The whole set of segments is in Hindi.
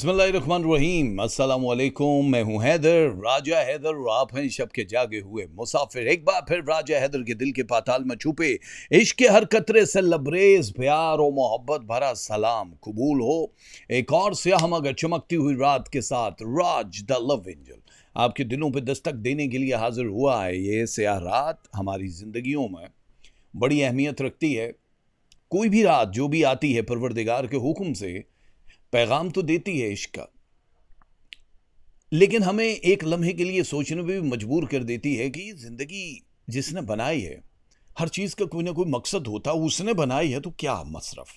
बिस्मिल्लाहिर्रहमानिर्रहीम अस्सलाम वालेकुम मैं हूं हैदर राजा हैदर और आप हैं शब के जागे हुए मुसाफिर एक बार फिर राजा हैदर के दिल के पाताल में छुपे इश्क के हर कतरे से लबरेज प्यार और मोहब्बत भरा सलाम कबूल हो एक और स्याह मगर चमकती हुई रात के साथ राज द लव एंजल आपके दिलों पर दस्तक देने के लिए हाजिर हुआ है ये स्याह रात हमारी जिंदगी में बड़ी अहमियत रखती है कोई भी रात जो भी आती है परवरदिगार के हुक्म से पैगाम तो देती है इश्क का लेकिन हमें एक लम्हे के लिए सोचने में भी मजबूर कर देती है कि ज़िंदगी जिसने बनाई है हर चीज़ का कोई ना कोई मकसद होता उसने बनाई है तो क्या मसरफ़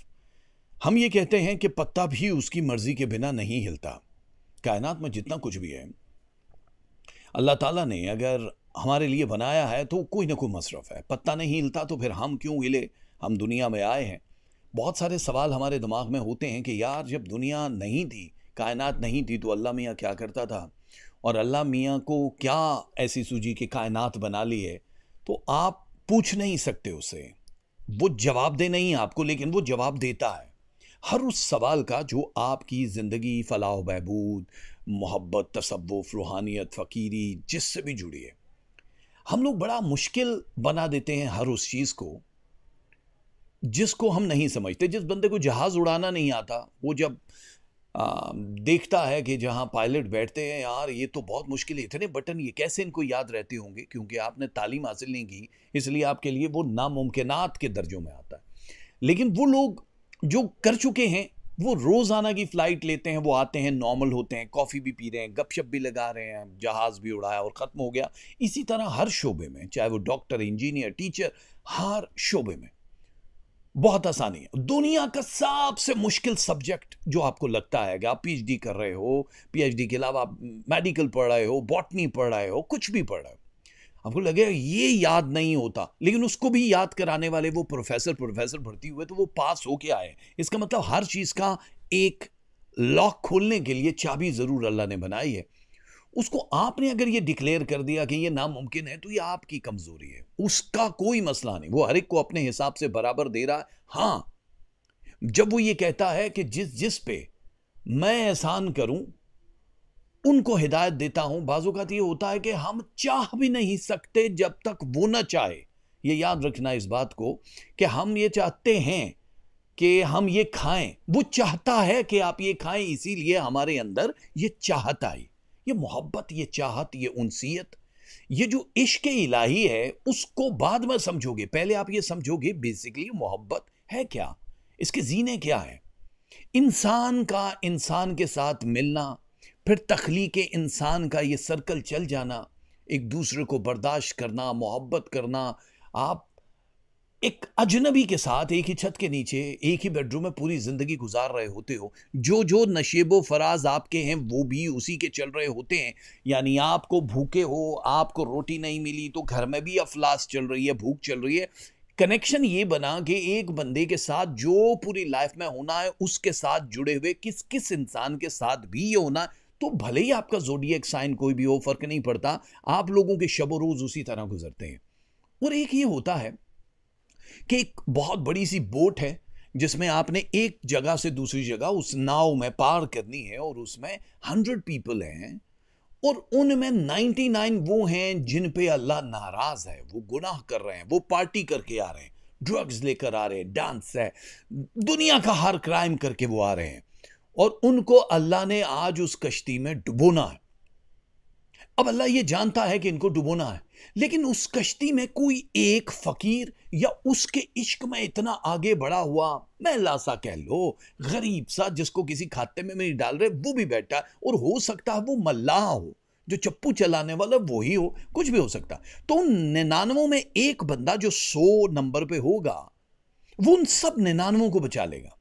हम ये कहते हैं कि पत्ता भी उसकी मर्ज़ी के बिना नहीं हिलता कायनात में जितना कुछ भी है अल्लाह ताला ने अगर हमारे लिए बनाया है तो कोई ना कोई मसरफ़ है पत्ता नहीं हिलता तो फिर हम क्यों हिले हम दुनिया में आए हैं बहुत सारे सवाल हमारे दिमाग में होते हैं कि यार जब दुनिया नहीं थी कायनात नहीं थी तो अल्लाह मियाँ क्या करता था और अल्लाह मियाँ को क्या ऐसी सूझी कि कायनात बना ली है तो आप पूछ नहीं सकते उसे वो जवाब दे नहीं आपको लेकिन वो जवाब देता है हर उस सवाल का जो आपकी ज़िंदगी फलाह बहबूद मोहब्बत तसवुफ़ रूहानियत फ़कीरी जिससे भी जुड़ी है हम लोग बड़ा मुश्किल बना देते हैं हर उस चीज़ को जिसको हम नहीं समझते जिस बंदे को जहाज़ उड़ाना नहीं आता वो जब आ, देखता है कि जहाँ पायलट बैठते हैं यार ये तो बहुत मुश्किल है इतने बटन ये कैसे इनको याद रहते होंगे क्योंकि आपने तालीम हासिल नहीं की इसलिए आपके लिए वो नामुमकिनात के दर्जों में आता है लेकिन वो लोग जो कर चुके हैं वो रोज़ाना की फ़्लाइट लेते हैं वो आते हैं नॉर्मल होते हैं कॉफ़ी भी पी रहे हैं गपशप भी लगा रहे हैं जहाज़ भी उड़ाया और ख़त्म हो गया इसी तरह हर शोबे में चाहे वो डॉक्टर इंजीनियर टीचर हर शोबे में बहुत आसानी है दुनिया का सबसे मुश्किल सब्जेक्ट जो आपको लगता है आप पीएचडी कर रहे हो पीएचडी के अलावा आप मेडिकल पढ़ रहे हो बॉटनी पढ़ रहे हो कुछ भी पढ़ रहे हो आपको लगेगा ये याद नहीं होता लेकिन उसको भी याद कराने वाले वो प्रोफेसर प्रोफेसर भर्ती हुए तो वो पास होके आए इसका मतलब हर चीज़ का एक लॉक खोलने के लिए चाबी ज़रूर अल्लाह ने बनाई है उसको आपने अगर ये डिक्लेयर कर दिया कि ये नामुमकिन है तो ये आपकी कमजोरी है उसका कोई मसला नहीं वो हर एक को अपने हिसाब से बराबर दे रहा है हाँ जब वो ये कहता है कि जिस जिस पे मैं एहसान करूं उनको हिदायत देता हूं बाजू का तो ये होता है कि हम चाह भी नहीं सकते जब तक वो ना चाहे ये याद रखना इस बात को कि हम ये चाहते हैं कि हम ये खाएं वो चाहता है कि आप ये खाएं इसीलिए हमारे अंदर ये चाहता है ये मोहब्बत ये चाहत ये उनसीयत ये जो इश्क इलाही है उसको बाद में समझोगे पहले आप ये समझोगे बेसिकली मोहब्बत है क्या इसके जीने क्या है इंसान का इंसान के साथ मिलना फिर तख्लीक इंसान का ये सर्कल चल जाना एक दूसरे को बर्दाश्त करना मोहब्बत करना आप एक अजनबी के साथ एक ही छत के नीचे एक ही बेडरूम में पूरी ज़िंदगी गुजार रहे होते हो जो जो नशेबो फराज आपके हैं वो भी उसी के चल रहे होते हैं यानी आपको भूखे हो आपको रोटी नहीं मिली तो घर में भी अफलास चल रही है भूख चल रही है कनेक्शन ये बना कि एक बंदे के साथ जो पूरी लाइफ में होना है उसके साथ जुड़े हुए किस किस इंसान के साथ भी ये होना तो भले ही आपका एक साइन कोई भी हो फर्क नहीं पड़ता आप लोगों के शबो रोज़ उसी तरह गुजरते हैं और एक ये होता है कि एक बहुत बड़ी सी बोट है जिसमें आपने एक जगह से दूसरी जगह उस नाव में पार करनी है और उसमें हंड्रेड पीपल हैं और उनमें नाइन वो हैं जिन पे अल्लाह नाराज है वो गुनाह कर रहे हैं वो पार्टी करके आ रहे हैं ड्रग्स लेकर आ रहे हैं डांस है दुनिया का हर क्राइम करके वो आ रहे हैं और उनको अल्लाह ने आज उस कश्ती में डुबोना है अब अल्लाह ये जानता है कि इनको डुबोना है लेकिन उस कश्ती में कोई एक फकीर या उसके इश्क में इतना आगे बढ़ा हुआ महला सा कह लो गरीब सा जिसको किसी खाते में नहीं डाल रहे वो भी बैठा और हो सकता है वो मल्लाह हो जो चप्पू चलाने वाला वो ही हो कुछ भी हो सकता तो निन्यानवों में एक बंदा जो सौ नंबर पे होगा वो उन सब निन्यानवों को बचा लेगा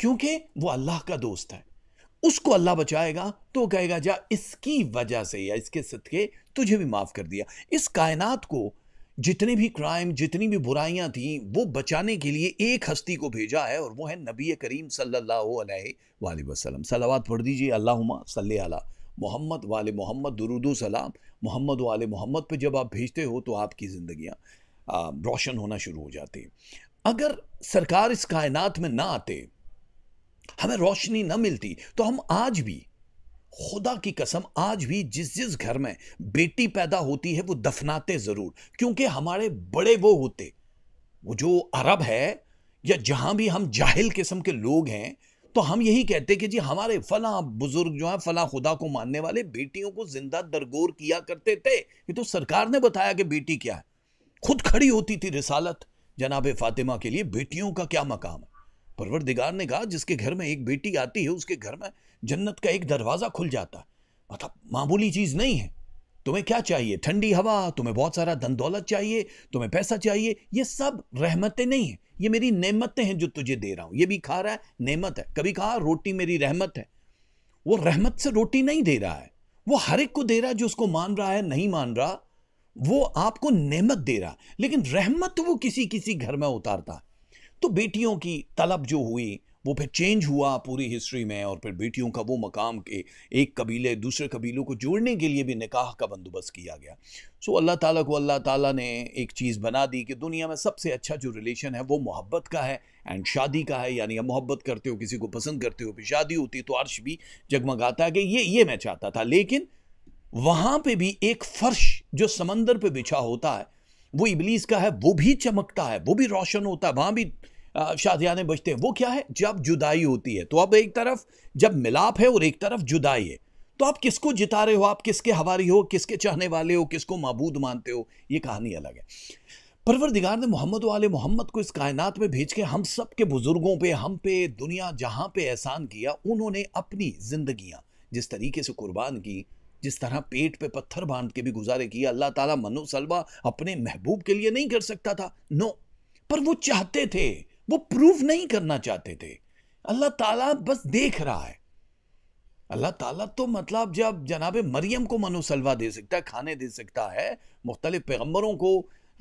क्योंकि वो अल्लाह का दोस्त है उसको अल्लाह बचाएगा तो कहेगा जा इसकी वजह से या इसके सदके तुझे भी माफ़ कर दिया इस कायनात को जितने भी क्राइम जितनी भी बुराइयां थीं वो बचाने के लिए एक हस्ती को भेजा है और वो है नबी करीम सल्ला वसलम सलावाद पढ़ दीजिए अल्लाह सल अला मोहम्मद वाले मोहम्मद दुरुदो सलाम मोहम्मद वाले मोहम्मद पे जब आप भेजते हो तो आपकी ज़िंदियाँ रोशन होना शुरू हो जाती हैं अगर सरकार इस कायनात में ना आते हमें रोशनी न मिलती तो हम आज भी खुदा की कसम आज भी जिस जिस घर में बेटी पैदा होती है वो दफनाते ज़रूर क्योंकि हमारे बड़े वो होते वो जो अरब है या जहां भी हम जाहिल किस्म के लोग हैं तो हम यही कहते कि जी हमारे फला बुजुर्ग जो है फला खुदा को मानने वाले बेटियों को जिंदा दरगोर किया करते थे ये तो सरकार ने बताया कि बेटी क्या है खुद खड़ी होती थी रिसालत जनाब फातिमा के लिए बेटियों का क्या मकाम है परवरदिगार ने कहा जिसके घर में एक बेटी आती है उसके घर में जन्नत का एक दरवाज़ा खुल जाता मतलब मामूली चीज़ नहीं है तुम्हें क्या चाहिए ठंडी हवा तुम्हें बहुत सारा धन दौलत चाहिए तुम्हें पैसा चाहिए ये सब रहमतें नहीं है ये मेरी नेमतें हैं जो तुझे दे रहा हूं ये भी खा रहा है नेमत है कभी कहा रोटी मेरी रहमत है वो रहमत से रोटी नहीं दे रहा है वो हर एक को दे रहा है जो उसको मान रहा है नहीं मान रहा वो आपको नेमत दे रहा लेकिन रहमत वो किसी किसी घर में उतारता तो बेटियों की तलब जो हुई वो फिर चेंज हुआ पूरी हिस्ट्री में और फिर बेटियों का वो मकाम के एक कबीले दूसरे कबीलों को जोड़ने के लिए भी निकाह का बंदोबस्त किया गया सो अल्लाह ताला को अल्लाह ताला ने एक चीज़ बना दी कि दुनिया में सबसे अच्छा जो रिलेशन है वो मोहब्बत का है एंड शादी का है यानी मोहब्बत करते हो किसी को पसंद करते हो फिर शादी होती तो अर्श भी जगमगाता है कि ये ये मैं चाहता था लेकिन वहाँ पर भी एक फ़र्श जो समंदर पर बिछा होता है वो इबलीस का है वो भी चमकता है वो भी रोशन होता है वहाँ भी शादियाने बजते हैं वो क्या है जब जुदाई होती है तो अब एक तरफ जब मिलाप है और एक तरफ जुदाई है तो आप किसको जिता रहे हो आप किसके हवारी हो किसके चाहने वाले हो किसको मबूद मानते हो ये कहानी अलग है परवरदिगार ने मोहम्मद वाले मोहम्मद को इस कायनात में भेज के हम सब के बुज़ुर्गों पे हम पे दुनिया जहाँ पे एहसान किया उन्होंने अपनी जिंदगियाँ जिस तरीके से कुर्बान की जिस तरह पेट पे पत्थर बांध के भी गुजारे किए अल्लाह ताला मनो सलवा अपने महबूब के लिए नहीं कर सकता था नो पर वो चाहते थे वो प्रूव नहीं करना चाहते थे अल्लाह ताला बस देख रहा है अल्लाह ताला तो मतलब जब जनाब मरियम को मनोसलवा दे सकता है खाने दे सकता है मुख्तलिफ पैगम्बरों को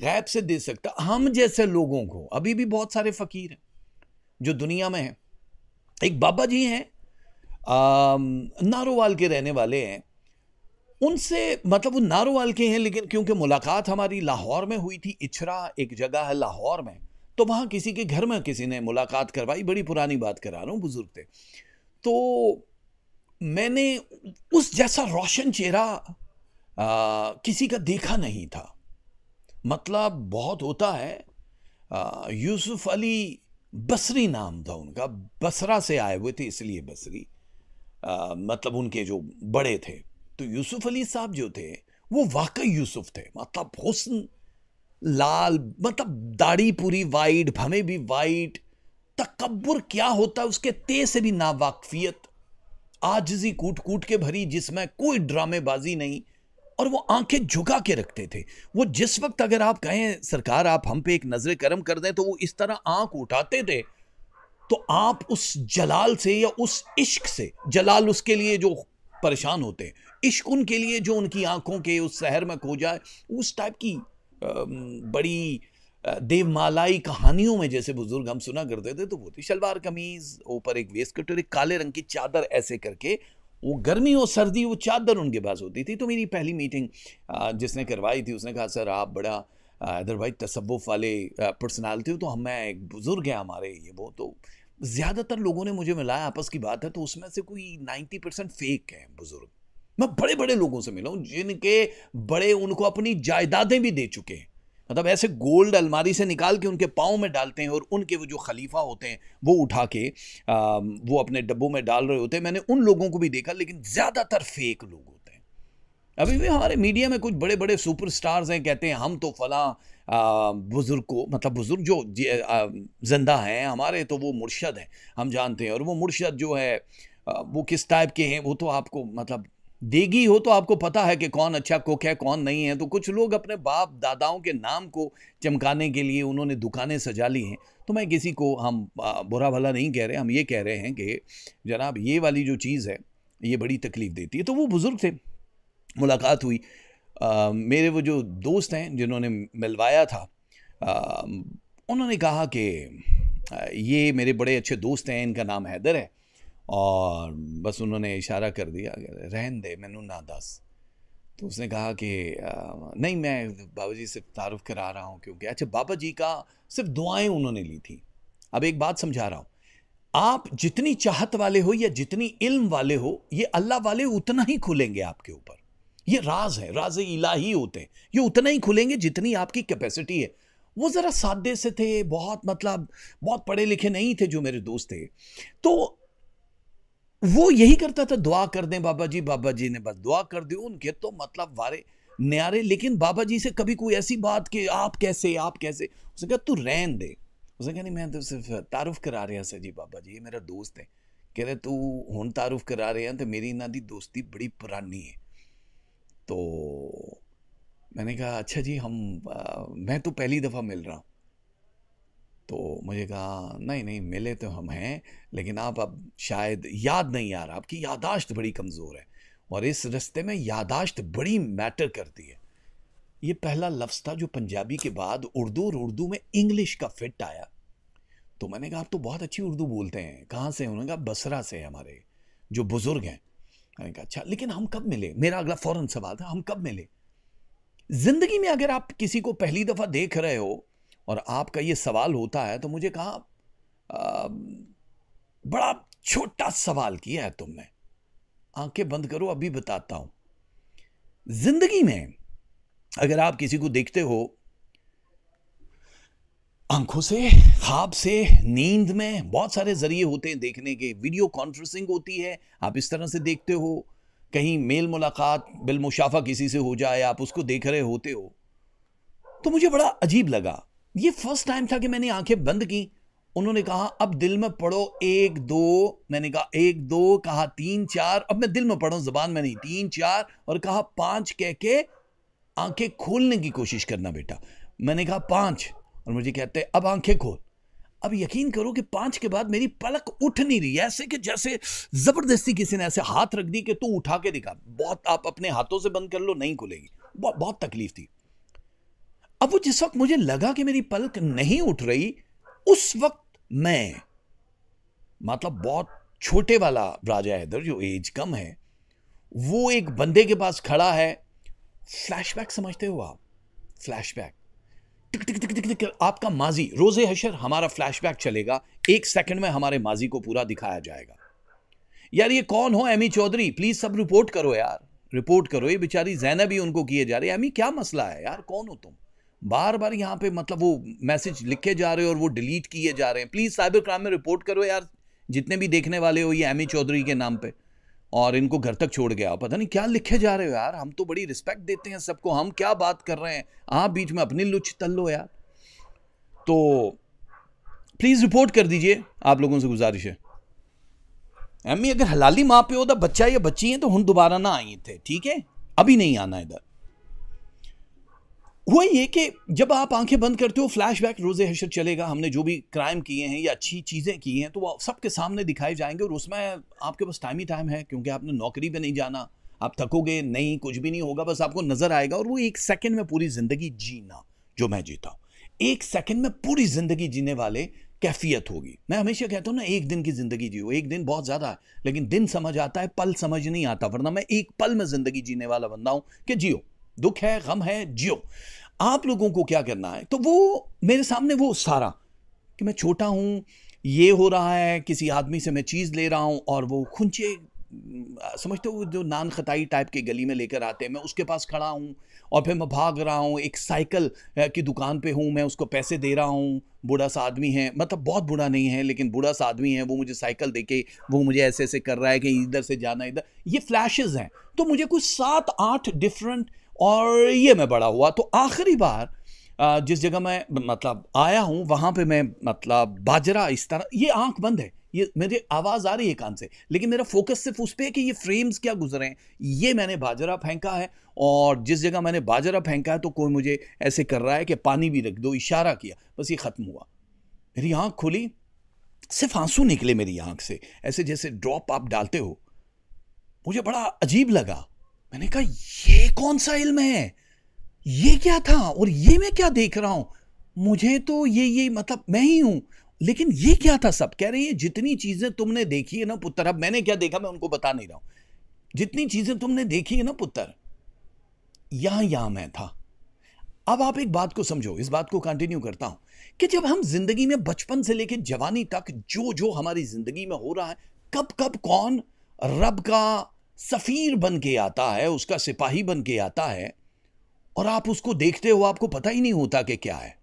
गैब से दे सकता हम जैसे लोगों को अभी भी बहुत सारे फ़कीर हैं जो दुनिया में हैं एक बाबा जी हैं नारोवाल के रहने वाले हैं उनसे मतलब वो नारोवाल के हैं लेकिन क्योंकि मुलाकात हमारी लाहौर में हुई थी इछरा एक जगह है लाहौर में तो वहाँ किसी के घर में किसी ने मुलाकात करवाई बड़ी पुरानी बात करा रहा हूँ बुज़ुर्ग थे तो मैंने उस जैसा रोशन चेहरा किसी का देखा नहीं था मतलब बहुत होता है यूसुफ अली बसरी नाम था उनका बसरा से आए हुए थे इसलिए बसरी आ, मतलब उनके जो बड़े थे तो यूसुफ अली साहब जो थे वो वाकई यूसुफ थे मतलब हुसन लाल मतलब दाढ़ी पूरी वाइट भमे भी वाइट तकबर क्या होता है उसके ते से भी नावाकफियत आजजी कूट कूट के भरी जिसमें कोई ड्रामेबाजी नहीं और वो आंखें झुका के रखते थे वो जिस वक्त अगर आप कहें सरकार आप हम पे एक नजर करम कर दें तो वो इस तरह आंख उठाते थे तो आप उस जलाल से या उस इश्क से जलाल उसके लिए जो परेशान होते हैं इश्क उनके लिए जो उनकी आंखों के उस शहर में खो जाए उस टाइप की बड़ी देवमालाई कहानियों में जैसे बुजुर्ग हम सुना करते थे तो वो थी शलवार कमीज ऊपर एक वेस्ट कट और एक काले रंग की चादर ऐसे करके वो गर्मी और सर्दी वो चादर उनके पास होती थी तो मेरी पहली मीटिंग जिसने करवाई थी उसने कहा सर आप बड़ा अदरवाइज भाई वाले पर्सनालिटी हो तो हम मैं एक बुज़ुर्ग हैं हमारे ये वो तो ज़्यादातर लोगों ने मुझे मिलाया आपस की बात है तो उसमें से कोई नाइन्टी परसेंट फेक है बुज़ुर्ग मैं बड़े बड़े लोगों से मिला हूँ जिनके बड़े उनको अपनी जायदादें भी दे चुके हैं मतलब ऐसे गोल्ड अलमारी से निकाल के उनके पाँव में डालते हैं और उनके वो जो खलीफा होते हैं वो उठा के आ, वो अपने डब्बों में डाल रहे होते हैं मैंने उन लोगों को भी देखा लेकिन ज़्यादातर फेक लोग होते हैं अभी भी हमारे मीडिया में कुछ बड़े बड़े सुपरस्टार्स हैं कहते हैं हम तो फला बुज़ुर्ग को मतलब बुज़ुर्ग जो जिंदा हैं हमारे तो वो मुर्शद हैं हम जानते हैं और वो मुर्शद जो है वो किस टाइप के हैं वो तो आपको मतलब देगी हो तो आपको पता है कि कौन अच्छा कुक है कौन नहीं है तो कुछ लोग अपने बाप दादाओं के नाम को चमकाने के लिए उन्होंने दुकानें सजा ली हैं तो मैं किसी को हम बुरा भला नहीं कह रहे हम ये कह रहे हैं कि जनाब ये वाली जो चीज़ है ये बड़ी तकलीफ़ देती है तो वो बुज़ुर्ग थे मुलाकात हुई आ, मेरे वो जो दोस्त हैं जिन्होंने मिलवाया था आ, उन्होंने कहा कि ये मेरे बड़े अच्छे दोस्त हैं इनका नाम हैदर है और बस उन्होंने इशारा कर दिया रहन दे मैनू ना दस तो उसने कहा कि नहीं मैं बाबा जी से तारुफ करा रहा हूँ क्योंकि अच्छा बाबा जी का सिर्फ दुआएं उन्होंने ली थी अब एक बात समझा रहा हूँ आप जितनी चाहत वाले हो या जितनी इल्म वाले हो ये अल्लाह वाले उतना ही खुलेंगे आपके ऊपर ये राज है राज इलाही होते हैं ये उतना ही खुलेंगे जितनी आपकी कैपेसिटी है वो ज़रा सादे से थे बहुत मतलब बहुत पढ़े लिखे नहीं थे जो मेरे दोस्त थे तो वो यही करता था दुआ कर दें बाबा जी बाबा जी ने बस दुआ कर दी उनके तो मतलब वारे न्यारे लेकिन बाबा जी से कभी कोई ऐसी बात कि आप कैसे आप कैसे उसने कहा तू रहन दे उसने कहा नहीं मैं तो सिर्फ तारुफ करा रहा सर जी बाबा जी ये मेरा दोस्त है कह रहे तू हूँ तारुफ करा रहे हैं तो मेरी इन्हों की दोस्ती बड़ी पुरानी है तो मैंने कहा अच्छा जी हम आ, मैं तो पहली दफ़ा मिल रहा हूँ तो मुझे कहा नहीं नहीं मिले तो हम हैं लेकिन आप अब शायद याद नहीं आ रहा आपकी यादाश्त बड़ी कमज़ोर है और इस रस्ते में यादाश्त बड़ी मैटर करती है ये पहला लफ्ज़ था जो पंजाबी के बाद उर्दू और उर्दू में इंग्लिश का फिट आया तो मैंने कहा आप तो बहुत अच्छी उर्दू बोलते हैं कहाँ से उन्होंने कहा बसरा से हमारे जो बुज़ुर्ग हैं मैंने कहा अच्छा लेकिन हम कब मिले मेरा अगला फ़ौरन सवाल था हम कब मिले ज़िंदगी में अगर आप किसी को पहली दफ़ा देख रहे हो और आपका ये सवाल होता है तो मुझे कहा बड़ा छोटा सवाल किया है तुमने आंखें बंद करो अभी बताता हूं जिंदगी में अगर आप किसी को देखते हो आंखों से खाब से नींद में बहुत सारे जरिए होते हैं देखने के वीडियो कॉन्फ्रेंसिंग होती है आप इस तरह से देखते हो कहीं मेल मुलाकात बिलमुशाफा किसी से हो जाए आप उसको देख रहे होते हो तो मुझे बड़ा अजीब लगा ये फर्स्ट टाइम था कि मैंने आंखें बंद की उन्होंने कहा अब दिल में पढ़ो एक दो मैंने कहा एक दो कहा तीन चार अब मैं दिल में पढ़ो जबान में नहीं तीन चार और कहा पांच कह के आंखें खोलने की कोशिश करना बेटा मैंने कहा पांच और मुझे कहते अब आंखें खोल अब यकीन करो कि पांच के बाद मेरी पलक उठ नहीं रही ऐसे कि जैसे जबरदस्ती किसी ने ऐसे हाथ रख दी कि तू उठा के दिखा बहुत आप अपने हाथों से बंद कर लो नहीं खुलेगी बहुत तकलीफ थी अब वो जिस वक्त मुझे लगा कि मेरी पलक नहीं उठ रही उस वक्त मैं मतलब बहुत छोटे वाला राजा हैदर जो एज कम है वो एक बंदे के पास खड़ा है फ्लैशबैक समझते हो आप फ्लैशबैक टिक टिक टिक टिक टिक आपका माजी रोज़े हशर हमारा फ्लैशबैक चलेगा एक सेकंड में हमारे माजी को पूरा दिखाया जाएगा यार ये कौन हो एमी चौधरी प्लीज़ सब रिपोर्ट करो यार रिपोर्ट करो ये बेचारी जैनब ही उनको किए जा रहे एमी क्या मसला है यार कौन हो तुम बार बार यहाँ पे मतलब वो मैसेज लिखे जा रहे हैं और वो डिलीट किए जा रहे हैं प्लीज़ साइबर क्राइम में रिपोर्ट करो यार जितने भी देखने वाले हो ये एम चौधरी के नाम पे और इनको घर तक छोड़ गया पता नहीं क्या लिखे जा रहे हो यार हम तो बड़ी रिस्पेक्ट देते हैं सबको हम क्या बात कर रहे हैं आप बीच में अपनी लुच तल लो यार तो प्लीज़ रिपोर्ट कर दीजिए आप लोगों से गुजारिश है एमी अगर हलाली माँ पे का बच्चा या बच्ची है तो हम दोबारा ना आई थे ठीक है अभी नहीं आना इधर हुआ ये कि जब आप आंखें बंद करते हो फ्लैशबैक रोजे हशर चलेगा हमने जो भी क्राइम किए हैं या अच्छी चीज़ें की हैं तो वो सबके सामने दिखाए जाएंगे और उसमें आपके पास टाइम ही टाइम है क्योंकि आपने नौकरी पे नहीं जाना आप थकोगे नहीं कुछ भी नहीं होगा बस आपको नज़र आएगा और वो एक सेकंड में पूरी ज़िंदगी जीना जो मैं जीता हूँ एक सेकंड में पूरी ज़िंदगी जीने वाले कैफियत होगी मैं हमेशा कहता हूँ ना एक दिन की ज़िंदगी जियो एक दिन बहुत ज़्यादा है लेकिन दिन समझ आता है पल समझ नहीं आता वरना मैं एक पल में ज़िंदगी जीने वाला बंदा हूँ कि जियो दुख है गम है जियो आप लोगों को क्या करना है तो वो मेरे सामने वो सारा कि मैं छोटा हूँ ये हो रहा है किसी आदमी से मैं चीज़ ले रहा हूँ और वो खुंचे समझते हो जो नान खताई टाइप के गली में लेकर आते हैं मैं उसके पास खड़ा हूँ और फिर मैं भाग रहा हूँ एक साइकिल की दुकान पे हूँ मैं उसको पैसे दे रहा हूँ बूढ़ा सा आदमी है मतलब बहुत बूढ़ा नहीं है लेकिन बूढ़ा सा आदमी है वो मुझे साइकिल दे के वो मुझे ऐसे ऐसे कर रहा है कि इधर से जाना इधर ये फ्लैशेज़ हैं तो मुझे कुछ सात आठ डिफरेंट और ये मैं बड़ा हुआ तो आखिरी बार जिस जगह मैं मतलब आया हूँ वहाँ पे मैं मतलब बाजरा इस तरह ये आंख बंद है ये मेरी आवाज़ आ रही है कान से लेकिन मेरा फोकस सिर्फ उस पर है कि ये फ्रेम्स क्या गुजरे हैं ये मैंने बाजरा फेंका है और जिस जगह मैंने बाजरा फेंका है तो कोई मुझे ऐसे कर रहा है कि पानी भी रख दो इशारा किया बस ये ख़त्म हुआ मेरी आँख खुली सिर्फ आंसू निकले मेरी आँख से ऐसे जैसे ड्रॉप आप डालते हो मुझे बड़ा अजीब लगा मैंने कहा ये कौन सा इल्म है ये क्या था और ये मैं क्या देख रहा हूं मुझे तो ये ये मतलब मैं ही हूं लेकिन ये क्या था सब कह रहे हैं जितनी चीज़ें तुमने देखी है ना पुत्र अब मैंने क्या देखा मैं उनको बता नहीं रहा हूं जितनी चीज़ें तुमने देखी है ना पुत्र यहां यहां मैं था अब आप एक बात को समझो इस बात को कंटिन्यू करता हूं कि जब हम जिंदगी में बचपन से लेकर जवानी तक जो जो हमारी जिंदगी में हो रहा है कब कब कौन रब का सफ़ीर बन के आता है उसका सिपाही बन के आता है और आप उसको देखते हो आपको पता ही नहीं होता कि क्या है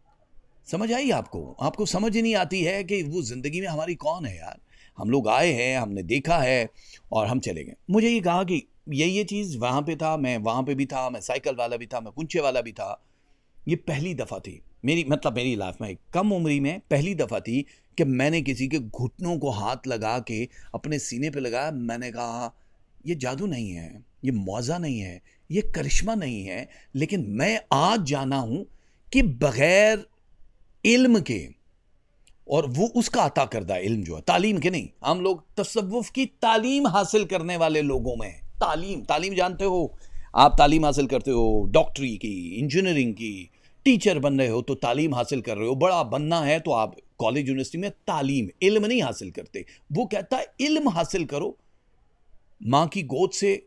समझ आई आपको आपको समझ ही नहीं आती है कि वो ज़िंदगी में हमारी कौन है यार हम लोग आए हैं हमने देखा है और हम चले गए मुझे ये कहा कि ये ये चीज़ वहाँ पे था मैं वहाँ पे भी था मैं साइकिल वाला भी था मैं कुंचे वाला भी था ये पहली दफ़ा थी मेरी मतलब मेरी लाइफ में कम उम्र में पहली दफ़ा थी कि मैंने किसी के घुटनों को हाथ लगा के अपने सीने पे लगाया मैंने कहा ये जादू नहीं है ये मौजा नहीं है ये करिश्मा नहीं है लेकिन मैं आज जाना हूं कि बग़ैर इल्म के और वो उसका अता करदा इल्म जो है तालीम के नहीं हम लोग तसवुफ़ की तालीम हासिल करने वाले लोगों में तालीम तालीम जानते हो आप तालीम हासिल करते हो डॉक्टरी की इंजीनियरिंग की टीचर बन रहे हो तो तालीम हासिल कर रहे हो बड़ा बनना है तो आप कॉलेज यूनिवर्सिटी में तालीम इल्म नहीं हासिल करते वो कहता है इल्म हासिल करो माँ की गोद से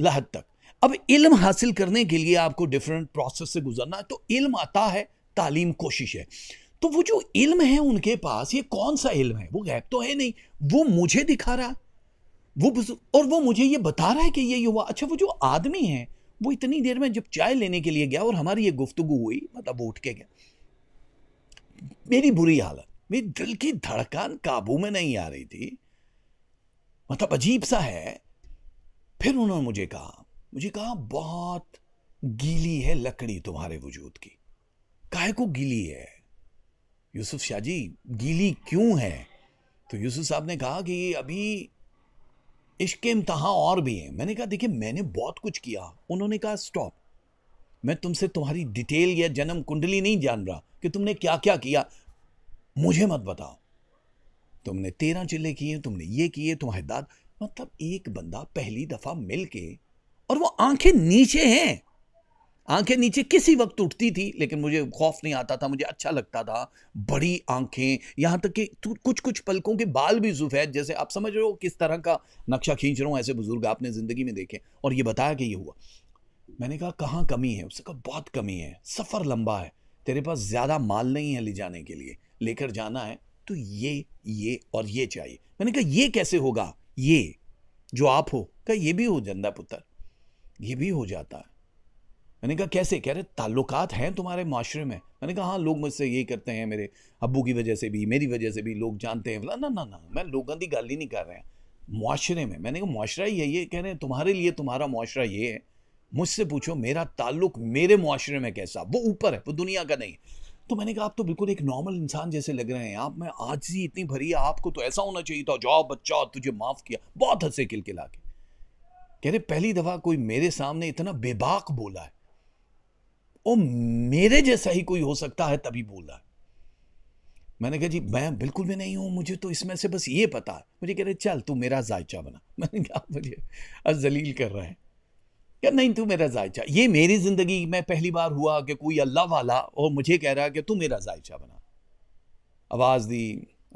लहद तक अब इल्म हासिल करने के लिए आपको डिफरेंट प्रोसेस से गुजरना है तो इल्म आता है तालीम कोशिश है तो वो जो इल्म है उनके पास ये कौन सा इल्म है वो गैप तो है नहीं वो मुझे दिखा रहा वो और वो मुझे ये बता रहा है कि ये युवा अच्छा वो जो आदमी है वो इतनी देर में जब चाय लेने के लिए गया और हमारी ये गुफ्तु हुई मतलब वो उठ के गया मेरी बुरी हालत मेरी दिल की धड़कन काबू में नहीं आ रही थी मतलब अजीब सा है फिर उन्होंने मुझे कहा मुझे कहा बहुत गीली है लकड़ी तुम्हारे वजूद की काहे को गीली है यूसुफ शाह जी गीली क्यों है तो यूसुफ साहब ने कहा कि अभी इश्क इम्तहा और भी हैं मैंने कहा देखिए मैंने बहुत कुछ किया उन्होंने कहा स्टॉप मैं तुमसे तुम्हारी डिटेल या जन्म कुंडली नहीं जान रहा कि तुमने क्या क्या किया मुझे मत बताओ तुमने तेरह चिल्ले किए तुमने ये किए तुम्हारे दाद मतलब एक बंदा पहली दफा मिल के और वो आंखें नीचे हैं आंखें नीचे किसी वक्त उठती थी लेकिन मुझे खौफ नहीं आता था मुझे अच्छा लगता था बड़ी आंखें यहाँ तक कि कुछ कुछ पलकों के बाल भी जुफैद जैसे आप समझ रहे हो किस तरह का नक्शा खींच रहा हूँ ऐसे बुजुर्ग आपने ज़िंदगी में देखे और ये बताया कि ये हुआ मैंने कहा कहाँ कमी है उसने कहा बहुत कमी है सफ़र लंबा है तेरे पास ज़्यादा माल नहीं है ले जाने के लिए लेकर जाना है तो ये ये और ये चाहिए मैंने कहा ये कैसे होगा ये जो आप हो कह ये भी हो जंदा पुत्र ये भी हो जाता है मैंने कहा कैसे कह रहे ताल्लुकात हैं तुम्हारे माशरे में मैंने कहा हाँ लोग मुझसे ये करते हैं मेरे अबू की वजह से भी मेरी वजह से भी लोग जानते हैं ना ना ना मैं लोगों की गाल ही नहीं कर रहे हैं माशरे में मैंने कहा माशरा ही है ये कह रहे हैं तुम्हारे लिए तुम्हारा माशरा ये है मुझसे पूछो मेरा ताल्लुक मेरे माशरे में कैसा वो ऊपर है वो दुनिया का नहीं तो मैंने कहा आप तो बिल्कुल एक नॉर्मल इंसान जैसे लग रहे हैं आप मैं आज ही इतनी भरी है आपको तो ऐसा होना चाहिए था जाओ बच्चा तुझे माफ़ किया बहुत हंसे किल के लाके कह रहे पहली दफ़ा कोई मेरे सामने इतना बेबाक बोला है और मेरे जैसा ही कोई हो सकता है तभी बोला है मैंने कहा जी मैं बिल्कुल भी नहीं हूँ मुझे तो इसमें से बस ये पता है मुझे कह रहे चल तू मेरा जायचा बना मैंने कहा मुझे अजलील कर रहे हैं क्या नहीं तू मेरा जायचा ये मेरी ज़िंदगी में पहली बार हुआ कि कोई अल्लाह वाला और मुझे कह रहा है कि तू मेरा जायचा बना आवाज़ दी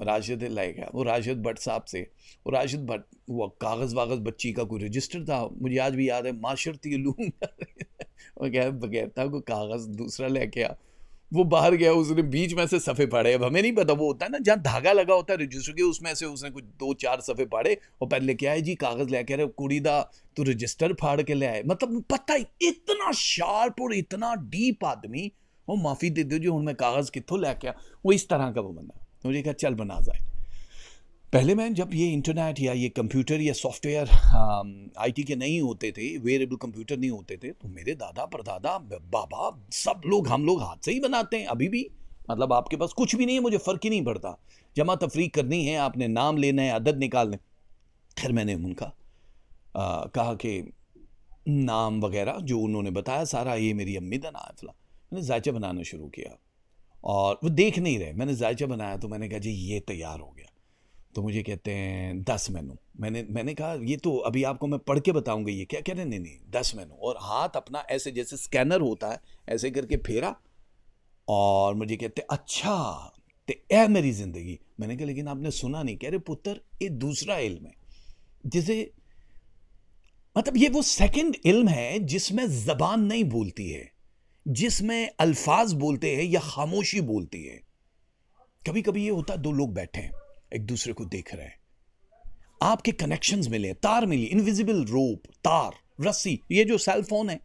राशिद लाएगा वो राशिद भट्ट साहब से वो राशिद भट्ट वो कागज़ वागज़ बच्ची का कोई रजिस्टर था मुझे आज भी याद है माशरती लूँगा वगैरह बगैर था कोई कागज़ दूसरा लेके आ वो बाहर गया उसने बीच में से सफ़े पाड़े अब हमें नहीं पता वो होता है ना जहाँ धागा लगा होता है रजिस्टर के उसमें से उसने कुछ दो चार सफ़े फाड़े और पहले क्या है जी कागज़ ले कह रहे कुड़ी दा तो रजिस्टर फाड़ के ले आए मतलब पता ही इतना शार्प और इतना डीप आदमी वो माफ़ी दे दो जी हूँ मैं कागज़ कितों लेके आया वो इस तरह का वो बंदा मुझे कहा चल बना जाए पहले मैं जब ये इंटरनेट या ये कंप्यूटर या सॉफ्टवेयर आईटी um, के नहीं होते थे वेरेबल कंप्यूटर नहीं होते थे तो मेरे दादा परदादा बाबा सब लोग हम लोग हाथ से ही बनाते हैं अभी भी मतलब आपके पास कुछ भी नहीं है मुझे फ़र्क ही नहीं पड़ता जमा तफरी करनी है आपने नाम लेना है अदद निकालने खैर मैंने उनका आ, कहा कि नाम वगैरह जो उन्होंने बताया सारा ये मेरी अम्मी का नाम फला मैंने जायचा बनाना शुरू किया और वो देख नहीं रहे मैंने जायचा बनाया तो मैंने कहा जी ये तैयार हो गया तो मुझे कहते हैं दस मेनू मैंने मैंने कहा ये तो अभी आपको मैं पढ़ के बताऊंगा ये क्या कह रहे नहीं नहीं दस मेनू और हाथ अपना ऐसे जैसे स्कैनर होता है ऐसे करके फेरा और मुझे कहते अच्छा तो ए मेरी ज़िंदगी मैंने कहा लेकिन आपने सुना नहीं कह रहे पुत्र ये दूसरा इल्म है जिसे मतलब ये वो सेकंड इल्म है जिसमें ज़बान नहीं बोलती है जिसमें अल्फाज बोलते हैं या खामोशी बोलती है कभी कभी ये होता है दो लोग बैठे हैं एक दूसरे को देख रहे हैं आपके कनेक्शंस मिले तार मिली इनविजिबल रोप तार रस्सी ये जो सेलफोन है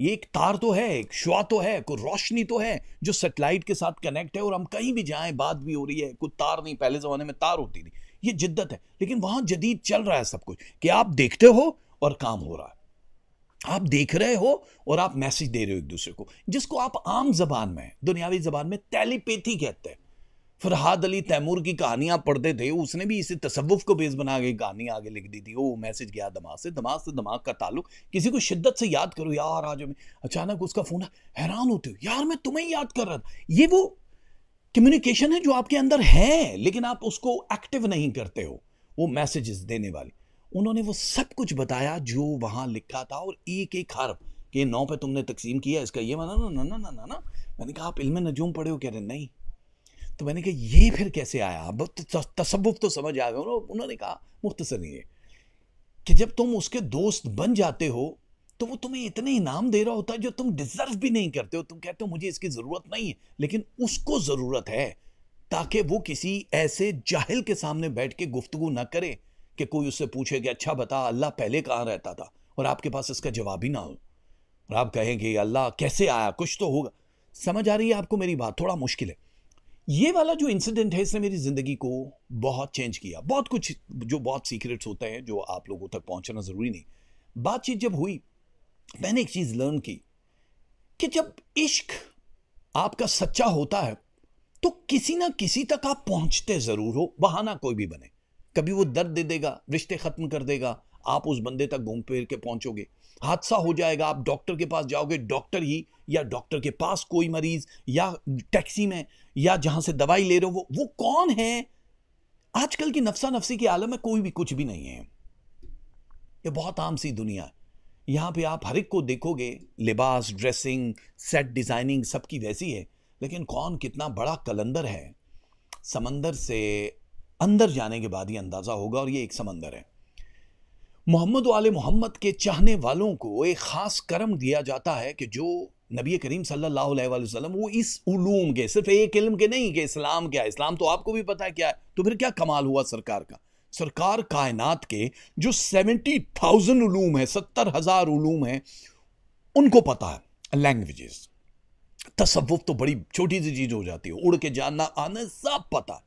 ये एक तार तो है एक शुआ तो है कोई रोशनी तो है जो सेटेलाइट के साथ कनेक्ट है और हम कहीं भी जाएं बात भी हो रही है कोई तार नहीं पहले ज़माने में तार होती थी ये जिद्दत है लेकिन वहां जदीद चल रहा है सब कुछ कि आप देखते हो और काम हो रहा है आप देख रहे हो और आप मैसेज दे रहे हो एक दूसरे को जिसको आप आम जबान में दुनियावी जबान में टेलीपैथी कहते हैं फरहाद अली तैमूर की कहानियाँ पढ़ते थे उसने भी इसे तसवुफ को बेस बना के कहानी आगे लिख दी थी वो मैसेज गया दिमाग से दिमाग से दिमाग का ताल्लुक किसी को शिद्दत से याद करो यार आज मैं अचानक उसका फ़ोन हैरान होते हो यार मैं तुम्हें याद कर रहा था ये वो कम्युनिकेशन है जो आपके अंदर है लेकिन आप उसको एक्टिव नहीं करते हो वो मैसेजेस देने वाले उन्होंने वो सब कुछ बताया जो वहाँ लिखा था और एक एक हर के नौ पे तुमने तकसीम किया इसका ये माना ना ना ना ना ना मैंने कहा आप इल्म नजूम पढ़े हो कह रहे नहीं तो मैंने कहा ये फिर कैसे आया अब तो तसव्वुफ तो समझ आ गया उन्होंने कहा मुख्तसर ये कि जब तुम उसके दोस्त बन जाते हो तो वो तुम्हें इतने इनाम दे रहा होता है जो तुम डिज़र्व भी नहीं करते हो तुम कहते हो मुझे इसकी ज़रूरत नहीं है लेकिन उसको ज़रूरत है ताकि वो किसी ऐसे जाहिल के सामने बैठ के गुफ्तु ना करे कि कोई उससे पूछे कि अच्छा बता अल्लाह पहले कहाँ रहता था और आपके पास इसका जवाब ही ना हो और आप कहेंगे अल्लाह कैसे आया कुछ तो होगा समझ आ रही है आपको मेरी बात थोड़ा मुश्किल है ये वाला जो इंसिडेंट है इसने मेरी ज़िंदगी को बहुत चेंज किया बहुत कुछ जो बहुत सीक्रेट्स होते हैं जो आप लोगों तक पहुंचना ज़रूरी नहीं बातचीत जब हुई मैंने एक चीज़ लर्न की कि जब इश्क आपका सच्चा होता है तो किसी ना किसी तक आप पहुंचते ज़रूर हो बहाना कोई भी बने कभी वो दर्द दे देगा रिश्ते ख़त्म कर देगा आप उस बंदे तक घूम फिर के पहुंचोगे हादसा हो जाएगा आप डॉक्टर के पास जाओगे डॉक्टर ही या डॉक्टर के पास कोई मरीज या टैक्सी में या जहां से दवाई ले रहे हो वो वो कौन है आजकल की नफसा नफसी के आलम में कोई भी कुछ भी नहीं है ये बहुत आम सी दुनिया है यहाँ पे आप हर एक को देखोगे लिबास ड्रेसिंग सेट डिज़ाइनिंग सबकी वैसी है लेकिन कौन कितना बड़ा कलंदर है समंदर से अंदर जाने के बाद ही अंदाज़ा होगा और ये एक समंदर है मोहम्मद वाल मोहम्मद के चाहने वालों को एक ख़ास करम दिया जाता है कि जो नबी करीम सल्लल्लाहु अलैहि वसल्लम वो इस उलूम के सिर्फ एक इल्म के नहीं कि इस्लाम क्या है इस्लाम तो आपको भी पता है क्या है तो फिर क्या कमाल हुआ सरकार का सरकार कायनात के जो सेवेंटी थाउजेंड उलूम है सत्तर हज़ार उलूम है उनको पता है लैंग्वेज तसवुफ तो बड़ी छोटी सी चीज़ हो जाती है उड़ के जानना आना सब पता है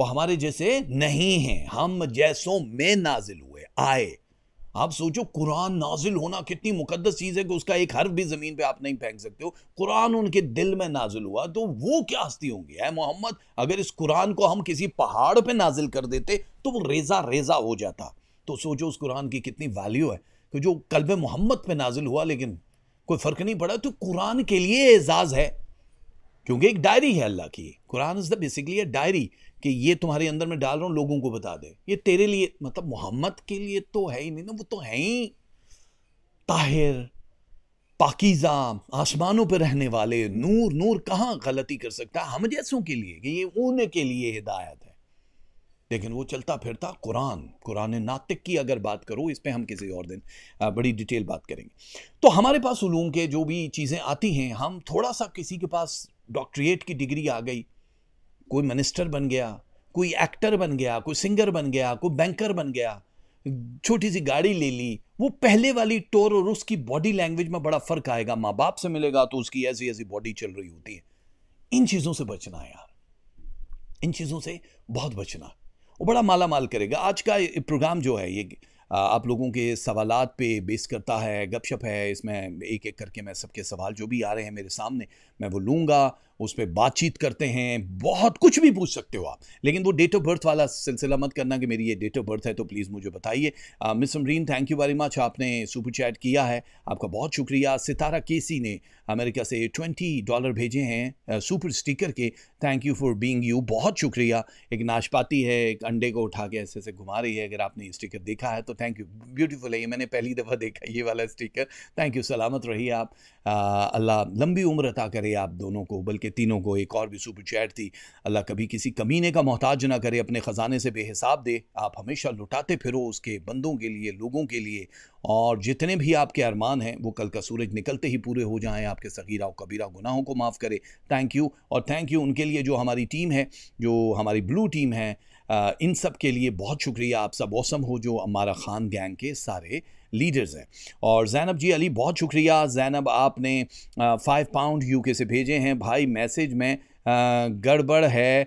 वो हमारे जैसे नहीं हैं हम जैसों में नाजिल हुए आए आप सोचो कुरान नाजिल होना कितनी मुकदस चीज़ है कि उसका एक हर्फ भी ज़मीन पे आप नहीं फेंक सकते हो कुरान उनके दिल में नाजिल हुआ तो वो क्या हस्ती होंगी है मोहम्मद अगर इस कुरान को हम किसी पहाड़ पे नाजिल कर देते तो वो रेजा रेजा हो जाता तो सोचो उस कुरान की कितनी वैल्यू है कि जो कल्ब मोहम्मद पे नाजिल हुआ लेकिन कोई फ़र्क नहीं पड़ा तो कुरान के लिए एजाज़ है क्योंकि एक डायरी है अल्लाह की Quran is the basically diary कि ये तुम्हारे अंदर में डाल रहा हूँ लोगों को बता दे ये तेरे लिए मतलब मोहम्मद के लिए तो है ही नहीं ना वो तो है ही ताहिर पाकिज़ा आसमानों पर रहने वाले नूर नूर कहाँ गलती कर सकता है हम जैसों के लिए कि ये ऊन के लिए हिदायत है लेकिन वो चलता फिरता कुरान कुरान नातिक की अगर बात करो इस पर हम किसी और दिन बड़ी डिटेल बात करेंगे तो हमारे पास उलूम के जो भी चीज़ें आती हैं हम थोड़ा सा किसी के पास डॉक्ट्रिएट की डिग्री आ गई कोई मिनिस्टर बन गया कोई एक्टर बन गया कोई सिंगर बन गया कोई बैंकर बन गया छोटी सी गाड़ी ले ली वो पहले वाली टोर और उसकी बॉडी लैंग्वेज में बड़ा फर्क आएगा माँ बाप से मिलेगा तो उसकी ऐसी ऐसी बॉडी चल रही होती है इन चीज़ों से बचना है यार इन चीज़ों से बहुत बचना वो बड़ा माला माल करेगा आज का प्रोग्राम जो है ये आप लोगों के सवालत पे बेस करता है गपशप है इसमें एक एक करके मैं सबके सवाल जो भी आ रहे हैं मेरे सामने मैं वो लूँगा उस पर बातचीत करते हैं बहुत कुछ भी पूछ सकते हो आप लेकिन वो डेट ऑफ बर्थ वाला सिलसिला मत करना कि मेरी ये डेट ऑफ बर्थ है तो प्लीज़ मुझे बताइए miss Amreen thank you very much आपने सुपर चैट किया है आपका बहुत शुक्रिया सितारा केसी ने अमेरिका से ट्वेंटी डॉलर भेजे हैं सुपर स्टिकर के thank you for being you बहुत शुक्रिया एक नाशपाती है एक अंडे को उठा के ऐसे ऐसे घुमा रही है अगर आपने स्टिकर देखा है तो थैंक यू ब्यूटीफुल है ये मैंने पहली दफ़ा देखा ये वाला स्टिकर थैंक यू सलामत रहिए आप अल्लाह लंबी उम्र अता करे आप दोनों को बल्कि के तीनों को एक और भी सुपर चैट थी अल्लाह कभी किसी कमीने का मोहताज ना करे अपने ख़जाने से बेहिसाब दे आप हमेशा लुटाते फिरो उसके बंदों के लिए लोगों के लिए और जितने भी आपके अरमान हैं वो कल का सूरज निकलते ही पूरे हो जाएं आपके सगीरा और कबीरा गुनाहों को माफ़ करे थैंक यू और थैंक यू उनके लिए जो हमारी टीम है जो हमारी ब्लू टीम है इन सब के लिए बहुत शुक्रिया आप सब मौसम हो जो अमारा ख़ान गैंग के सारे लीडर्स हैं और जैनब जी अली बहुत शुक्रिया जैनब आपने फ़ाइव पाउंड यूके से भेजे हैं भाई मैसेज में गड़बड़ है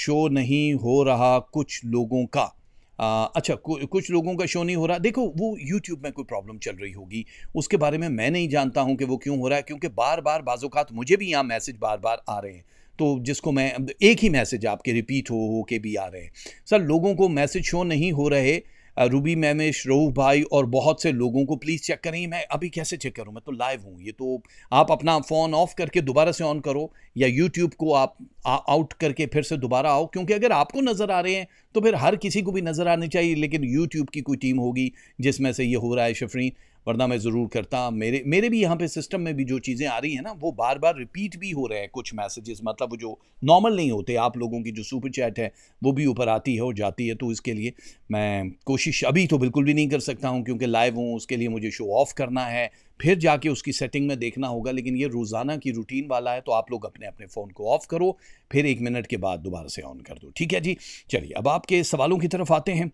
शो नहीं हो रहा कुछ लोगों का आ, अच्छा कु, कुछ लोगों का शो नहीं हो रहा देखो वो यूट्यूब में कोई प्रॉब्लम चल रही होगी उसके बारे में मैं नहीं जानता हूँ कि वो क्यों हो रहा है क्योंकि बार बार बाज़ात मुझे भी यहाँ मैसेज बार बार आ रहे हैं तो जिसको मैं एक ही मैसेज आपके रिपीट हो हो के भी आ रहे हैं सर लोगों को मैसेज शो नहीं हो रहे रूबी मैमेश रऊफ़ भाई और बहुत से लोगों को प्लीज़ चेक करें मैं अभी कैसे चेक करूँ मैं तो लाइव हूँ ये तो आप अपना फ़ोन ऑफ़ करके दोबारा से ऑन करो या यूट्यूब को आप आ, आउट करके फिर से दोबारा आओ क्योंकि अगर आपको नज़र आ रहे हैं तो फिर हर किसी को भी नज़र आनी चाहिए लेकिन यूट्यूब की कोई टीम होगी जिसमें से ये हो रहा है शफरीन वरना मैं ज़रूर करता मेरे मेरे भी यहाँ पे सिस्टम में भी जो चीज़ें आ रही हैं ना वो बार बार रिपीट भी हो रहे हैं कुछ मैसेजेस मतलब वो जो नॉर्मल नहीं होते आप लोगों की जो सुपर चैट है वो भी ऊपर आती है और जाती है तो इसके लिए मैं कोशिश अभी तो बिल्कुल भी नहीं कर सकता हूँ क्योंकि लाइव हूँ उसके लिए मुझे शो ऑफ़ करना है फिर जाके उसकी सेटिंग में देखना होगा लेकिन ये रोज़ाना की रूटीन वाला है तो आप लोग अपने अपने फ़ोन को ऑफ़ करो फिर एक मिनट के बाद दोबारा से ऑन कर दो ठीक है जी चलिए अब आपके सवालों की तरफ आते हैं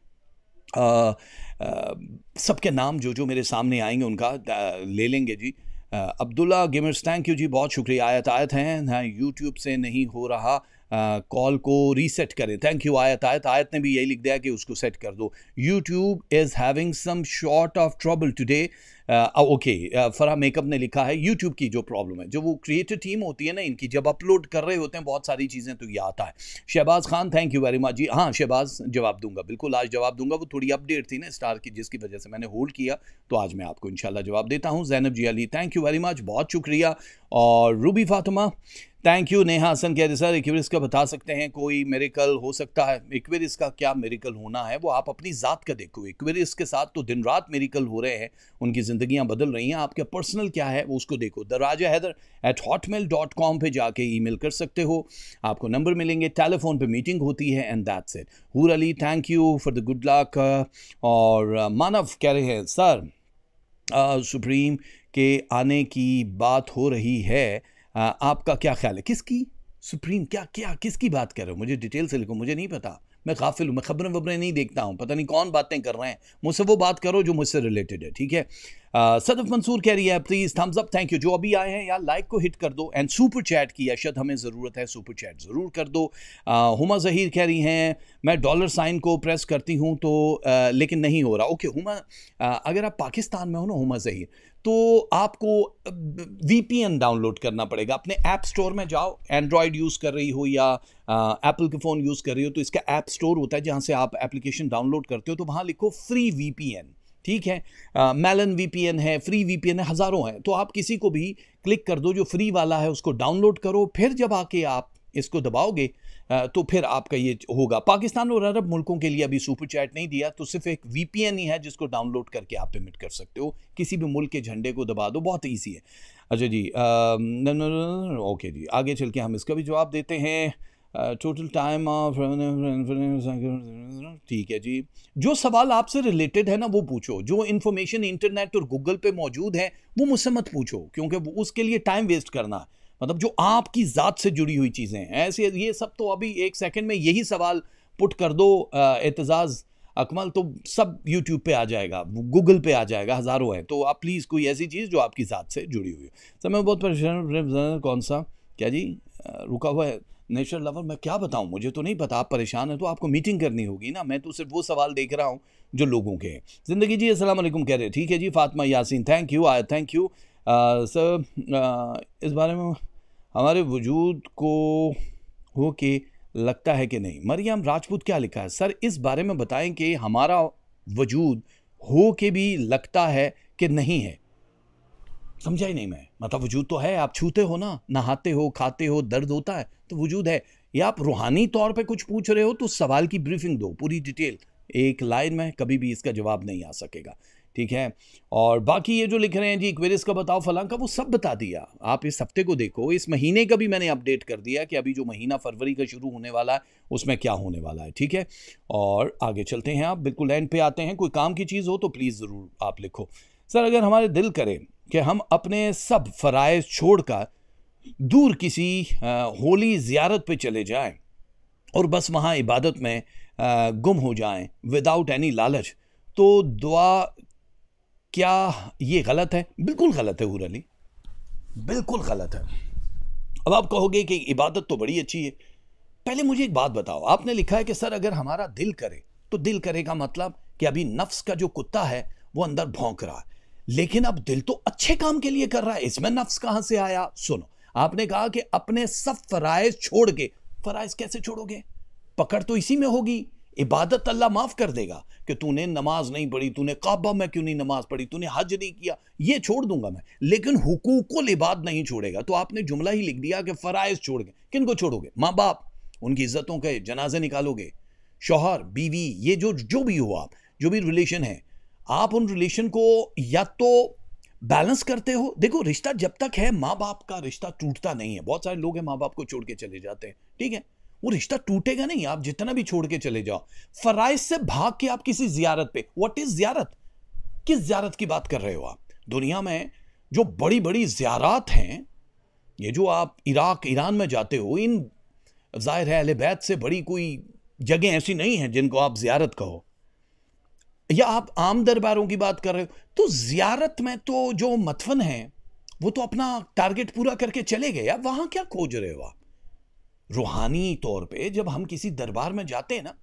सबके नाम जो जो मेरे सामने आएंगे उनका ले लेंगे जी अब्दुल्ला गिमर्स थैंक यू जी बहुत शुक्रिया आयत आयत हैं यूट्यूब से नहीं हो रहा कॉल को रीसेट करें थैंक यू आयत आयत आयत ने भी यही लिख दिया कि उसको सेट कर दो YouTube is having some sort of trouble today okay Farah makeup ने लिखा है यूट्यूब की जो प्रॉब्लम है जो वो क्रिएटिव टीम होती है ना इनकी जब अपलोड कर रहे होते हैं बहुत सारी चीज़ें तो ये आता है Shahbaz Khan thank you very much जी हाँ शहबाज जवाब दूंगा बिल्कुल आज जवाब दूंगा वो थोड़ी अपडेट थी ना स्टार की जिसकी वजह से मैंने होल्ड किया तो आज मैं आपको इनशाला जवाब देता हूँ जैनब जी Ali thank you very much बहुत शुक्रिया और रूबी फातिमा थैंक यू नेहा हसन कह रहे सर इक्वेरिस का बता सकते हैं कोई मेरिकल हो सकता है इक्वेरिस का क्या मेरिकल होना है वो आप अपनी ज़ात का देखो इक्वेरिस के साथ तो दिन रात मेरिकल हो रहे हैं उनकी ज़िंदियाँ बदल रही हैं आपका पर्सनल क्या है वो उसको देखो Raja Haider at hot mail dot com पर जाके ई कर सकते हो आपको नंबर मिलेंगे टेलीफोन पर मीटिंग होती है and that set Hoor Ali thank you for the good luck और मानव uh, कह रहे हैं सर सुप्रीम uh, के आने की बात हो रही है आपका क्या ख्याल है किसकी सुप्रीम क्या क्या किसकी बात कर रहे हो मुझे डिटेल से लिखो मुझे नहीं पता मैं काफिल हूँ मैं खबरें वबरें नहीं देखता हूँ पता नहीं कौन बातें कर रहे हैं मुझसे वो बात करो जो मुझसे रिलेटेड है ठीक है Uh, सदफ मंसूर कह रही है please thumbs up thank you जो अभी आए हैं यार लाइक को हिट कर दो एंड सुपर चैट की अशद हमें ज़रूरत है सुपर चैट ज़रूर कर दो uh, हुमा जहीर कह रही हैं मैं डॉलर साइन को प्रेस करती हूँ तो आ, uh, लेकिन नहीं हो रहा ओके okay, हुमा अगर आप पाकिस्तान में हो ना हुमा जहीर तो आपको वी डाउनलोड करना पड़ेगा अपने ऐप स्टोर में जाओ एंड्रॉयड यूज़ कर रही हो या एप्पल के फ़ोन यूज़ कर रही हो तो इसका ऐप स्टोर होता है जहाँ से आप एप्लीकेशन डाउनलोड करते हो तो वहाँ लिखो फ्री वी ठीक है मेलन वीपीएन है फ्री वीपीएन है हज़ारों हैं तो आप किसी को भी क्लिक कर दो जो फ्री वाला है उसको डाउनलोड करो फिर जब आके आप इसको दबाओगे तो फिर आपका ये होगा पाकिस्तान और अरब मुल्कों के लिए अभी सुपर चैट नहीं दिया तो सिर्फ एक वीपीएन ही है जिसको डाउनलोड करके आप पेमेंट कर सकते हो किसी भी मुल्क के झंडे को दबा दो बहुत ईजी है अच्छा जी ओके जी आगे चल के हम इसका भी जवाब देते हैं टोटल टाइम ऑफ ठीक है जी जो सवाल आपसे रिलेटेड है ना वो पूछो जो इन्फॉर्मेशन इंटरनेट और गूगल पे मौजूद है वो मुझसे मत पूछो क्योंकि उसके लिए टाइम वेस्ट करना मतलब जो आपकी ज़ात से जुड़ी हुई चीज़ें हैं ऐसे ये सब तो अभी एक सेकंड में यही सवाल पुट कर दो एतजाज़ अकमल तो सब यूट्यूब पे आ जाएगा गूगल पे आ जाएगा हज़ारों हैं तो आप प्लीज़ कोई ऐसी चीज़ जो आपकी ज़ात से जुड़ी हुई है सर तो मैं बहुत परेशान कौन सा क्या जी रुका हुआ है नेचर लवर मैं क्या बताऊं मुझे तो नहीं पता आप परेशान हैं तो आपको मीटिंग करनी होगी ना मैं तो सिर्फ वो सवाल देख रहा हूँ जो लोगों के हैं ज़िंदगी जी असल कह रहे हैं ठीक है जी Fatma Yasin thank you I thank you sir इस बारे में हमारे वजूद को हो के लगता है कि नहीं मरियम राजपूत क्या लिखा है सर इस बारे में बताएं कि हमारा वजूद हो के भी लगता है कि नहीं है समझा ही नहीं मैं मतलब वजूद तो है आप छूते हो ना नहाते हो खाते हो दर्द होता है तो वजूद है या आप रूहानी तौर पे कुछ पूछ रहे हो तो सवाल की ब्रीफिंग दो पूरी डिटेल एक लाइन में कभी भी इसका जवाब नहीं आ सकेगा ठीक है और बाकी ये जो लिख रहे हैं जी इक्वेरिस का बताओ फलां का वो सब बता दिया आप इस हफ्ते को देखो इस महीने का भी मैंने अपडेट कर दिया कि अभी जो महीना फरवरी का शुरू होने वाला है उसमें क्या होने वाला है ठीक है और आगे चलते हैं आप बिल्कुल एंड पे आते हैं कोई काम की चीज़ हो तो प्लीज़ ज़रूर आप लिखो सर अगर हमारे दिल करें कि हम अपने सब फ़रज़ छोड़कर दूर किसी होली ज़ियारत पे चले जाएं और बस वहाँ इबादत में गुम हो जाएं विदाउट एनी लालच तो दुआ क्या ये गलत है बिल्कुल गलत है हुरली अली बिल्कुल गलत है अब आप कहोगे कि इबादत तो बड़ी अच्छी है पहले मुझे एक बात बताओ आपने लिखा है कि सर अगर हमारा दिल करे तो दिल करे का मतलब कि अभी नफ्स का जो कुत्ता है वो अंदर भौंक रहा है लेकिन अब दिल तो अच्छे काम के लिए कर रहा है इसमें नफ्स कहां से आया सुनो आपने कहा कि अपने सब फराइज छोड़ के फराइज कैसे छोड़ोगे पकड़ तो इसी में होगी इबादत अल्लाह माफ़ कर देगा कि तूने नमाज नहीं पढ़ी तूने काबा में क्यों नहीं नमाज पढ़ी तूने हज नहीं किया ये छोड़ दूंगा मैं लेकिन हुकूकुल इबाद नहीं छोड़ेगा तो आपने जुमला ही लिख दिया कि फ़राइज़ छोड़ गए किन को छोड़ोगे माँ बाप उनकी इज्जतों के जनाजे निकालोगे शोहर बीवी ये जो जो भी हो आप जो भी रिलेशन है आप उन रिलेशन को या तो बैलेंस करते हो देखो रिश्ता जब तक है माँ बाप का रिश्ता टूटता नहीं है बहुत सारे लोग हैं माँ बाप को छोड़ के चले जाते हैं ठीक है वो रिश्ता टूटेगा नहीं आप जितना भी छोड़ के चले जाओ फराइज से भाग के आप किसी जियारत पे व्हाट इज जियारत किस जियारत की बात कर रहे हो आप दुनिया में जो बड़ी बड़ी जियारत हैं ये जो आप इराक ईरान में जाते हो इन जाहिर है अहल बैत से बड़ी कोई जगह ऐसी नहीं है जिनको आप जियारत कहो या आप आम दरबारों की बात कर रहे हो तो जियारत में तो जो मतफन है वो तो अपना टारगेट पूरा करके चले गए आप वहां क्या खोज रहे हो आप रूहानी तौर पे जब हम किसी दरबार में जाते हैं ना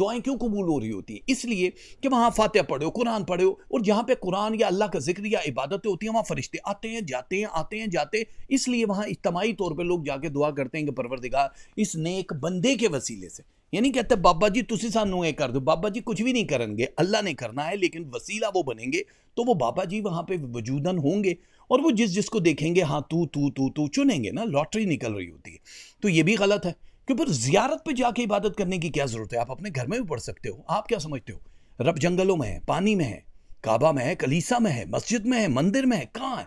दुआएं क्यों कबूल हो रही होती हैं इसलिए कि वहाँ फातह पढ़ो कुरान पढ़ो और जहाँ पे कुरान या अल्लाह का जिक्र या इबादतें होती हैं वहां फरिश्ते आते हैं जाते हैं आते हैं जाते हैं इसलिए वहां इज्तमाही तौर पर लोग जाके दुआ करते हैं कि परवरदिगार इस नेक बंदे के वसीले से ये नहीं कहते बाबा जी तुम सू कर दो बाबा जी कुछ भी नहीं करेंगे अल्लाह ने करना है लेकिन वसीला वो बनेंगे तो वो बाबा जी वहाँ पे वजूदन होंगे और वो जिस जिसको देखेंगे हाँ तू तू तू तू चुनेंगे ना लॉटरी निकल रही होती है तो ये भी गलत है क्योंकि जियारत पर जाके इबादत करने की क्या ज़रूरत है आप अपने घर में भी पढ़ सकते हो आप क्या समझते हो रब जंगलों में है पानी में है काबा में है कलीसा में है मस्जिद में है मंदिर में है कहाँ है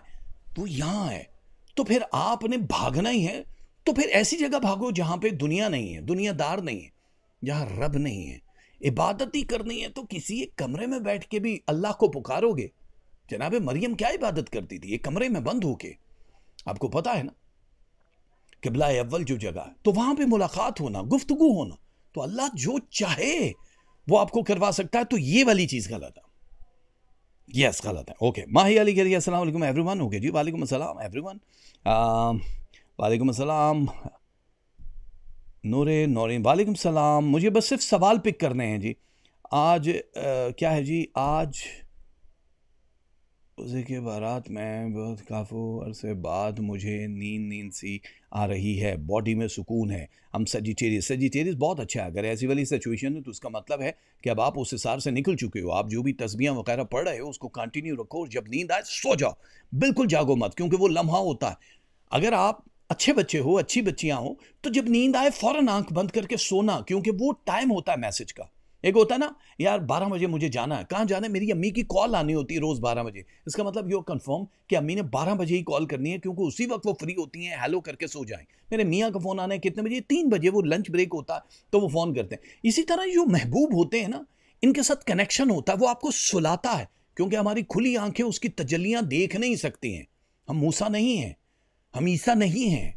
वो तो यहाँ है तो फिर आपने भागना ही है तो फिर ऐसी जगह भागो जहाँ पे दुनिया नहीं है दुनियादार नहीं है यहाँ रब नहीं है इबादत ही करनी है तो किसी एक कमरे में बैठ के भी अल्लाह को पुकारोगे जनाब मरियम क्या इबादत करती थी एक कमरे में बंद होके आपको पता है ना किबला अव्वल जो जगह है तो वहां पे मुलाकात होना गुफ्तगु होना तो अल्लाह जो चाहे वो आपको करवा सकता है तो ये वाली चीज़ गलत है यस गलत है ओके माही अली कह रही है एवरी वन ओके जी वालेकुम असलम एवरी वन वालेकुम असलम नूर नौरीन वालेकुम सलाम मुझे बस सिर्फ सवाल पिक करने हैं जी आज आ, क्या है जी आज उसे के बारात में बहुत काफ़ो अरसे बाद मुझे नींद नींद सी आ रही है बॉडी में सुकून है हम सजिटेरियस सजिटेरियस बहुत अच्छा है अगर ऐसी वाली सिचुएशन है तो उसका मतलब है कि अब आप उस हिसार से निकल चुके हो आप जो भी तस्बियाँ वगैरह पढ़ रहे हो उसको कंटिन्यू रखो जब नींद आए सो जाओ बिल्कुल जागो मत क्योंकि वो लम्हा होता है अगर आप अच्छे बच्चे हो अच्छी बच्चियां हो तो जब नींद आए फौरन आंख बंद करके सोना क्योंकि वो टाइम होता है मैसेज का एक होता है ना यार बारह बजे मुझे जाना है कहाँ जाना है मेरी अम्मी की कॉल आनी होती है रोज़ बारह बजे इसका मतलब यो कंफर्म कि अम्मी ने बारह बजे ही कॉल करनी है क्योंकि उसी वक्त वो फ्री होती हैं हेलो करके सो जाएं मेरे मियाँ का फ़ोन आना है कितने बजे तीन बजे वो लंच ब्रेक होता है तो वो फ़ोन करते हैं इसी तरह जो महबूब होते हैं ना इनके साथ कनेक्शन होता है वो आपको सुलाता है क्योंकि हमारी खुली आंखें उसकी तजलियाँ देख नहीं सकती हैं हम मूसा नहीं हैं हम ईसा नहीं हैं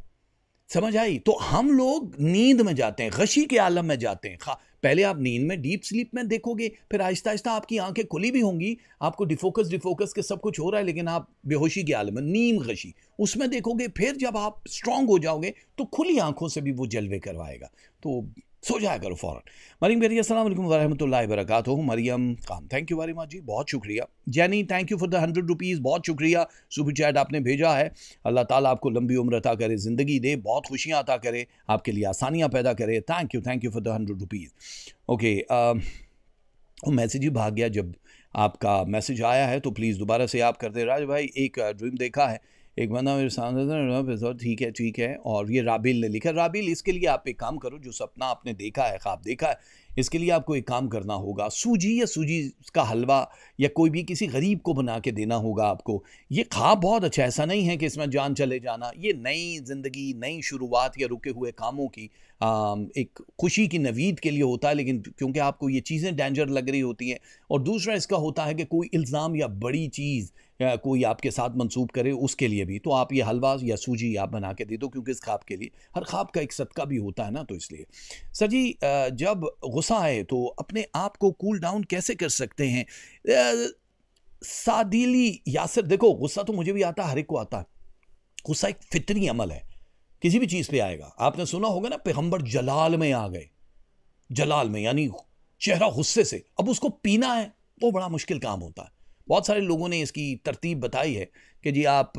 समझ आई तो हम लोग नींद में जाते हैं गशी के आलम में जाते हैं खा पहले आप नींद में डीप स्लीप में देखोगे फिर आहिस्ता आहिस्ता आपकी आंखें खुली भी होंगी आपको डिफोकस डिफोकस के सब कुछ हो रहा है लेकिन आप बेहोशी के आलम में नीम गशी उसमें देखोगे फिर जब आप स्ट्रांग हो जाओगे तो खुली आंखों से भी वो जलवे करवाएगा तो सो जाया करो फ़ौरन मरीम कह असल है वरक Mariam Khan thank you very much जी बहुत शुक्रिया Jaini thank you for the hundred rupees बहुत शुक्रिया सुपर चैट आपने भेजा है अल्लाह ताला आपको लंबी उम्र अता करे ज़िंदगी दे बहुत खुशियाँ अता करे आपके लिए आसानियाँ पैदा करे thank you thank you for the hundred rupees okay वो मैसेज ही भाग गया जब आपका मैसेज आया है तो प्लीज़ दोबारा से आप करते राज भाई एक ड्रीम uh, देखा है एक बंदा मेरे सामने था ठीक है ठीक है और ये राबिल ने लिखा राबिल इसके लिए आप एक काम करो जो सपना आपने देखा है ख्वाब देखा है इसके लिए आपको एक काम करना होगा सूजी या सूजी का हलवा या कोई भी किसी गरीब को बना के देना होगा आपको ये ख्वाब बहुत अच्छा ऐसा नहीं है कि इसमें जान चले जाना ये नई ज़िंदगी नई शुरुआत या रुके हुए कामों की आ, एक खुशी की नवीद के लिए होता है लेकिन क्योंकि आपको ये चीज़ें डेंजर लग रही होती हैं और दूसरा इसका होता है कि कोई इल्ज़ाम या बड़ी चीज़ कोई आपके साथ मंसूब करे उसके लिए भी तो आप ये हलवा या सूजी आप बना के दे दो क्योंकि इस ख्वाब के लिए हर ख्वाब का एक सदका भी होता है ना तो इसलिए सर जी जब गुस्सा आए तो अपने आप को कूल डाउन कैसे कर सकते हैं सादीली यासर देखो गुस्सा तो मुझे भी आता हर एक को आता है गुस्सा एक फितरी अमल है किसी भी चीज़ पे आएगा आपने सुना होगा ना पैगम्बर जलाल में आ गए जलाल में यानी चेहरा गुस्से से अब उसको पीना है वो तो बड़ा मुश्किल काम होता है बहुत सारे लोगों ने इसकी तरतीब बताई है कि जी आप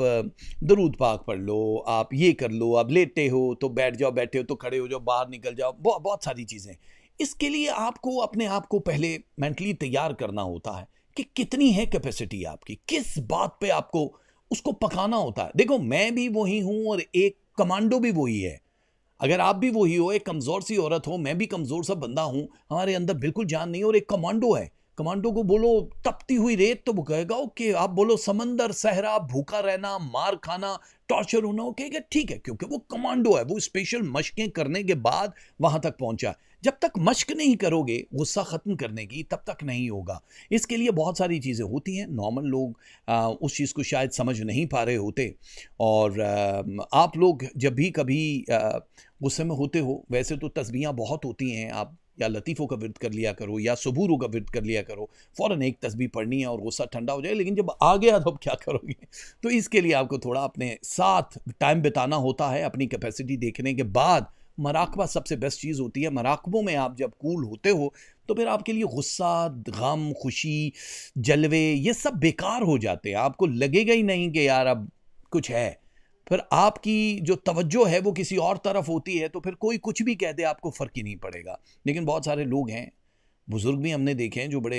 दरूद पाक पढ़ लो आप ये कर लो आप लेटे हो तो बैठ जाओ बैठे हो तो खड़े हो जाओ बाहर निकल जाओ बहुत बहुत सारी चीज़ें इसके लिए आपको अपने आप को पहले मेंटली तैयार करना होता है कि कितनी है कैपेसिटी आपकी किस बात पे आपको उसको पकाना होता है देखो मैं भी वही हूँ और एक कमांडो भी वही है अगर आप भी वही हो एक कमज़ोर सी औरत हो मैं भी कमज़ोर सा बंदा हूँ हमारे अंदर बिल्कुल जान नहीं और एक कमांडो है कमांडो को बोलो तपती हुई रेत तो वो कहेगा ओके आप बोलो समंदर सहरा भूखा रहना मार खाना टॉर्चर होना ओके कहेगा ठीक है क्योंकि वो कमांडो है वो स्पेशल मशकें करने के बाद वहाँ तक पहुँचा जब तक मशक नहीं करोगे गुस्सा ख़त्म करने की तब तक नहीं होगा इसके लिए बहुत सारी चीज़ें होती हैं नॉर्मल लोग आ, उस चीज़ को शायद समझ नहीं पा रहे होते और आ, आप लोग जब भी कभी गुस्से में होते हो वैसे तो तस्वीयाँ बहुत होती हैं आप या लतीफ़ों का विरत कर लिया करो या सबूरों का विरत कर लिया करो फ़ौर एक तस्वीर पढ़नी है और गुस्सा ठंडा हो जाए लेकिन जब आ गया तो अब क्या करोगे तो इसके लिए आपको थोड़ा अपने साथ टाइम बिताना होता है अपनी कैपेसिटी देखने के बाद मराकबा सबसे बेस्ट चीज़ होती है मराकबों में आप जब कूल होते हो तो फिर आपके लिए गुस्सा गम खुशी जलवे ये सब बेकार हो जाते हैं आपको लगेगा ही नहीं कि यार अब कुछ है फिर आपकी जो तवज्जो है वो किसी और तरफ होती है तो फिर कोई कुछ भी कह दे आपको फ़र्क ही नहीं पड़ेगा लेकिन बहुत सारे लोग हैं बुज़ुर्ग भी हमने देखे हैं जो बड़े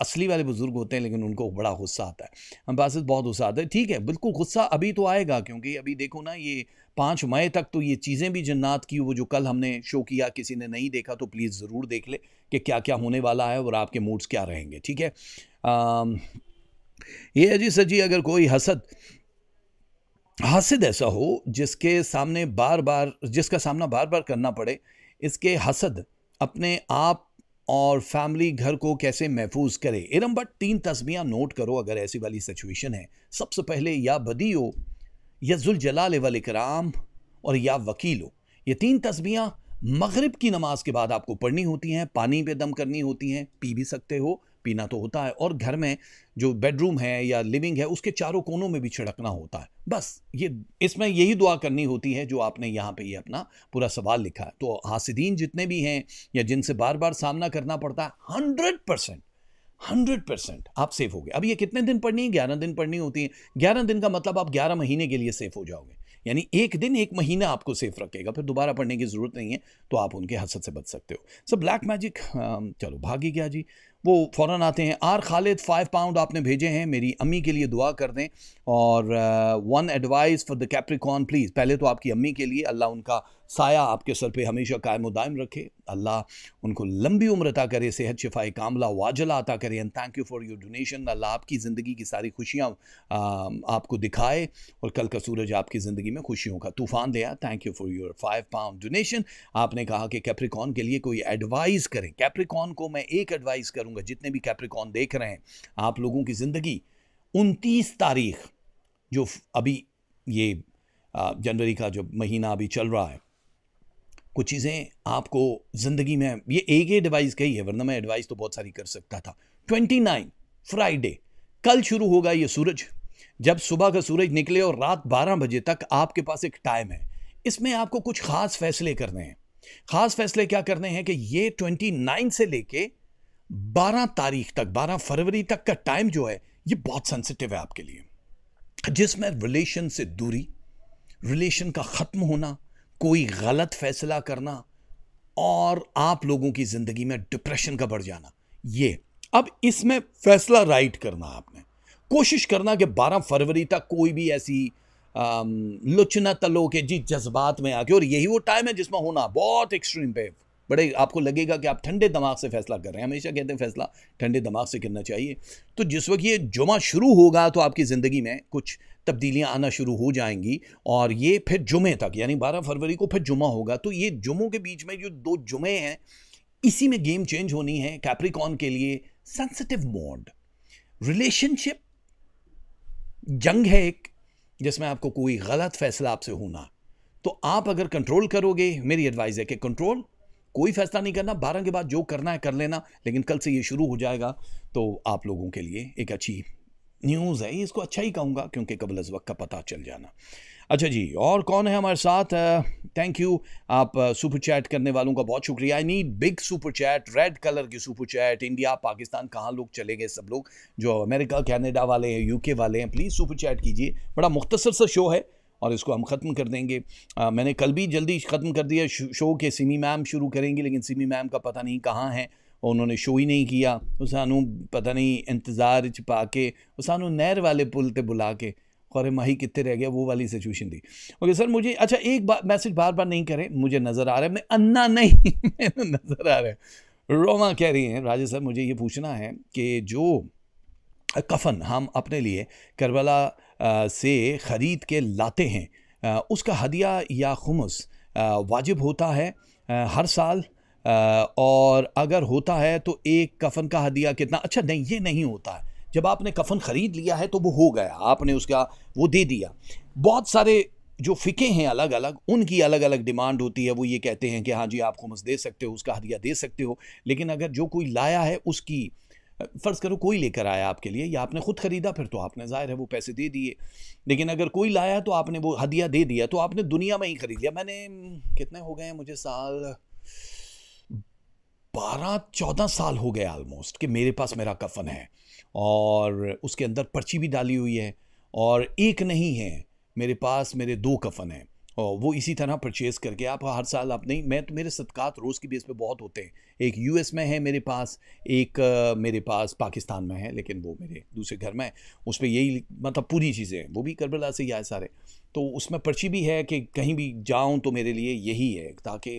असली वाले बुज़ुर्ग होते हैं लेकिन उनको बड़ा गुस्सा आता है हम पास बहुत गुस्सा आता है ठीक है बिल्कुल गुस्सा अभी तो आएगा क्योंकि अभी देखो ना ये पाँच मई तक तो ये चीज़ें भी जन्नात की वो जो कल हमने शो किया किसी ने नहीं देखा तो प्लीज़ ज़रूर देख ले कि क्या क्या होने वाला है और आपके मूड्स क्या रहेंगे ठीक है आ, ये है जी सर जी अगर कोई हसद हसद हाँ, ऐसा हो जिसके सामने बार बार जिसका सामना बार बार करना पड़े इसके हसद अपने आप और फैमिली घर को कैसे महफूज करे इरम बट तीन तस्बियाँ नोट करो अगर ऐसी वाली सिचुएशन है सबसे पहले या बदी हो या जुलजलाल वल कराम और या वकील हो ये तीन तस्बियाँ मगरब की नमाज के बाद आपको पढ़नी होती हैं पानी पे दम करनी होती हैं पी भी सकते हो पीना तो होता है और घर में जो बेडरूम है या लिविंग है उसके चारों कोनों में भी छिड़कना होता है बस ये इसमें यही दुआ करनी होती है जो आपने यहाँ पे ये यह अपना पूरा सवाल लिखा है तो हासिदीन जितने भी हैं या जिनसे बार बार सामना करना पड़ता है हंड्रेड परसेंट हंड्रेड परसेंट आप सेफ हो गए अब ये कितने दिन पढ़नी है ग्यारह दिन पढ़नी होती है ग्यारह दिन का मतलब आप ग्यारह महीने के लिए सेफ हो जाओगे यानी एक दिन एक महीना आपको सेफ रखेगा फिर दोबारा पढ़ने की ज़रूरत नहीं है तो आप उनके हसद से बच सकते हो सब ब्लैक मैजिक चलो भागी गया जी वो फ़ौर आते हैं आर खालिद फ़ाइव पाउंड आपने भेजे हैं मेरी अम्मी के लिए दुआ कर दें और one advice for the Capricorn please पहले तो आपकी अम्मी के लिए अल्लाह उनका साया आपके सर पे हमेशा कायम दायम रखे अल्लाह उनको लंबी उम्र अता करे सेहत शफाई कामला वाजला अता करे and thank you for your donation Allah आपकी ज़िंदगी की सारी खुशियाँ आपको दिखाए और कल का सूरज आपकी ज़िंदगी में खुशियों का तूफ़ान दिया thank you for your five pound donation आपने कहा कि कैप्रिकॉन के लिए कोई एडवाइस करें कैप्रिकॉन को मैं एक एडवाइस करूँगा जितने भी कैप्रिकॉन देख रहे हैं आप लोगों की ज़िंदगी उनतीस तारीख जो अभी ये जनवरी का जो महीना अभी चल रहा है कुछ चीज़ें आपको ज़िंदगी में ये एक ही एडवाइस कही है वरना मैं एडवाइस तो बहुत सारी कर सकता था ट्वेंटी नाइन फ्राइडे कल शुरू होगा ये सूरज जब सुबह का सूरज निकले और रात बारह बजे तक आपके पास एक टाइम है इसमें आपको कुछ ख़ास फैसले करने हैं ख़ास फैसले क्या करने हैं कि ये ट्वेंटी नाइन से लेके बारह तारीख तक बारह फरवरी तक का टाइम जो है ये बहुत सेंसिटिव है आपके लिए जिसमें रिलेशन से दूरी रिलेशन का ख़त्म होना कोई गलत फैसला करना और आप लोगों की ज़िंदगी में डिप्रेशन का बढ़ जाना ये अब इसमें फैसला राइट करना आपने कोशिश करना कि 12 फरवरी तक कोई भी ऐसी लुचना तलो के जी जज्बात में आके और यही वो टाइम है जिसमें होना बहुत एक्सट्रीम पे बड़े आपको लगेगा कि आप ठंडे दिमाग से फैसला कर रहे हैं हमेशा कहते हैं फैसला ठंडे दिमाग से करना चाहिए तो जिस वक्त ये जुमा शुरू होगा तो आपकी ज़िंदगी में कुछ तब्दीलियाँ आना शुरू हो जाएंगी और ये फिर जुमे तक यानी बारह फरवरी को फिर जुमा होगा तो ये जुमों के बीच में जो दो जुमे हैं इसी में गेम चेंज होनी है कैप्रिकॉन के लिए सेंसिटिव मोड रिलेशनशिप जंग है एक जिसमें आपको कोई गलत फैसला आपसे होना तो आप अगर कंट्रोल करोगे मेरी एडवाइस है कि कंट्रोल कोई फैसला नहीं करना बारह के बाद जो करना है कर लेना लेकिन कल से ये शुरू हो जाएगा तो आप लोगों के लिए एक अच्छी न्यूज़ है इसको अच्छा ही कहूँगा क्योंकि कबल अज वक्त का पता चल जाना अच्छा जी और कौन है हमारे साथ थैंक यू आप सुपर चैट करने वालों का बहुत शुक्रिया I need big super chat red colour की सुपर चैट इंडिया पाकिस्तान कहाँ लोग चले गए सब लोग जो अमेरिका कैनेडा वाले हैं यूके वाले हैं प्लीज़ सुपर चैट कीजिए बड़ा मुख्तसर सा शो है और इसको हम ख़त्म कर देंगे आ, मैंने कल भी जल्दी ख़त्म कर दिया शो के सिमी मैम शुरू करेंगे लेकिन सिमी मैम का पता नहीं कहाँ है उन्होंने शो ही नहीं किया ਨਹੀਂ ਕੀਤਾ ਉਹ ਸਾਨੂੰ ਪਤਾ ਨਹੀਂ ਇੰਤਜ਼ਾਰ ਚ ਪਾ ਕੇ ਉਹ ਸਾਨੂੰ के खौरे माही कितने रह गया वो वाली सिचुएशन थी ओके सर मुझे अच्छा एक बार मैसेज बार बार नहीं करें मुझे नज़र आ रहा है मैं अन्ना नहीं नज़र आ रहा है रोमा कह रही हैं राजे सर मुझे ये पूछना है कि जो कफन हम अपने लिए करबला से ख़रीद के लाते हैं उसका हदिया या खुमस वाजिब होता है हर साल और अगर होता है तो एक कफन का हदिया कितना अच्छा नहीं ये नहीं होता है जब आपने कफन ख़रीद लिया है तो वो हो गया आपने उसका वो दे दिया बहुत सारे जो फ़िके हैं अलग अलग उनकी अलग अलग डिमांड होती है वो ये कहते हैं कि हाँ जी आप खुमस दे सकते हो उसका हदिया दे सकते हो लेकिन अगर जो कोई लाया है उसकी फ़र्ज़ करो कोई लेकर आया आपके लिए या आपने ख़ुद ख़रीदा फिर तो आपने ज़ाहिर है वो पैसे दे दिए लेकिन अगर कोई लाया तो आपने वो हदिया दे दिया तो आपने दुनिया में ही ख़रीद लिया मैंने कितने हो गए मुझे साल बारह चौदह साल हो गए आलमोस्ट कि मेरे पास मेरा कफन है और उसके अंदर पर्ची भी डाली हुई है और एक नहीं है मेरे पास मेरे दो कफन हैं और वो इसी तरह परचेज़ करके आप हर साल आप नहीं मैं तो मेरे सदक़ात रोज़ की बेस पे बहुत होते हैं एक यूएस में है मेरे पास एक मेरे पास पाकिस्तान में है लेकिन वो मेरे दूसरे घर में है उस पर यही मतलब पूरी चीज़ें हैं वो भी करबला से ही आए सारे तो उसमें पर्ची भी है कि कहीं भी जाऊं तो मेरे लिए यही है ताकि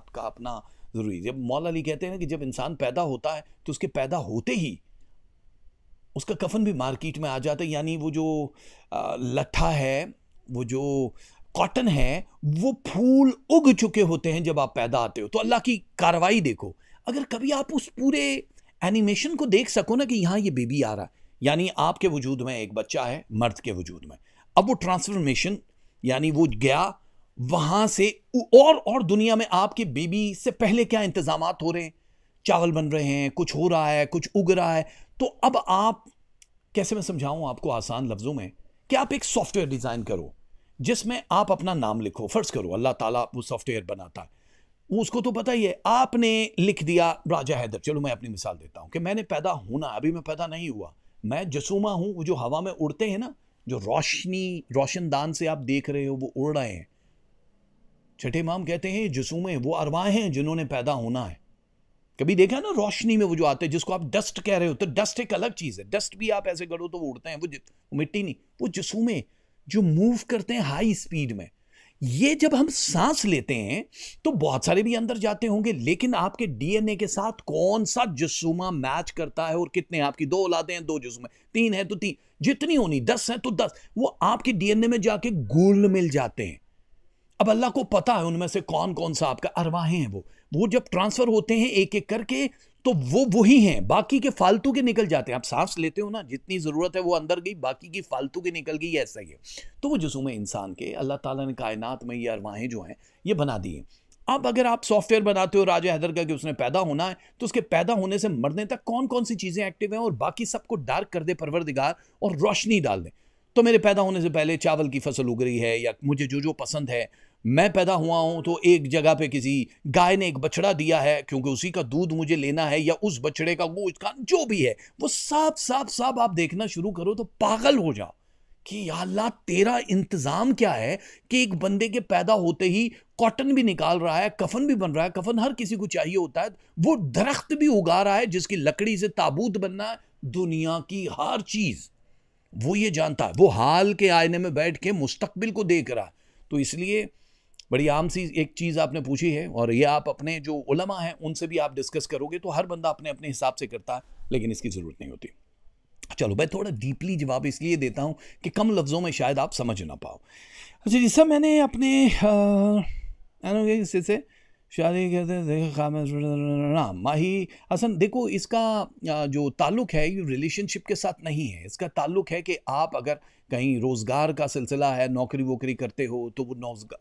आपका अपना ज़रूरी जब मौला अली कहते हैं ना कि जब इंसान पैदा होता है तो उसके पैदा होते ही उसका कफन भी मार्केट में आ जाता है यानी वो जो लट्ठा है वो जो कॉटन है वो फूल उग चुके होते हैं जब आप पैदा आते हो तो अल्लाह की कार्रवाई देखो अगर कभी आप उस पूरे एनिमेशन को देख सको ना कि यहाँ ये बेबी आ रहा है यानी आपके वजूद में एक बच्चा है मर्द के वजूद में अब वो ट्रांसफॉर्मेशन यानी वो गया वहां से और और दुनिया में आपके बेबी से पहले क्या इंतजाम हो रहे हैं चावल बन रहे हैं कुछ हो रहा है कुछ उग रहा है तो अब आप कैसे मैं समझाऊं आपको आसान लफ्जों में कि आप एक सॉफ्टवेयर डिज़ाइन करो जिसमें आप अपना नाम लिखो फर्ज करो अल्लाह ताला वो सॉफ्टवेयर बनाता है उसको तो पता ही है आपने लिख दिया राजा हैदर चलो मैं अपनी मिसाल देता हूँ कि मैंने पैदा होना अभी मैं पैदा नहीं हुआ मैं जसूमा हूँ वो जो हवा में उड़ते हैं ना जो रोशनी रोशनदान से आप देख रहे हो वो उड़ रहे हैं छठे इमाम कहते हैं जसूमे वो अरवाएं हैं जिन्होंने पैदा होना है कभी देखा ना रोशनी में वो जो आते हैं जिसको आप डस्ट कह रहे हो तो डस्ट एक अलग चीज़ है डस्ट भी आप ऐसे करो तो वो उड़ते हैं वो मिट्टी नहीं वो जसूमे जो मूव करते हैं हाई स्पीड में ये जब हम सांस लेते हैं तो बहुत सारे भी अंदर जाते होंगे लेकिन आपके डीएनए के साथ कौन सा जसूमा मैच करता है और कितने आपकी दो औलादे हैं दो जसूमे तीन है तो तीन जितनी होनी दस है तो दस वो आपके डीएनए में जाके गुल मिल जाते हैं अब अल्लाह को पता है उनमें से कौन कौन सा आपका अरवाहें हैं वो वो जब ट्रांसफ़र होते हैं एक एक करके तो वो वही हैं बाकी के फालतू के निकल जाते हैं आप सांस लेते हो ना जितनी ज़रूरत है वो अंदर गई बाकी की फालतू के निकल गई ऐसा ही है तो वो जसूम इंसान के अल्लाह ताला ने कायनात में ये अरवाहें जो हैं ये बना दिए अब अगर आप सॉफ्टवेयर बनाते हो राजा हैदर का कि उसने पैदा होना है तो उसके पैदा होने से मरने तक कौन कौन सी चीज़ें एक्टिव हैं और बाकी सबको डार्क कर दे परवरदिगार और रोशनी डाल दें तो मेरे पैदा होने से पहले चावल की फसल उग रही है या मुझे जो जो पसंद है मैं पैदा हुआ हूं तो एक जगह पे किसी गाय ने एक बछड़ा दिया है क्योंकि उसी का दूध मुझे लेना है या उस बछड़े का गोश्त का जो भी है वो साफ साफ साफ आप देखना शुरू करो तो पागल हो जाओ कि अल्लाह तेरा इंतज़ाम क्या है कि एक बंदे के पैदा होते ही कॉटन भी निकाल रहा है कफन भी बन रहा है कफन हर किसी को चाहिए होता है वो दरख्त भी उगा रहा है जिसकी लकड़ी से ताबूत बनना है दुनिया की हर चीज़ वो ये जानता है वो हाल के आईने में बैठ के मुस्तबिल को देख रहा है तो इसलिए बड़ी आम सी एक चीज़ आपने पूछी है और ये आप अपने जो उलमा हैं उनसे भी आप डिस्कस करोगे तो हर बंदा अपने अपने हिसाब से करता है लेकिन इसकी ज़रूरत नहीं होती चलो मैं थोड़ा डीपली जवाब इसलिए देता हूँ कि कम लफ्ज़ों में शायद आप समझ ना पाओ अच्छा जिससे मैंने अपने से शादी कहते माही हसन देखो इसका जो ताल्लुक है ये रिलेशनशिप के साथ नहीं है इसका ताल्लुक है कि आप अगर कहीं रोज़गार का सिलसिला है नौकरी वोकरी करते हो तो वो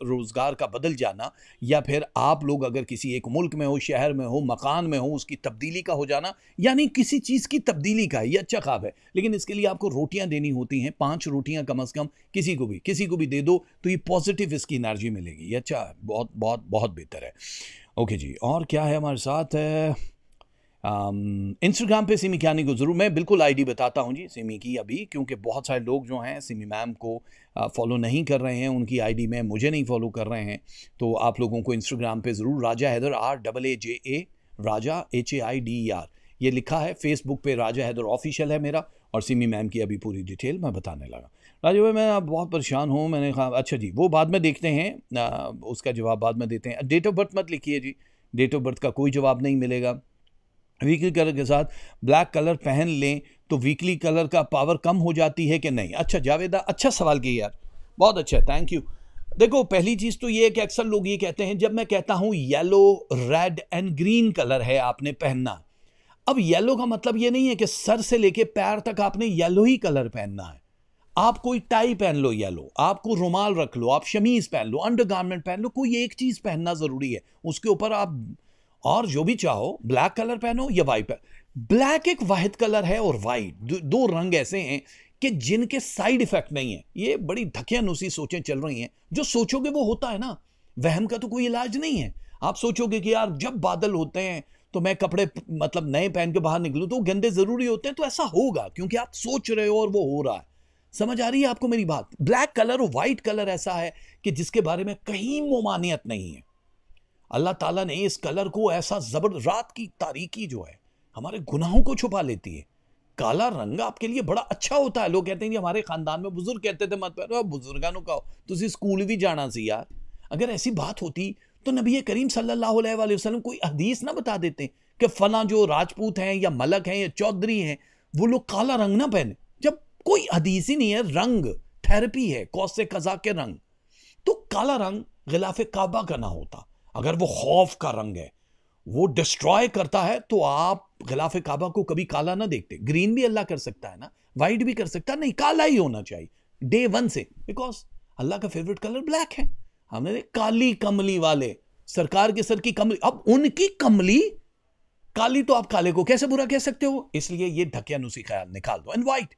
रोज़गार का बदल जाना या फिर आप लोग अगर किसी एक मुल्क में हो शहर में हो मकान में हो उसकी तब्दीली का हो जाना यानी किसी चीज़ की तब्दीली का है ये अच्छा खाब है लेकिन इसके लिए आपको रोटियाँ देनी होती हैं पाँच रोटियाँ कम अज़ कम किसी को भी किसी को भी दे दो तो ये पॉजिटिव इसकी एनर्जी मिलेगी ये अच्छा बहुत बहुत बहुत बेहतर है ओके जी और क्या है हमारे साथ है? इंस्टाग्राम um, पे सिमी कहने को ज़रूर मैं बिल्कुल आईडी बताता हूँ जी सिमी की अभी क्योंकि बहुत सारे लोग जो हैं सिमी मैम को फॉलो uh, नहीं कर रहे हैं उनकी आईडी में मुझे नहीं फॉलो कर रहे हैं तो आप लोगों को इंस्टाग्राम पे ज़रूर Raja Haider R double A J A Raja H A I D R ये लिखा है फेसबुक पे राजा हैदर ऑफिशियल है मेरा और सिमी मैम की अभी पूरी डिटेल मैं बताने लगा राजा भाई मैं बहुत परेशान हूँ मैंने कहा अच्छा जी वो बाद में देखते हैं uh, उसका जवाब बाद में देते हैं डेट ऑफ बर्थ मत लिखिए जी डेट ऑफ बर्थ का कोई जवाब नहीं मिलेगा वीकली कलर के साथ ब्लैक कलर पहन लें तो वीकली कलर का पावर कम हो जाती है कि नहीं अच्छा जावेदा अच्छा सवाल किया यार बहुत अच्छा थैंक यू देखो पहली चीज़ तो ये है कि अक्सर लोग ये कहते हैं जब मैं कहता हूँ yellow red and green colour है आपने पहनना अब येलो का मतलब ये नहीं है कि सर से लेके पैर तक आपने येलो ही कलर पहनना है आप कोई टाई पहन लो येलो आपको रुमाल रख लो आप शमीज पहन लो अंडर गारमेंट पहन लो कोई एक चीज़ पहनना ज़रूरी है उसके ऊपर आप और जो भी चाहो ब्लैक कलर पहनो या वाइट पहनो ब्लैक एक वाहिद कलर है और वाइट दो, दो रंग ऐसे हैं कि जिनके साइड इफेक्ट नहीं है ये बड़ी धकियानुसी सोचें चल रही हैं जो सोचोगे वो होता है ना वहम का तो कोई इलाज नहीं है आप सोचोगे कि यार जब बादल होते हैं तो मैं कपड़े मतलब नए पहन के बाहर निकलूँ तो गंदे ज़रूरी होते हैं तो ऐसा होगा क्योंकि आप सोच रहे हो और वो हो रहा है समझ आ रही है आपको मेरी बात ब्लैक कलर और वाइट कलर ऐसा है कि जिसके बारे में कहीं मोमानियत नहीं है अल्लाह ताला ने इस कलर को ऐसा जबर रात की तारीकी जो है हमारे गुनाहों को छुपा लेती है काला रंग आपके लिए बड़ा अच्छा होता है लोग कहते हैं हमारे खानदान में बुजुर्ग कहते थे मत पहनो बुजुर्गों का ਕਹੋ ਤੁਸੀਂ ਸਕੂਲ ਵੀ ਜਾਣਾ अगर ऐसी बात होती तो नबी करीम सल्लल्लाहु अलैहि वसल्लम कोई हदीस ना बता देते कि फला जो राजपूत हैं या मलक हैं या चौधरी हैं वो लोग काला रंग ना पहने जब कोई हदीस ही नहीं है रंग थेरेपी है कौसे कजा के रंग तो काला रंग गिलाफ काबा का ना होता अगर वो खौफ का रंग है वो डिस्ट्रॉय करता है तो आप खिलाफ काबा को कभी काला ना देखते ग्रीन भी अल्लाह कर सकता है ना वाइट भी कर सकता है नहीं काला ही होना चाहिए डे वन से बिकॉज अल्लाह का फेवरेट कलर ब्लैक है हमने काली कमली वाले सरकार के सर की कमली अब उनकी कमली काली तो आप काले को कैसे बुरा कह सकते हो इसलिए ये धकियानुसी ख्याल निकाल दो एंड वाइट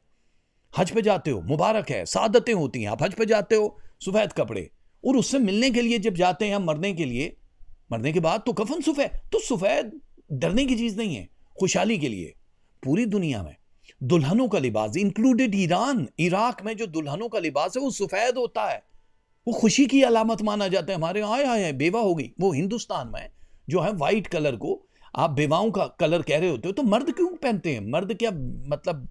हज पे जाते हो मुबारक है सादतें होती हैं आप हज पे जाते हो सफेद कपड़े और उससे मिलने के लिए जब जाते हैं मरने के लिए मरने के बाद तो कफन सफेद तो सफ़ैद डरने की चीज़ नहीं है खुशहाली के लिए पूरी दुनिया में दुल्हनों का लिबास इंक्लूडेड ईरान इराक में जो दुल्हनों का लिबास है वो सफ़ैद होता है वो खुशी की अलामत माना जाता है हमारे यहाँ आए हैं बेवा हो गई वो हिंदुस्तान में जो है वाइट कलर को आप बेवाओं का कलर कह रहे होते हो तो मर्द क्यों पहनते हैं मर्द क्या मतलब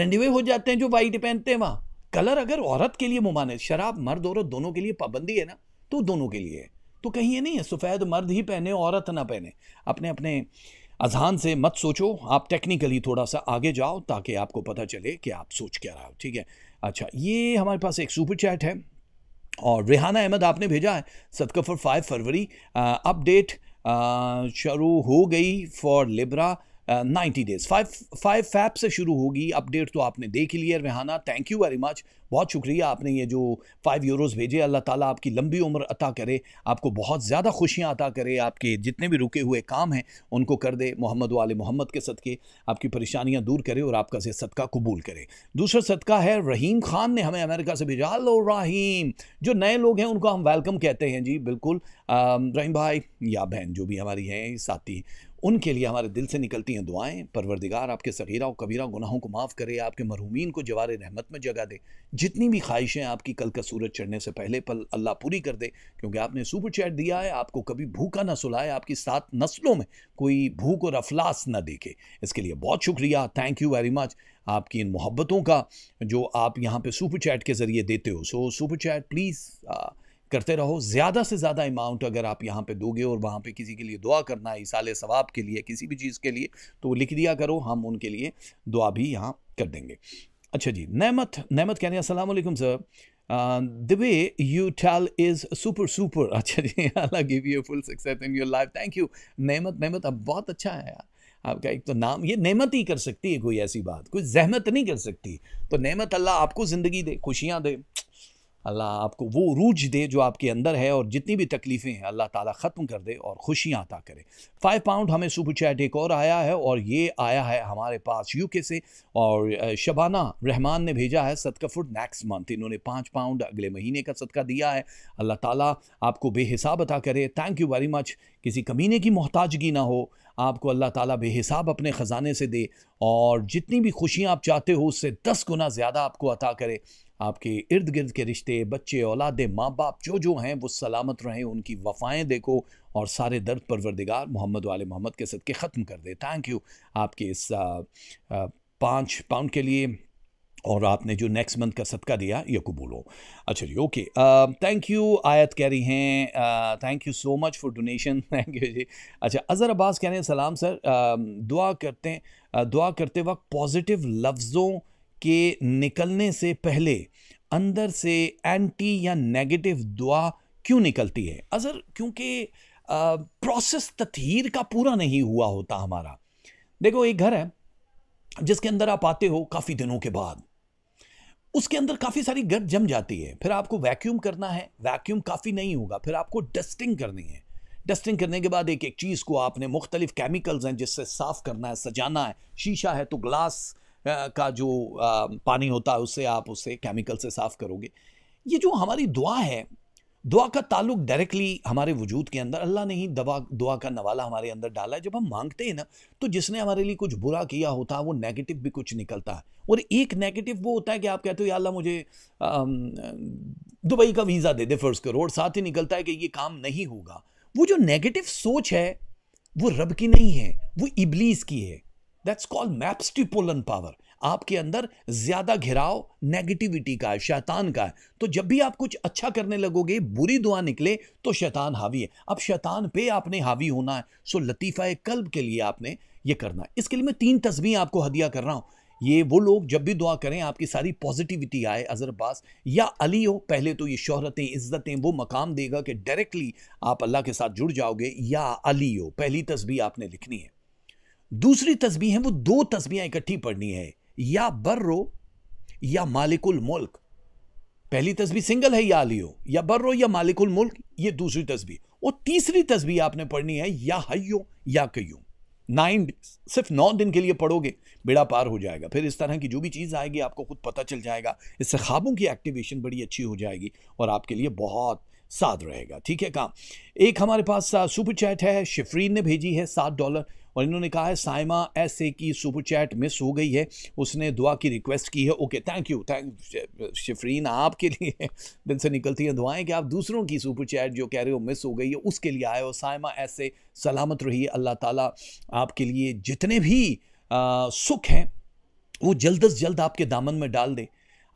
रेंडवे हो जाते हैं जो वाइट पहनते हैं वहाँ कलर अगर औरत के लिए मुमान है शराब मर्द औरत दोनों के लिए पाबंदी है ना तो दोनों के लिए है तो कहीं ये नहीं है सफ़ेद मर्द ही पहने औरत ना पहने अपने अपने अजहान से मत सोचो आप टेक्निकली थोड़ा सा आगे जाओ ताकि आपको पता चले कि आप सोच क्या रहे हो ठीक है अच्छा ये हमारे पास एक सुपर चैट है और रेहाना अहमद आपने भेजा है सदकफर फाइव फरवरी अपडेट शुरू हो गई for Libra ninety days five five फैप से शुरू होगी अपडेट तो आपने देख ही लिया Rehana thank you very much बहुत शुक्रिया आपने ये जो फाइव यूरोज़ भेजे अल्लाह ताला आपकी लंबी उम्र अता करे आपको बहुत ज़्यादा खुशियाँ अता करे आपके जितने भी रुके हुए काम हैं उनको कर दे मोहम्मद वाले मोहम्मद के सदक़े आपकी परेशानियाँ दूर करे और आपका से सदका कबूल करे दूसरा सदका है रहीम ख़ान ने हमें अमेरिका से भेजा लो रहीम जो नए लोग हैं उनको हम वेलकम कहते हैं जी बिल्कुल रहीम भाई या बहन जो भी हमारी हैं साथी उनके लिए हमारे दिल से निकलती हैं दुआएं परवरदिगार आपके सगीरा और कबीरा गुनाहों को माफ़ करे आपके मरहूमिन को जवार रहमत में जगा दे जितनी भी ख्वाहिशें आपकी कल का सूरज चढ़ने से पहले पल अल्लाह पूरी कर दे क्योंकि आपने सुपर चैट दिया है आपको कभी भूखा ना सुलाए आपकी सात नस्लों में कोई भूख और अफलास ना देखे इसके लिए बहुत शुक्रिया थैंक यू वेरी मच आपकी इन मोहब्बतों का जो आप यहाँ पर सुपर चैट के ज़रिए देते हो सो सुपर चैट प्लीज़ करते रहो ज़्यादा से ज़्यादा अमाउंट अगर आप यहाँ पे दोगे और वहाँ पे किसी के लिए दुआ करना है इसाले सवाब के लिए किसी भी चीज़ के लिए तो वो लिख दिया करो हम उनके लिए दुआ भी यहाँ कर देंगे अच्छा जी नहमत नहमत कहने रहे Aslam sir the way you tell is super super अच्छा जी Allah give you full success in your life thank you नहमत नहमत अब बहुत अच्छा है यार आपका एक तो नाम ये नेमत ही कर सकती है कोई ऐसी बात कोई जहमत नहीं कर सकती तो नेमत अल्लाह आपको ज़िंदगी दे खुशियाँ दे अल्लाह आपको वो रूज दे जो आपके अंदर है और जितनी भी तकलीफ़ें हैं अल्लाह ताला ख़त्म कर दे और खुशियाँ अता करे फ़ाइव पाउंड हमें सुपर चैट एक और आया है और ये आया है हमारे पास यूके से और शबाना रहमान ने भेजा है सदका फुट नेक्स्ट मंथ इन्होंने पाँच पाउंड अगले महीने का सदका दिया है अल्लाह ताली आपको बेहिसाब अता करे थैंक यू वेरी मच किसी कमीने की मोहताजगी ना हो आपको अल्लाह ताला बेहिसाब अपने ख़जाने से दे और जितनी भी खुशियाँ आप चाहते हो उससे दस गुना ज़्यादा आपको अता करे आपके इर्द गिर्द के रिश्ते बच्चे औलादे माँ बाप जो जो हैं वो सलामत रहें उनकी वफ़ाएँ देखो और सारे दर्द परवरदिगार मोहम्मद वाले मोहम्मद के सद के ख़त्म कर दे थैंक यू आपके इस आ, आ, पाँच पाउंड के लिए और आपने जो नेक्स्ट मंथ का सदका दिया ये कबूलो अच्छा जी ओके थैंक यू आयत कह रही हैं thank you so much for donation thank you जी अच्छा अज़र अब्बास कह रहे हैं सलाम सर uh, दुआ करते uh, दुआ करते वक्त पॉजिटिव लफ्ज़ों के निकलने से पहले अंदर से एंटी या नेगेटिव दुआ क्यों निकलती है असर क्योंकि प्रोसेस तथहीर का पूरा नहीं हुआ होता हमारा देखो एक घर है जिसके अंदर आप आते हो काफ़ी दिनों के बाद उसके अंदर काफ़ी सारी गर्द जम जाती है फिर आपको वैक्यूम करना है वैक्यूम काफ़ी नहीं होगा फिर आपको डस्टिंग करनी है डस्टिंग करने के बाद एक एक चीज़ को आपने मुख्तलिफ केमिकल्स हैं जिससे साफ़ करना है सजाना है शीशा है तो ग्लास का जो पानी होता है उससे आप उसे केमिकल से साफ करोगे ये जो हमारी दुआ है दुआ का ताल्लुक डायरेक्टली हमारे वजूद के अंदर अल्लाह ने ही दवा दुआ का नवाला हमारे अंदर डाला है जब हम मांगते हैं ना तो जिसने हमारे लिए कुछ बुरा किया होता है वो नेगेटिव भी कुछ निकलता है और एक नेगेटिव वो होता है कि आप कहते हो अल्लाह मुझे दुबई का वीज़ा दे दे फ़र्ज़ करो और साथ ही निकलता है कि ये काम नहीं होगा वो जो नेगेटिव सोच है वो रब की नहीं है वो इबलीस की है दैट्स कॉल्ड एन पावर आपके अंदर ज्यादा घिराव नेगेटिविटी का है शैतान का है तो जब भी आप कुछ अच्छा करने लगोगे बुरी दुआ निकले तो शैतान हावी है अब शैतान पे आपने हावी होना है सो लतीफ़ा कल्ब के लिए आपने ये करना है इसके लिए मैं तीन तस्वीर आपको हदिया कर रहा हूँ ये वो लोग जब भी दुआ करें आपकी सारी पॉजिटिविटी आए अजहर अब्बास या अली हो पहले तो ये शहरतें इज़्ज़तें वो मकाम देगा कि डायरेक्टली आप अल्लाह के साथ जुड़ जाओगे या अली हो पहली तस्वीर आपने लिखनी है दूसरी तस्बी है वो दो तस्बियां इकट्ठी पढ़नी है या बर्रो या मालिकुल मुल्क पहली तस्बी सिंगल है या अलियो या बर्रो या मालिकुल मुल्क ये दूसरी तस्बी और तीसरी तस्बी आपने पढ़नी है या हयो या कयो नाइन सिर्फ नौ दिन के लिए पढ़ोगे बेड़ा पार हो जाएगा फिर इस तरह की जो भी चीज़ आएगी आपको खुद पता चल जाएगा इससे ख्वाबों की एक्टिवेशन बड़ी अच्छी हो जाएगी और आपके लिए बहुत साथ रहेगा ठीक है काम एक हमारे पास सुपर चैट है शिफरीन ने भेजी है सात डॉलर और इन्होंने कहा है साइमा ऐसे की सुपर चैट मिस हो गई है उसने दुआ की रिक्वेस्ट की है okay thank you thank Shifreen आपके लिए दिल से निकलती हैं दुआएं कि आप दूसरों की सुपर चैट जो कह रहे हो मिस हो गई है उसके लिए आए हो साइमा ऐसे सलामत रहिए अल्लाह ताला आपके लिए जितने भी आ, सुख हैं वो जल्द अज जल्द आपके दामन में डाल दे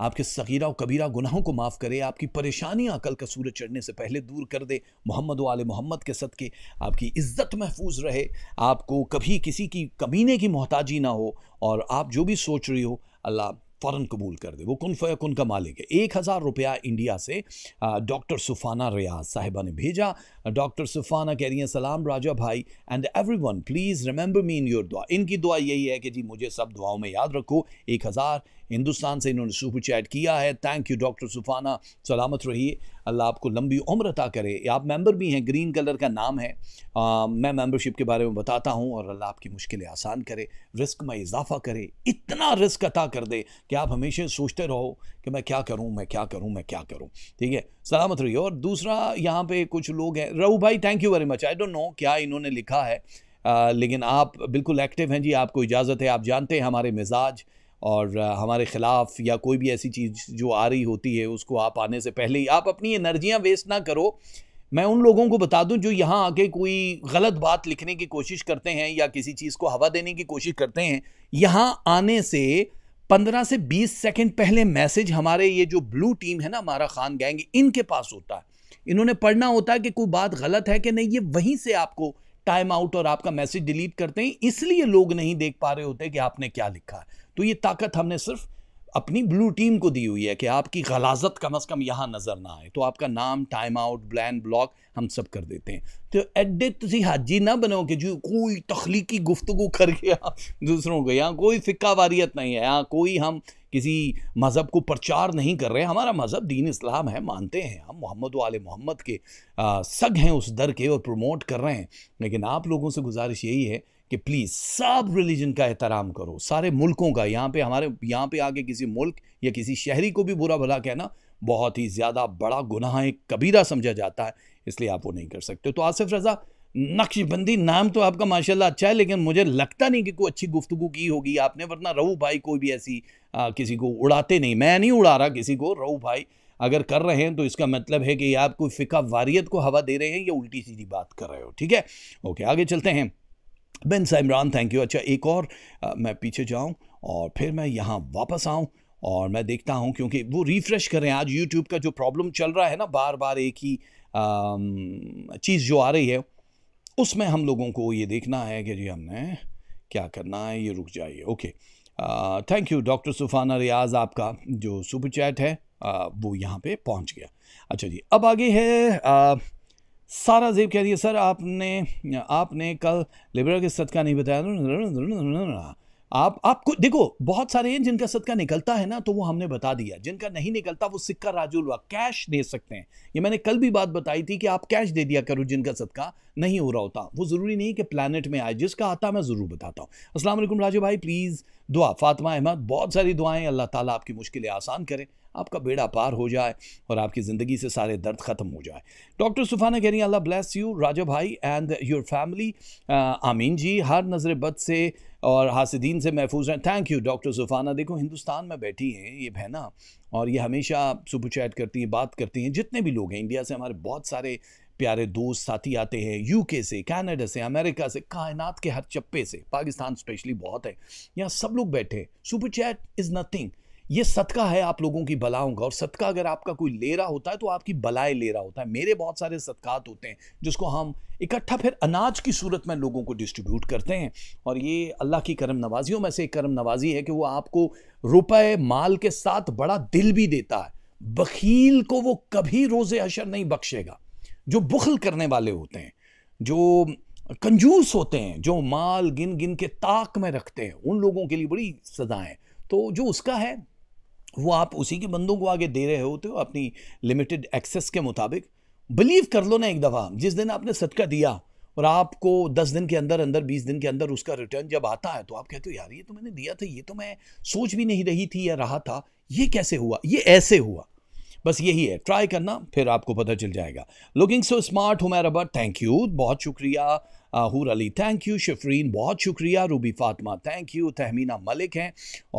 आपके सगीरा और कबीरा गुनाहों को माफ़ करे आपकी परेशानियाँ कल का सूरज चढ़ने से पहले दूर कर दे मोहम्मद वाल मोहम्मद के सद के आपकी इज्जत महफूज रहे आपको कभी किसी की कमीने की मोहताजी ना हो और आप जो भी सोच रही हो अल्लाह फ़ौरन कबूल कर दे वो कुन फ़यकुन का मालिक है एक हज़ार रुपया इंडिया से डॉक्टर सुफाना रियाज साहिबा ने भेजा डॉक्टर सुफाना कह रही हैं सलाम राजा भाई and everyone please remember me in your दुआ इनकी दुआ यही है कि जी मुझे सब दुआओं में याद रखो एक हज़ार हिंदुस्तान से इन्होंने सुपर चैट किया है थैंक यू डॉक्टर सुफाना सलामत रहिए अल्लाह आपको लंबी उम्र अता करे आप मेंबर भी हैं ग्रीन कलर का नाम है आ, मैं मेंबरशिप के बारे में बताता हूं और अल्लाह आपकी मुश्किलें आसान करे रिस्क में इजाफा करे इतना रिस्क अता कर दे कि आप हमेशा सोचते रहो कि मैं क्या करूँ मैं क्या करूँ मैं क्या करूँ ठीक है सलामत रहिए और दूसरा यहाँ पे कुछ लोग हैं रहू भाई thank you very much I don't know क्या इन्होंने लिखा है आ, लेकिन आप बिल्कुल एक्टिव हैं जी आपको इजाज़त है आप जानते हैं हमारे मिजाज और हमारे ख़िलाफ़ या कोई भी ऐसी चीज़ जो आ रही होती है उसको आप आने से पहले ही आप अपनी एनर्जियाँ वेस्ट ना करो मैं उन लोगों को बता दूं जो यहाँ आके कोई गलत बात लिखने की कोशिश करते हैं या किसी चीज़ को हवा देने की कोशिश करते हैं यहाँ आने से पंद्रह से बीस सेकेंड पहले मैसेज हमारे ये जो ब्लू टीम है ना हमारा खान गैंग इनके पास होता है इन्होंने पढ़ना होता है कि कोई बात गलत है कि नहीं ये वहीं से आपको टाइम आउट और आपका मैसेज डिलीट करते हैं इसलिए लोग नहीं देख पा रहे होते कि आपने क्या लिखा है तो ये ताकत हमने सिर्फ अपनी ब्लू टीम को दी हुई है कि आपकी गलाजत कम अज़ कम यहाँ नज़र ना आए तो आपका नाम टाइम आउट ब्लैन ब्लॉक हम सब कर देते हैं तो एडिट तुम हाजी ना बनो कि जो कोई तख्लीकी गुफ्तु कर गया दूसरों को यहाँ कोई फिक्का वारियत नहीं है यहाँ कोई हम किसी मज़हब को प्रचार नहीं कर रहे हैं हमारा मज़हब दीन इस्लाम है मानते हैं हम मोहम्मद वाले मोहम्मद के आ, सग हैं उस दर के और प्रमोट कर रहे हैं लेकिन आप लोगों से गुजारिश यही है कि प्लीज़ सब रिलीजन का एहतराम करो सारे मुल्कों का यहाँ पे हमारे यहाँ पे आके किसी मुल्क या किसी शहरी को भी बुरा भला कहना बहुत ही ज़्यादा बड़ा गुनाह एक कबीरा समझा जाता है इसलिए आप वो नहीं कर सकते तो आसिफ रज़ा नक्शबंदी नाम तो आपका माशाल्लाह अच्छा है लेकिन मुझे लगता नहीं कि कोई अच्छी गुफ्तु की होगी आपने वरना रहू भाई कोई भी ऐसी आ, किसी को उड़ाते नहीं मैं नहीं उड़ा रहा किसी को रहू भाई अगर कर रहे हैं तो इसका मतलब है कि आप कोई फ़िका वारियत को हवा दे रहे हैं या उल्टी सीधी बात कर रहे हो ठीक है ओके आगे चलते हैं बिन इमरान थैंक यू अच्छा एक और आ, मैं पीछे जाऊँ और फिर मैं यहाँ वापस आऊँ और मैं देखता हूँ क्योंकि वो रिफ़्रेश करें आज यूट्यूब का जो प्रॉब्लम चल रहा है ना बार बार एक ही चीज़ जो आ रही है उसमें हम लोगों को ये देखना है कि जी हमने क्या करना है ये रुक जाइए okay thank you doctor Sufana Riaz आपका जो सुपर चैट है आ, वो यहाँ पे पहुँच गया अच्छा जी अब आगे है आ, सारा जेब कह दिया सर आपने आपने कल लिबरल के सदका नहीं बताया आप आपको देखो बहुत सारे हैं जिनका सदका निकलता है ना तो वो हमने बता दिया जिनका नहीं निकलता वो सिक्का राजुल हुआ कैश दे सकते हैं ये मैंने कल भी बात बताई थी कि आप कैश दे दिया करो जिनका सदका नहीं हो रहा होता वो ज़रूरी नहीं कि प्लानट में आए जिसका आता मैं ज़रूर बताता हूँ असलम राजू भाई प्लीज़ दुआ फातमा अहमद बहुत सारी दुआएँ अल्लाह ताली आपकी मुश्किलें आसान करें आपका बेड़ा पार हो जाए और आपकी ज़िंदगी से सारे दर्द ख़त्म हो जाए डॉक्टर सुफाना कह रही हैं अल्लाह ब्लेस यू राजा भाई एंड योर फैमिली आमीन जी हर नज़र बद से और हासदीन से महफूज रहें थैंक यू डॉक्टर सुफाना देखो हिंदुस्तान में बैठी हैं ये बहना और ये हमेशा सुबह चैट करती हैं बात करती हैं जितने भी लोग हैं इंडिया से हमारे बहुत सारे प्यारे दोस्त साथी आते हैं यूके से कनाडा से अमेरिका से कायनात के हर चप्पे से पाकिस्तान स्पेशली बहुत है यहाँ सब लोग बैठे सुपर चैट इज़ नथिंग ये सदका है आप लोगों की बलाओं का और सदका अगर आपका कोई ले रहा होता है तो आपकी बलाएं ले रहा होता है मेरे बहुत सारे सदकात होते हैं जिसको हम इकट्ठा फिर अनाज की सूरत में लोगों को डिस्ट्रीब्यूट करते हैं और ये अल्लाह की करम नवाजियों में से एक करम नवाजी है कि वो आपको रुपए माल के साथ बड़ा दिल भी देता है बखील को वो कभी रोज़ अशर नहीं बख्शेगा जो बुखल करने वाले होते हैं जो कंजूस होते हैं जो माल गिन गिन के ताक में रखते हैं उन लोगों के लिए बड़ी सजाएं तो जो उसका है वो आप उसी के बंदों को आगे दे रहे होते हो अपनी लिमिटेड एक्सेस के मुताबिक बिलीव कर लो ना एक दफ़ा जिस दिन आपने सदका दिया और आपको दस दिन के अंदर अंदर बीस दिन के अंदर उसका रिटर्न जब आता है तो आप कहते हो यार ये तो मैंने दिया था ये तो मैं सोच भी नहीं रही थी या रहा था ये कैसे हुआ ये ऐसे हुआ बस यही है ट्राई करना फिर आपको पता चल जाएगा लुकिंग सो स्मार्ट हुमैर अबर थैंक यू बहुत शुक्रिया हूर अली थैंक यू शफरीन बहुत शुक्रिया रूबी फातमा थैंक यू तहमीना मलिक हैं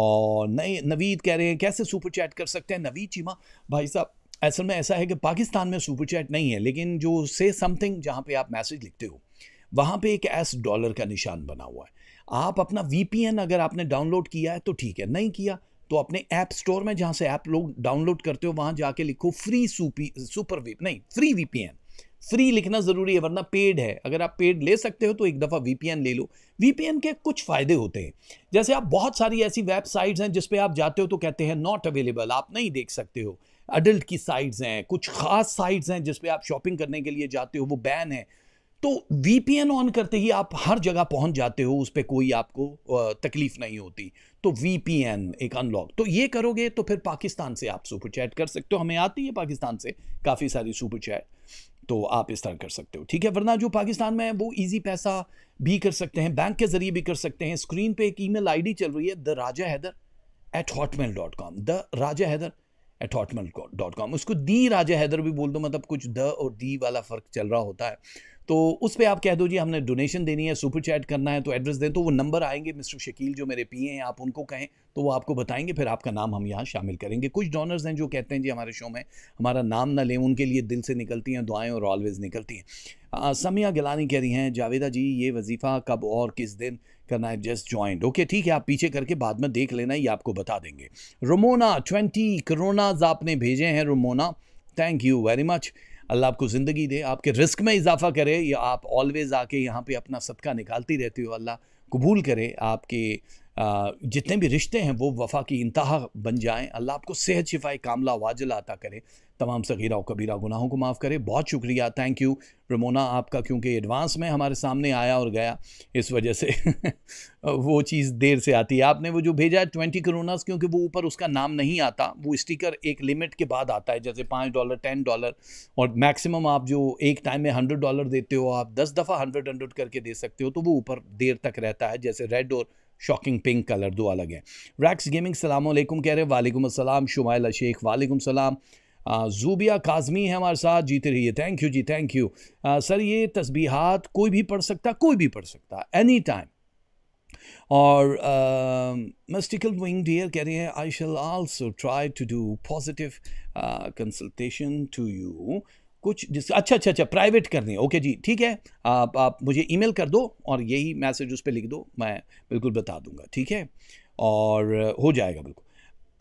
और नए नवीद कह रहे हैं कैसे सुपर चैट कर सकते हैं नवीद चीमा भाई साहब असल में ऐसा है कि पाकिस्तान में सुपर चैट नहीं है लेकिन जो से समथिंग जहाँ पे आप मैसेज लिखते हो वहाँ पे एक एस डॉलर का निशान बना हुआ है आप अपना वी अगर आपने डाउनलोड किया है तो ठीक है नहीं किया तो अपने ऐप स्टोर में जहां से ऐप लोग डाउनलोड करते हो वहां जाके लिखो फ्री सुपी सुपर वीप नहीं फ्री वीपीएन फ्री लिखना ज़रूरी है वरना पेड है अगर आप पेड ले सकते हो तो एक दफ़ा वीपीएन ले लो वीपीएन के कुछ फ़ायदे होते हैं जैसे आप बहुत सारी ऐसी वेबसाइट्स हैं जिसपे आप जाते हो तो कहते हैं नॉट अवेलेबल आप नहीं देख सकते हो अडल्ट की साइट्स हैं कुछ ख़ास साइट्स हैं जिसपे आप शॉपिंग करने के लिए जाते हो वो बैन है तो वीपीएन ऑन करते ही आप हर जगह पहुंच जाते हो उस पर कोई आपको तकलीफ नहीं होती तो वीपीएन एक अनलॉक तो ये करोगे तो फिर पाकिस्तान से आप सुपर चैट कर सकते हो हमें आती है पाकिस्तान से काफ़ी सारी सुपर चैट तो आप इस तरह कर सकते हो ठीक है वरना जो पाकिस्तान में है वो इजी पैसा भी कर सकते हैं बैंक के जरिए भी कर सकते हैं स्क्रीन पे एक ईमेल आईडी चल रही है the Raja Haider at Hotmail dot com the Raja Haider at Hotmail dot com उसको दी राजा हैदर भी बोल दो मतलब कुछ द और दी वाला फ़र्क चल रहा होता है तो उस पर आप कह दो जी हमने डोनेशन देनी है सुपर चैट करना है तो एड्रेस दें तो वो नंबर आएंगे मिस्टर शकील जो मेरे पिए हैं आप उनको कहें तो वो आपको बताएंगे फिर आपका नाम हम यहाँ शामिल करेंगे कुछ डोनर्स हैं जो कहते हैं जी हमारे शो में हमारा नाम ना लें उनके लिए दिल से निकलती हैं दुआएँ और ऑलवेज़ निकलती हैं समिया गिलानी कह रही हैं जावेदा जी ये वजीफ़ा कब और किस दिन करना है जस्ट ज्वाइंट ओके ठीक है आप पीछे करके बाद में देख लेना ये आपको बता देंगे रोमोना ट्वेंटी करोनाज आपने भेजे हैं Ramona thank you very much Allah आपको ज़िंदगी दे आपके रिस्क में इजाफा करे या आप ऑलवेज़ आके यहाँ पे अपना सदका निकालती रहती हो अल्लाह कबूल करे आपके जितने भी रिश्ते हैं वो वफा की इंतहा बन जाएँ अल्लाह आपको सेहत शिफाई कामला वाजला अता करे तमाम सगीरा और कबीरा गुनाहों को माफ़ करे बहुत शुक्रिया थैंक यू रमोना आपका क्योंकि एडवांस में हमारे सामने आया और गया इस वजह से वो चीज़ देर से आती है आपने वो जो भेजा है ट्वेंटी करोनास क्योंकि वो ऊपर उसका नाम नहीं आता वो स्टिकर एक लिमिट के बाद आता है जैसे पाँच डॉलर टेन डॉलर और मैक्सिमम आप जो एक टाइम में हंड्रेड डॉलर देते हो आप दस दफ़ा हंड्रेड हंड्रेड करके दे सकते हो तो वो ऊपर देर तक रहता है जैसे रेड और शॉकिंग पिंक कलर दो अलग हैं रैक्स गेमिंग सलाम कह रहे वालेकुम असलम शुमाइल शेख वालेकुम सलाम जूबिया काजमी है हमारे साथ जीते रहिए थैंक यू जी थैंक यू सर ये तस्बीहात कोई भी पढ़ सकता कोई भी पढ़ सकता एनी टाइम और मिस्टिकल विंग डियर कह रहे हैं I shall also try to do positive consultation to you कुछ जिस अच्छा अच्छा अच्छा प्राइवेट करनी है ओके जी ठीक है आप आप मुझे ईमेल कर दो और यही मैसेज उस पर लिख दो मैं बिल्कुल बता दूंगा ठीक है और हो जाएगा बिल्कुल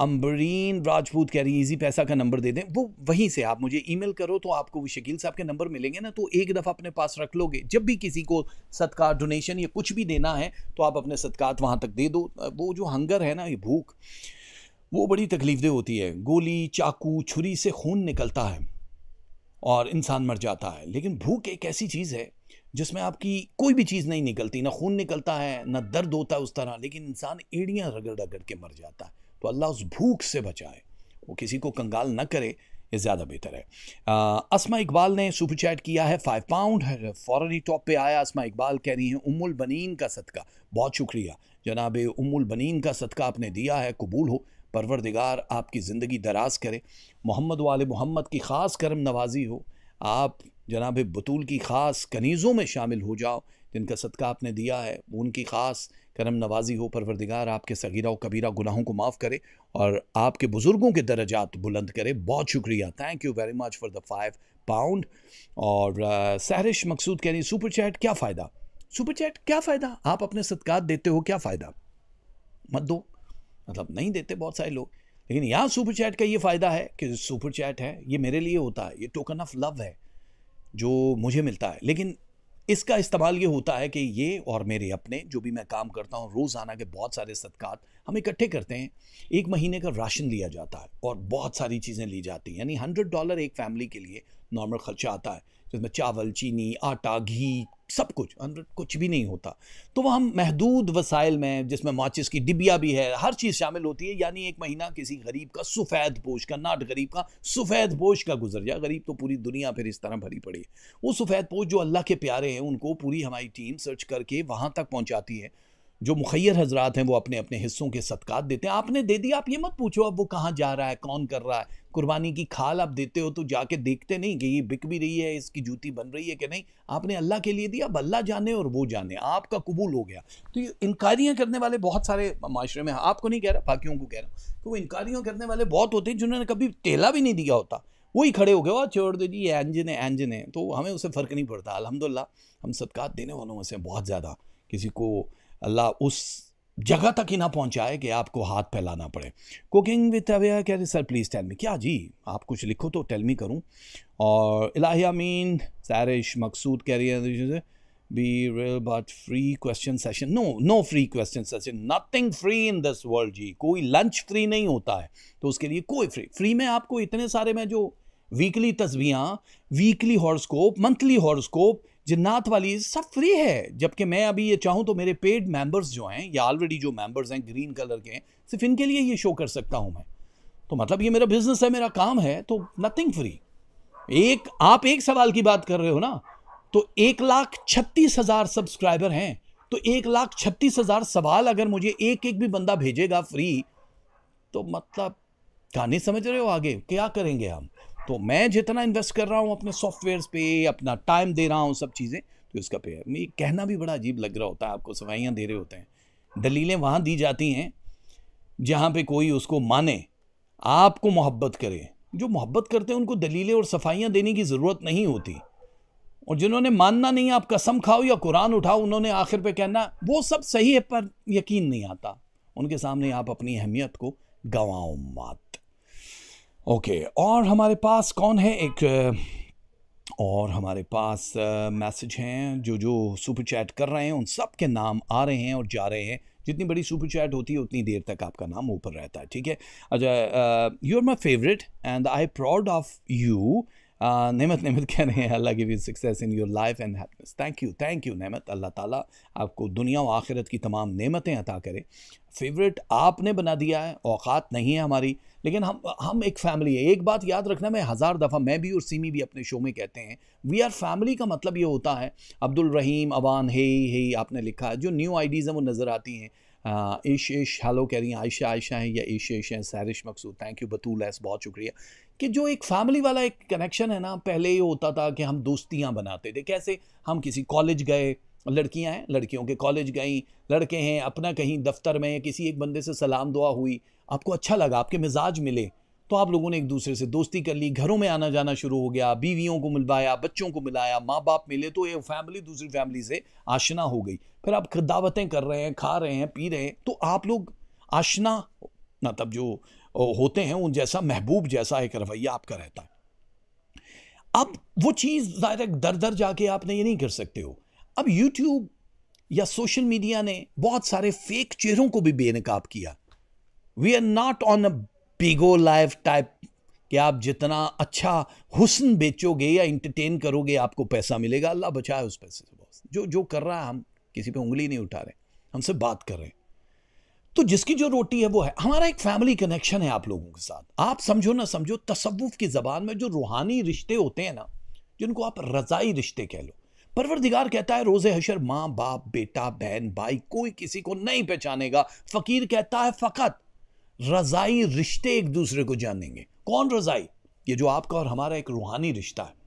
अम्बरीन राजपूत कह रही इजी पैसा का नंबर दे दें वो वहीं से आप मुझे ईमेल करो तो आपको वो शकील साहब के नंबर मिलेंगे ना तो एक दफ़ा अपने पास रख लोगे जब भी किसी को सदका डोनेशन या कुछ भी देना है तो आप अपने सदकात वहाँ तक दे दो वो जो हंगर है ना ये भूख वो बड़ी तकलीफ देह होती है गोली चाकू छुरी से खून निकलता है और इंसान मर जाता है लेकिन भूख एक ऐसी चीज़ है जिसमें आपकी कोई भी चीज़ नहीं निकलती ना खून निकलता है ना दर्द होता है उस तरह लेकिन इंसान एड़ियाँ रगड़ रगड़ के मर जाता है तो अल्लाह उस भूख से बचाए वो किसी को कंगाल ना करे ये ज़्यादा बेहतर है असमा इकबाल ने सुपर चैट किया है फाइव पाउंड फॉर ही टॉप पे आया असमा इकबाल कह रही हैं उमुल बनीन का सदका बहुत शुक्रिया जनाब उमुल बनीन का सदका आपने दिया है कबूल हो परवरदिगार आपकी ज़िंदगी दराज करे मोहम्मद वाल मोहम्मद की ख़ास करम नवाजी हो आप जनाब बतूल की ख़ास कनीज़ों में शामिल हो जाओ जिनका सदका आपने दिया है उनकी ख़ास करम नवाजी हो परवरदिगार आपके सगीरा और कबीरा गुनाहों को माफ़ करे और आपके बुज़ुर्गों के दर्जात बुलंद करे बहुत शुक्रिया thank you very much for the five pound और सहरिश मकसूद कह रही सुपर चैट क्या फ़ायदा सुपर चैट क्या फ़ायदा आप अपने सदकात देते हो क्या फ़ायदा मत दो मतलब नहीं देते बहुत सारे लोग लेकिन यहाँ सुपर चैट का ये फ़ायदा है कि सुपर चैट है ये मेरे लिए होता है ये टोकन ऑफ लव है जो मुझे मिलता है लेकिन इसका इस्तेमाल ये होता है कि ये और मेरे अपने जो भी मैं काम करता हूँ रोज़ाना के बहुत सारे सदक़ात हम इकट्ठे करते हैं एक महीने का राशन लिया जाता है और बहुत सारी चीज़ें ली जाती हैं यानी हंड्रेड डॉलर एक फैमिली के लिए नॉर्मल खर्चा आता है जिसमें चावल चीनी आटा घी सब कुछ अंदर कुछ भी नहीं होता तो वह हम महदूद वसाइल में जिसमें माचिस की डिबिया भी है हर चीज़ शामिल होती है यानी एक महीना किसी गरीब का सफ़ेद पोश का नाट गरीब का सफ़ेद पोश का गुजर जाए गरीब तो पूरी दुनिया फिर इस तरह भरी पड़ी वो सफ़ेद पोश जो अल्लाह के प्यारे हैं उनको पूरी हमारी टीम सर्च करके वहाँ तक पहुँचाती है जो मुखैर हजरात हैं वो अपने अपने हिस्सों के सदकात देते हैं आपने दे दिया आप ये मत पूछो अब वो कहाँ जा रहा है कौन कर रहा है कुर्बानी की खाल आप देते हो तो जाके देखते नहीं कि ये बिक भी रही है इसकी जूती बन रही है कि नहीं आपने अल्लाह के लिए दिया अब अल्लाह जाने और वो जाने आपका कबूल हो गया तो ये इनकारियाँ करने वाले बहुत सारे माशरे में आपको नहीं कह रहा बाकियों को कह रहा हूँ तो वो इनकारियाँ करने वाले बहुत होते हैं जिन्होंने कभी तेला भी नहीं दिया होता वही खड़े हो गए वह छोड़ दो जी ये एंजन है एंजन है तो हमें उसे फ़र्क नहीं पड़ता अलहमदिल्ला हम सदकात देने वालों में से बहुत ज़्यादा किसी को अल्लाह उस जगह तक ही ना पहुंचाए कि आपको हाथ फैलाना पड़े कुकिंग विथ अवेयर कह रहे सर प्लीज़ टेल मी क्या जी आप कुछ लिखो तो टेल मी करूँ और इलाहिया मीन सैरिश मकसूद कह रही है be real but free question session no no free question session nothing free in this world जी कोई लंच फ्री नहीं होता है तो उसके लिए कोई फ्री फ्री में आपको इतने सारे में जो वीकली तस्वीयाँ वीकली हॉर्स्कोप मंथली हॉर्स्कोप जिन्नाथ वाली सब फ्री है जबकि मैं अभी ये चाहूँ तो मेरे पेड मेंबर्स जो हैं या ऑलरेडी जो मेंबर्स हैं ग्रीन कलर के हैं सिर्फ इनके लिए ये शो कर सकता हूँ मैं तो मतलब ये मेरा बिजनेस है मेरा काम है तो नथिंग फ्री एक आप एक सवाल की बात कर रहे हो ना तो एक लाख छत्तीस हज़ार सब्सक्राइबर हैं तो एक लाख छत्तीस हज़ार सवाल अगर मुझे एक एक भी बंदा भेजेगा फ्री तो मतलब कहानी समझ रहे हो आगे क्या करेंगे हम तो मैं जितना इन्वेस्ट कर रहा हूँ अपने सॉफ्टवेयर पे अपना टाइम दे रहा हूँ सब चीज़ें तो इसका पे है कहना भी बड़ा अजीब लग रहा होता है आपको सफाइयाँ दे रहे होते हैं दलीलें वहाँ दी जाती हैं जहाँ पे कोई उसको माने आपको मोहब्बत करे जो मोहब्बत करते हैं उनको दलीलें और सफाइयाँ देने की ज़रूरत नहीं होती और जिन्होंने मानना नहीं आप कसम खाओ या कुरान उठाओ उन्होंने आखिर पे कहना वो सब सही है पर यकीन नहीं आता उनके सामने आप अपनी अहमियत को गंवाओ मात ओके okay, और हमारे पास कौन है एक और हमारे पास मैसेज हैं जो जो सुपर चैट कर रहे हैं उन सब के नाम आ रहे हैं और जा रहे हैं जितनी बड़ी सुपर चैट होती है उतनी देर तक आपका नाम ऊपर रहता है ठीक है अच्छा you are my favourite and I proud of you Nemat Nemat कह रहे हैं Allah give you success in your life and happiness thank you thank you Nemat Allah ताला आपको दुनिया और आखिरत की तमाम नेमतें अता करे फेवरेट आपने बना दिया है औकात नहीं है हमारी लेकिन हम हम एक फैमिली है एक बात याद रखना मैं हज़ार दफ़ा मैं भी और सीमी भी अपने शो में कहते हैं वी आर फैमिली का मतलब ये होता है अब्दुल रहीम अवान हे हे आपने लिखा है जो न्यू आइडियाज़ हैं वो नज़र आती हैं ईश इश हेलो कह रही हैं आयशा आयशा हैं या ईश इश हैं सैरिश मकसूद थैंक यू बतूल एस बहुत शुक्रिया कि जो एक फैमिली वाला एक कनेक्शन है ना पहले ये होता था कि हम दोस्तियाँ बनाते थे कैसे हम किसी कॉलेज गए लड़कियाँ हैं लड़कियों के कॉलेज गई लड़के हैं अपना कहीं दफ्तर में या किसी एक बंदे से सलाम दुआ हुई आपको अच्छा लगा आपके मिजाज मिले तो आप लोगों ने एक दूसरे से दोस्ती कर ली घरों में आना जाना शुरू हो गया बीवियों को मिलवाया बच्चों को मिलाया माँ बाप मिले तो ये फैमिली दूसरी फैमिली से आशना हो गई फिर आप दावतें कर रहे हैं खा रहे हैं पी रहे हैं तो आप लोग आशना मतलब जो होते हैं उन जैसा महबूब जैसा एक रवैया आपका रहता है अब वो चीज़ ज़ाहिर दर दर जाके आपने ये नहीं कर सकते हो अब यूट्यूब या सोशल मीडिया ने बहुत सारे फेक चेहरों को भी बेनकाब किया we are not on a Bigo life type कि आप जितना अच्छा हुसन बेचोगे या इंटरटेन करोगे आपको पैसा मिलेगा अल्लाह बचाए उस पैसे से बहुत जो जो कर रहा है हम किसी पे उंगली नहीं उठा रहे हमसे बात कर रहे हैं तो जिसकी जो रोटी है वो है हमारा एक फैमिली कनेक्शन है आप लोगों के साथ आप समझो ना समझो तसव्वुफ की ज़बान में जो रूहानी रिश्ते होते हैं ना जिनको आप रज़ाई रिश्ते कह लो परवरदिगार कहता है रोज़े हशर माँ बाप बेटा बहन भाई कोई किसी को नहीं पहचानेगा फ़कीर कहता है फ़कत रज़ाई रिश्ते एक दूसरे को जानेंगे कौन रज़ाई ये जो आपका और हमारा एक रूहानी रिश्ता है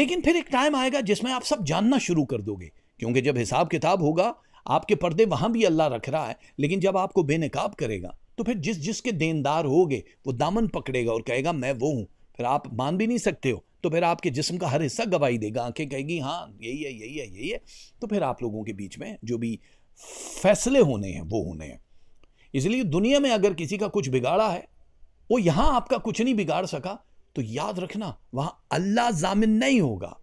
लेकिन फिर एक टाइम आएगा जिसमें आप सब जानना शुरू कर दोगे क्योंकि जब हिसाब किताब होगा आपके पर्दे वहां भी अल्लाह रख रहा है लेकिन जब आपको बेनकाब करेगा तो फिर जिस जिस के देनदार गए वो दामन पकड़ेगा और कहेगा मैं वो हूँ फिर आप मान भी नहीं सकते हो तो फिर आपके जिस्म का हर हिस्सा गवाही देगा आंखें कहेगी हाँ यही है यही है यही है तो फिर आप लोगों के बीच में जो भी फैसले होने हैं वो होने हैं इसलिए दुनिया में अगर किसी का कुछ बिगाड़ा है वो यहाँ आपका कुछ नहीं बिगाड़ सका तो याद रखना वहाँ अल्लाह जामिन नहीं होगा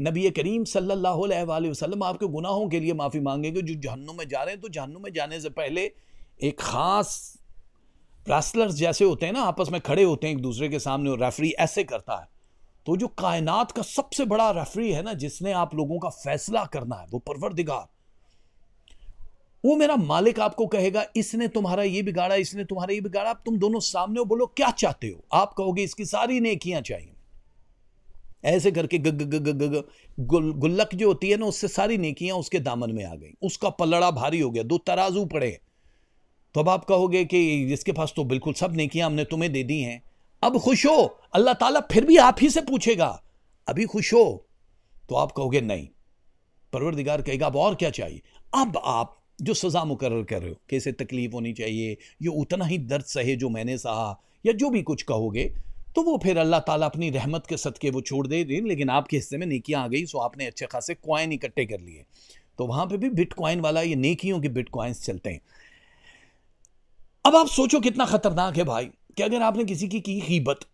नबी करीम सल्लाम आपके गुनाहों के लिए माफ़ी मांगेंगे जो जहन्नुम में जा रहे हैं तो जहन्नुम में जाने से पहले एक ख़ास रेसलर्स जैसे होते हैं ना आपस में खड़े होते हैं एक दूसरे के सामने और रेफरी ऐसे करता है तो जो कायनात का सबसे बड़ा रेफरी है ना जिसने आप लोगों का फैसला करना है वो परवरदिगार वो मेरा मालिक आपको कहेगा इसने तुम्हारा ये बिगाड़ा इसने तुम्हारा ये बिगाड़ा आप तुम दोनों सामने हो बोलो क्या चाहते हो आप कहोगे इसकी सारी नेकियां चाहिए ऐसे करके गग गग गग गग गुल, गुल्लक जो होती है ना उससे सारी नेकियां उसके दामन में आ गई उसका पलड़ा भारी हो गया दो तराजू पड़े तो अब आप कहोगे कि इसके पास तो बिल्कुल सब नेकियां हमने तुम्हें दे दी हैं अब खुश हो अल्लाह ताला फिर भी आप ही से पूछेगा अभी खुश हो तो आप कहोगे नहीं परवरदिगार कहेगा अब और क्या चाहिए अब आप जो सज़ा मुकर कर रहे हो कैसे तकलीफ़ होनी चाहिए ये उतना ही दर्द सहे जो मैंने सहा या जो भी कुछ कहोगे तो वो फिर अल्लाह ताला अपनी रहमत के सदक़े वो छोड़ दे दें लेकिन आपके हिस्से में नेकियाँ आ गई सो आपने अच्छे खासे कॉइन इकट्ठे कर लिए तो वहाँ पे भी बिटकॉइन वाला ये नेकियों के बिटकॉइंस चलते हैं अब आप सोचो कितना ख़तरनाक है भाई कि अगर आपने किसी की की हीबत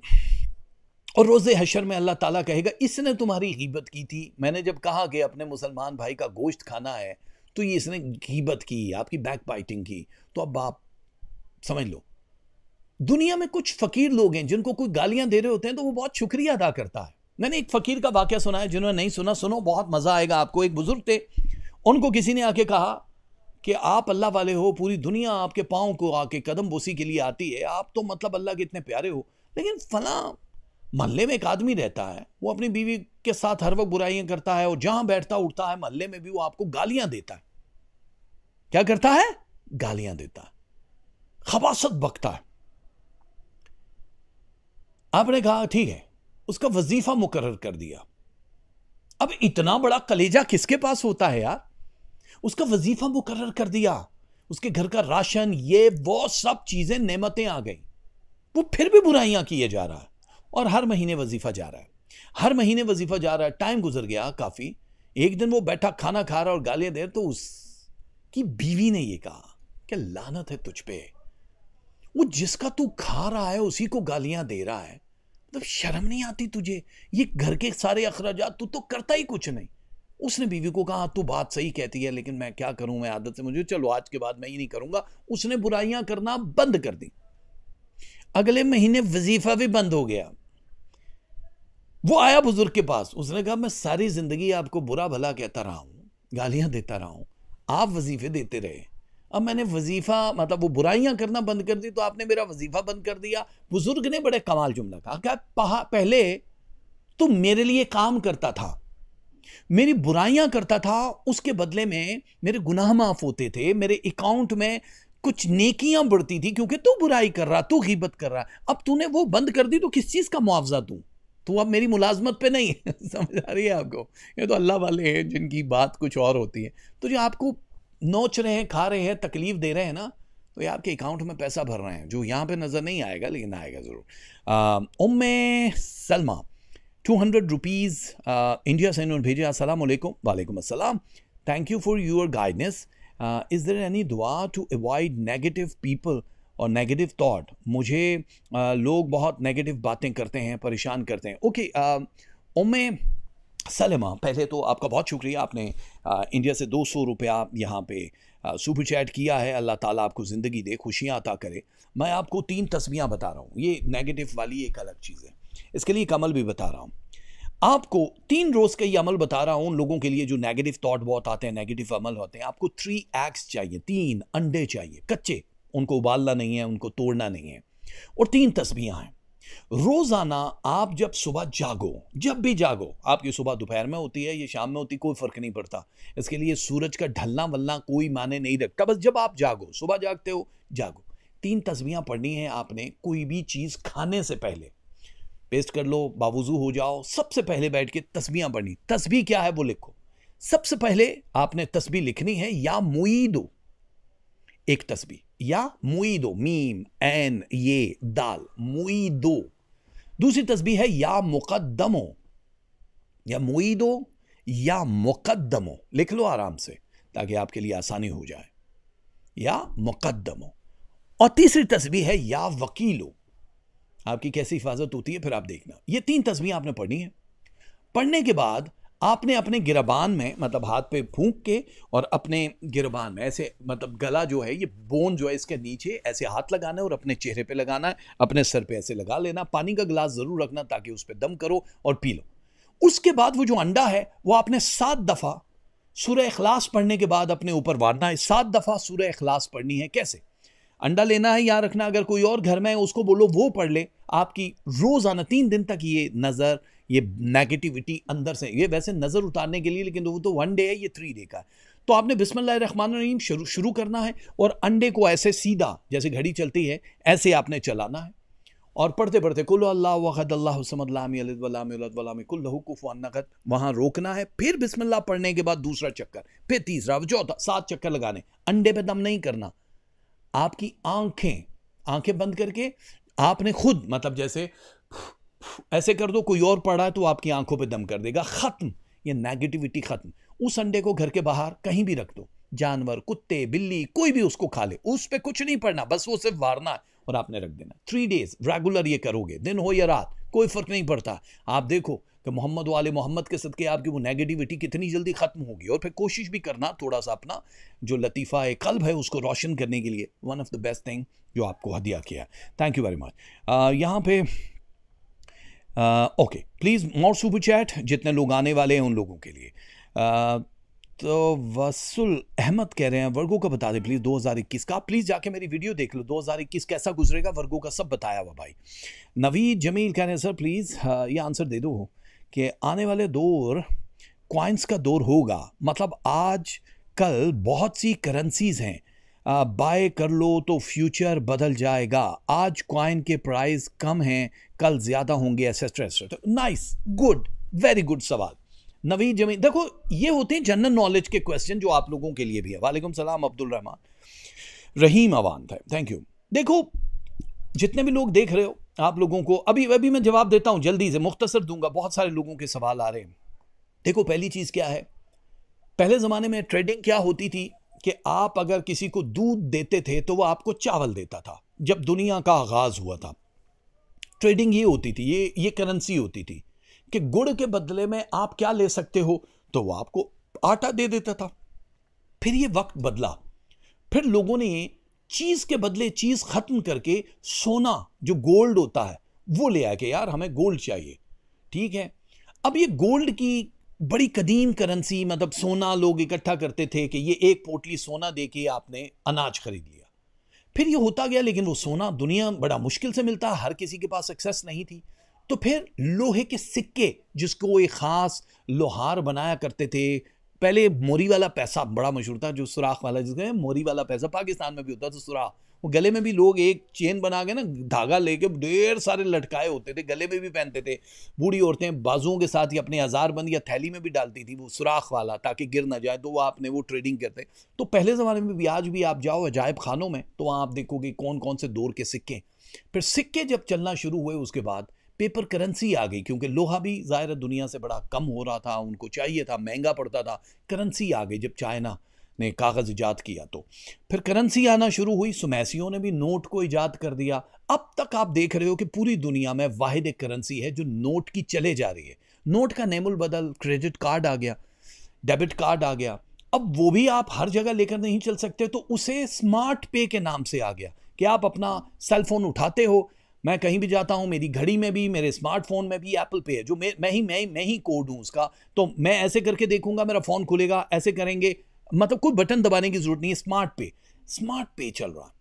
और रोज़ हशर में अल्लाह ताला कहेगा इसने तुम्हारी हीबत की थी मैंने जब कहा कि अपने मुसलमान भाई का गोश्त खाना है तो ये इसने हीबत की आपकी बैक बाइटिंग की तो अब आप समझ लो दुनिया में कुछ फकीर लोग हैं जिनको कोई गालियां दे रहे होते हैं तो वो बहुत शुक्रिया अदा करता है मैंने एक फ़कीर का वाक्य सुना है जिन्होंने नहीं सुना सुनो बहुत मज़ा आएगा आपको एक बुज़ुर्ग थे उनको किसी ने आके कहा कि आप अल्लाह वाले हो पूरी दुनिया आपके पाँव को आके कदम बोसी के लिए आती है आप तो मतलब अल्लाह के इतने प्यारे हो लेकिन फला महल्ले में एक आदमी रहता है वो अपनी बीवी के साथ हर वक्त बुराइयां करता है और जहां बैठता उठता है महल्ले में भी वो आपको गालियां देता है क्या करता है गालियां देता है खबासत बकता है आपने कहा ठीक है उसका वजीफा मुकर कर दिया अब इतना बड़ा कलेजा किसके पास होता है यार उसका वजीफा मुकर कर दिया उसके घर का राशन ये वो सब चीजें नेमतें आ गई वो फिर भी बुराइयां किए जा रहा है और हर महीने वजीफा जा रहा है हर महीने वजीफा जा रहा है टाइम गुजर गया काफी एक दिन वो बैठा खाना खा रहा और गालियां दे तो उसकी बीवी ने ये कहा कि लानत है तुझ पे वो जिसका तू खा रहा है उसी को गालियां दे रहा है मतलब शर्म नहीं आती तुझे ये घर के सारे अखराज तू तो करता ही कुछ नहीं उसने बीवी को कहा हाँ, तू बात सही कहती है लेकिन मैं क्या करूं मैं आदत से मुझे चलो आज के बाद मैं ये नहीं करूंगा उसने बुराइयां करना बंद कर दी अगले महीने वजीफा भी बंद हो गया वो आया बुजुर्ग के पास उसने कहा मैं सारी जिंदगी आपको बुरा भला कहता रहा हूं गालियां देता रहा हूं आप वजीफे देते रहे अब मैंने वजीफ़ा मतलब वो बुराइयां करना बंद कर दी तो आपने मेरा वजीफ़ा बंद कर दिया बुज़ुर्ग ने बड़े कमाल जुमला कहा क्या पहले तो मेरे लिए काम करता था मेरी बुराइयां करता था उसके बदले में मेरे गुनाह माफ़ होते थे मेरे अकाउंट में कुछ नेकियां बढ़ती थी क्योंकि तू बुराई कर रहा तू गिबत कर रहा अब तूने वो बंद कर दी तो किस चीज़ का मुआवजा तू तो अब मेरी मुलाजमत पे नहीं समझ आ रही है आपको ये तो अल्लाह वाले हैं जिनकी बात कुछ और होती है तो जो आपको नोच रहे हैं खा रहे हैं तकलीफ दे रहे हैं ना तो ये आपके अकाउंट में पैसा भर रहे हैं जो यहाँ पे नज़र नहीं आएगा लेकिन आएगा ज़रूर उम Salma two hundred rupees India से इन्होंने भेजे असलम वालेकुम असलम thank you for your guidance is there any दुआ टू अवॉइड नेगेटिव पीपल और नेगेटिव थाट मुझे uh, लोग बहुत नेगेटिव बातें करते हैं परेशान करते हैं ओके okay, उम सलेमा पहले तो आपका बहुत शुक्रिया आपने आ, इंडिया से दो सौ रुपया यहाँ पे सुपर चैट किया है अल्लाह ताला आपको ज़िंदगी दे खुशियाँ अता करे मैं आपको तीन तस्वीयाँ बता रहा हूँ ये नेगेटिव वाली एक अलग चीज़ है इसके लिए एक अमल भी बता रहा हूँ आपको तीन रोज़ का ये अमल बता रहा हूँ उन लोगों के लिए जो नेगेटिव थाट बहुत आते हैं नेगेटिव अमल होते हैं आपको थ्री एग्स चाहिए तीन अंडे चाहिए कच्चे उनको उबालना नहीं है उनको तोड़ना नहीं है और तीन तस्वीयाँ हैं रोज़ाना आप जब सुबह जागो जब भी जागो आपकी सुबह दोपहर में होती है या शाम में होती कोई फ़र्क नहीं पड़ता इसके लिए सूरज का ढलना वलना कोई माने नहीं रखता बस जब आप जागो सुबह जागते हो जागो तीन तस्वीयाँ पढ़नी है आपने कोई भी चीज़ खाने से पहले पेस्ट कर लो बावजू हो जाओ सबसे पहले बैठ के तस्वीयाँ पढ़नी तस्वीर क्या है वो लिखो सबसे पहले आपने तस्वीर लिखनी है या मुई दो एक तस्वीर या मुईदो मीम एन ये दाल मुईदो दूसरी तस्बी है या मुकदमो या मुईदो या मुकदमो लिख लो आराम से ताकि आपके लिए आसानी हो जाए या मुकदमो और तीसरी तस्वीर है या वकीलो आपकी कैसी हिफाजत होती है फिर आप देखना ये तीन तस्वीर आपने पढ़नी है पढ़ने के बाद आपने अपने गिरबान में मतलब हाथ पे फूंक के और अपने गिरबान में ऐसे मतलब गला जो है ये बोन जो है इसके नीचे ऐसे हाथ लगाना है और अपने चेहरे पे लगाना है अपने सर पे ऐसे लगा लेना पानी का गिलास ज़रूर रखना ताकि उस पर दम करो और पी लो उसके बाद वो जो अंडा है वो आपने सात दफ़ा सूर्य अखलास पढ़ने के बाद अपने ऊपर वारना है सात दफ़ा सूर्य अखलास पढ़नी है कैसे अंडा लेना है या रखना अगर कोई और घर में है उसको बोलो वो पढ़ ले आपकी रोज़ाना तीन दिन तक ये नज़र ये नेगेटिविटी अंदर से ये वैसे नज़र उतारने के लिए लेकिन वो तो वन डे है ये थ्री डे का तो आपने रहमान रहीम शुरू शुरू करना है और अंडे को ऐसे सीधा जैसे घड़ी चलती है ऐसे आपने चलाना है और पढ़ते पढ़ते कुल अल्लाह वहद कुफ़ानकत वहाँ रोकना है फिर बिस्मिल्लाह पढ़ने के बाद दूसरा चक्कर फिर तीसरा चौथा सात चक्कर लगाने अंडे पे दम नहीं करना आपकी आंखें आंखें बंद करके आपने खुद मतलब जैसे ऐसे कर दो कोई और पढ़ा है तो आपकी आंखों पर दम कर देगा ख़त्म ये नेगेटिविटी ख़त्म उस अंडे को घर के बाहर कहीं भी रख दो जानवर कुत्ते बिल्ली कोई भी उसको खा ले उस पर कुछ नहीं पड़ना बस वो सिर्फ वारना है और आपने रख देना थ्री डेज रेगुलर ये करोगे दिन हो या रात कोई फ़र्क नहीं पड़ता आप देखो कि मोहम्मद वाले मोहम्मद के सदके आपकी वो नेगेटिविटी कितनी जल्दी ख़त्म होगी और फिर कोशिश भी करना थोड़ा सा अपना जो लतीफ़ा है कल्ब है उसको रोशन करने के लिए one of the best thing जो आपको हदिया किया थैंक यू वेरी मच यहाँ पे okay please more super chat जितने लोग आने वाले हैं उन लोगों के लिए uh, तो वसुल अहमद कह रहे हैं वर्गो का बता दें प्लीज़ 2021 का प्लीज़ जाके मेरी वीडियो देख लो 2021 कैसा गुजरेगा वर्गो का सब बताया हुआ भाई नवीद जमील कह रहे हैं सर प्लीज़ ये आंसर दे दो कि आने वाले दौर क्वाइंस का दौर होगा मतलब आज कल बहुत सी करेंसीज हैं बाय कर लो तो फ्यूचर बदल जाएगा आज क्वाइन के प्राइस कम हैं कल ज़्यादा होंगे etcetera etcetera nice good very good सवाल नवीन जमीन देखो ये होते हैं जनरल नॉलेज के क्वेश्चन जो आप लोगों के लिए भी है वालेकुम सलाम अब्दुल रहमान रहीम अवान था थैंक यू देखो जितने भी लोग देख रहे हो आप लोगों को अभी अभी मैं जवाब देता हूँ जल्दी से मुख्तसर दूंगा बहुत सारे लोगों के सवाल आ रहे हैं देखो पहली चीज़ क्या है पहले ज़माने में ट्रेडिंग क्या होती थी कि आप अगर किसी को दूध देते थे तो वह आपको चावल देता था जब दुनिया का आगाज़ हुआ था ट्रेडिंग ये होती थी ये ये करेंसी होती थी कि गुड़ के बदले में आप क्या ले सकते हो तो वह आपको आटा दे देता था फिर ये वक्त बदला फिर लोगों ने चीज़ के बदले चीज़ ख़त्म करके सोना जो गोल्ड होता है वो ले कि यार हमें गोल्ड चाहिए ठीक है अब ये गोल्ड की बड़ी कदीम करेंसी मतलब सोना लोग इकट्ठा करते थे कि ये एक पोटली सोना दे के आपने अनाज खरीद लिया फिर ये होता गया लेकिन वो सोना दुनिया बड़ा मुश्किल से मिलता हर किसी के पास एक्सेस नहीं थी तो फिर लोहे के सिक्के जिसको एक ख़ास लोहार बनाया करते थे पहले मोरी वाला पैसा बड़ा मशहूर था जो सुराख वाला जिसका मोरी वाला पैसा पाकिस्तान में भी होता था सुराख वो गले में भी लोग एक चेन बना के ना धागा लेके ढेर सारे लटकाए होते थे गले में भी पहनते थे बूढ़ी औरतें बाजुओं के साथ ही अपने आजार बंद या थैली में भी डालती थी वो सुराख वाला ताकि गिर ना जाए तो वो आपने वो ट्रेडिंग करते तो पहले ज़माने में भी आज भी आप जाओ अजायब खानों में तो वहाँ आप देखोगे कौन कौन से दौर के सिक्के फिर सिक्के जब चलना शुरू हुए उसके बाद पेपर करेंसी आ गई क्योंकि लोहा भी ज़ाहिर दुनिया से बड़ा कम हो रहा था उनको चाहिए था महंगा पड़ता था करेंसी आ गई जब चाइना ने कागज़ ईजाद किया तो फिर करेंसी आना शुरू हुई सुमैसियों ने भी नोट को ईजाद कर दिया अब तक आप देख रहे हो कि पूरी दुनिया में वाहिद एक करेंसी है जो नोट की चले जा रही है नोट का नेमुल बदल क्रेडिट कार्ड आ गया डेबिट कार्ड आ गया अब वो भी आप हर जगह लेकर नहीं चल सकते तो उसे स्मार्ट पे के नाम से आ गया कि आप अपना सेल फ़ोन उठाते हो मैं कहीं भी जाता हूँ मेरी घड़ी में भी मेरे स्मार्टफोन में भी एप्पल पे है जो मैं मैं ही मैं ही मैं ही कोड हूँ उसका तो मैं ऐसे करके देखूंगा मेरा फ़ोन खुलेगा ऐसे करेंगे मतलब कोई बटन दबाने की जरूरत नहीं है स्मार्ट पे स्मार्ट पे चल रहा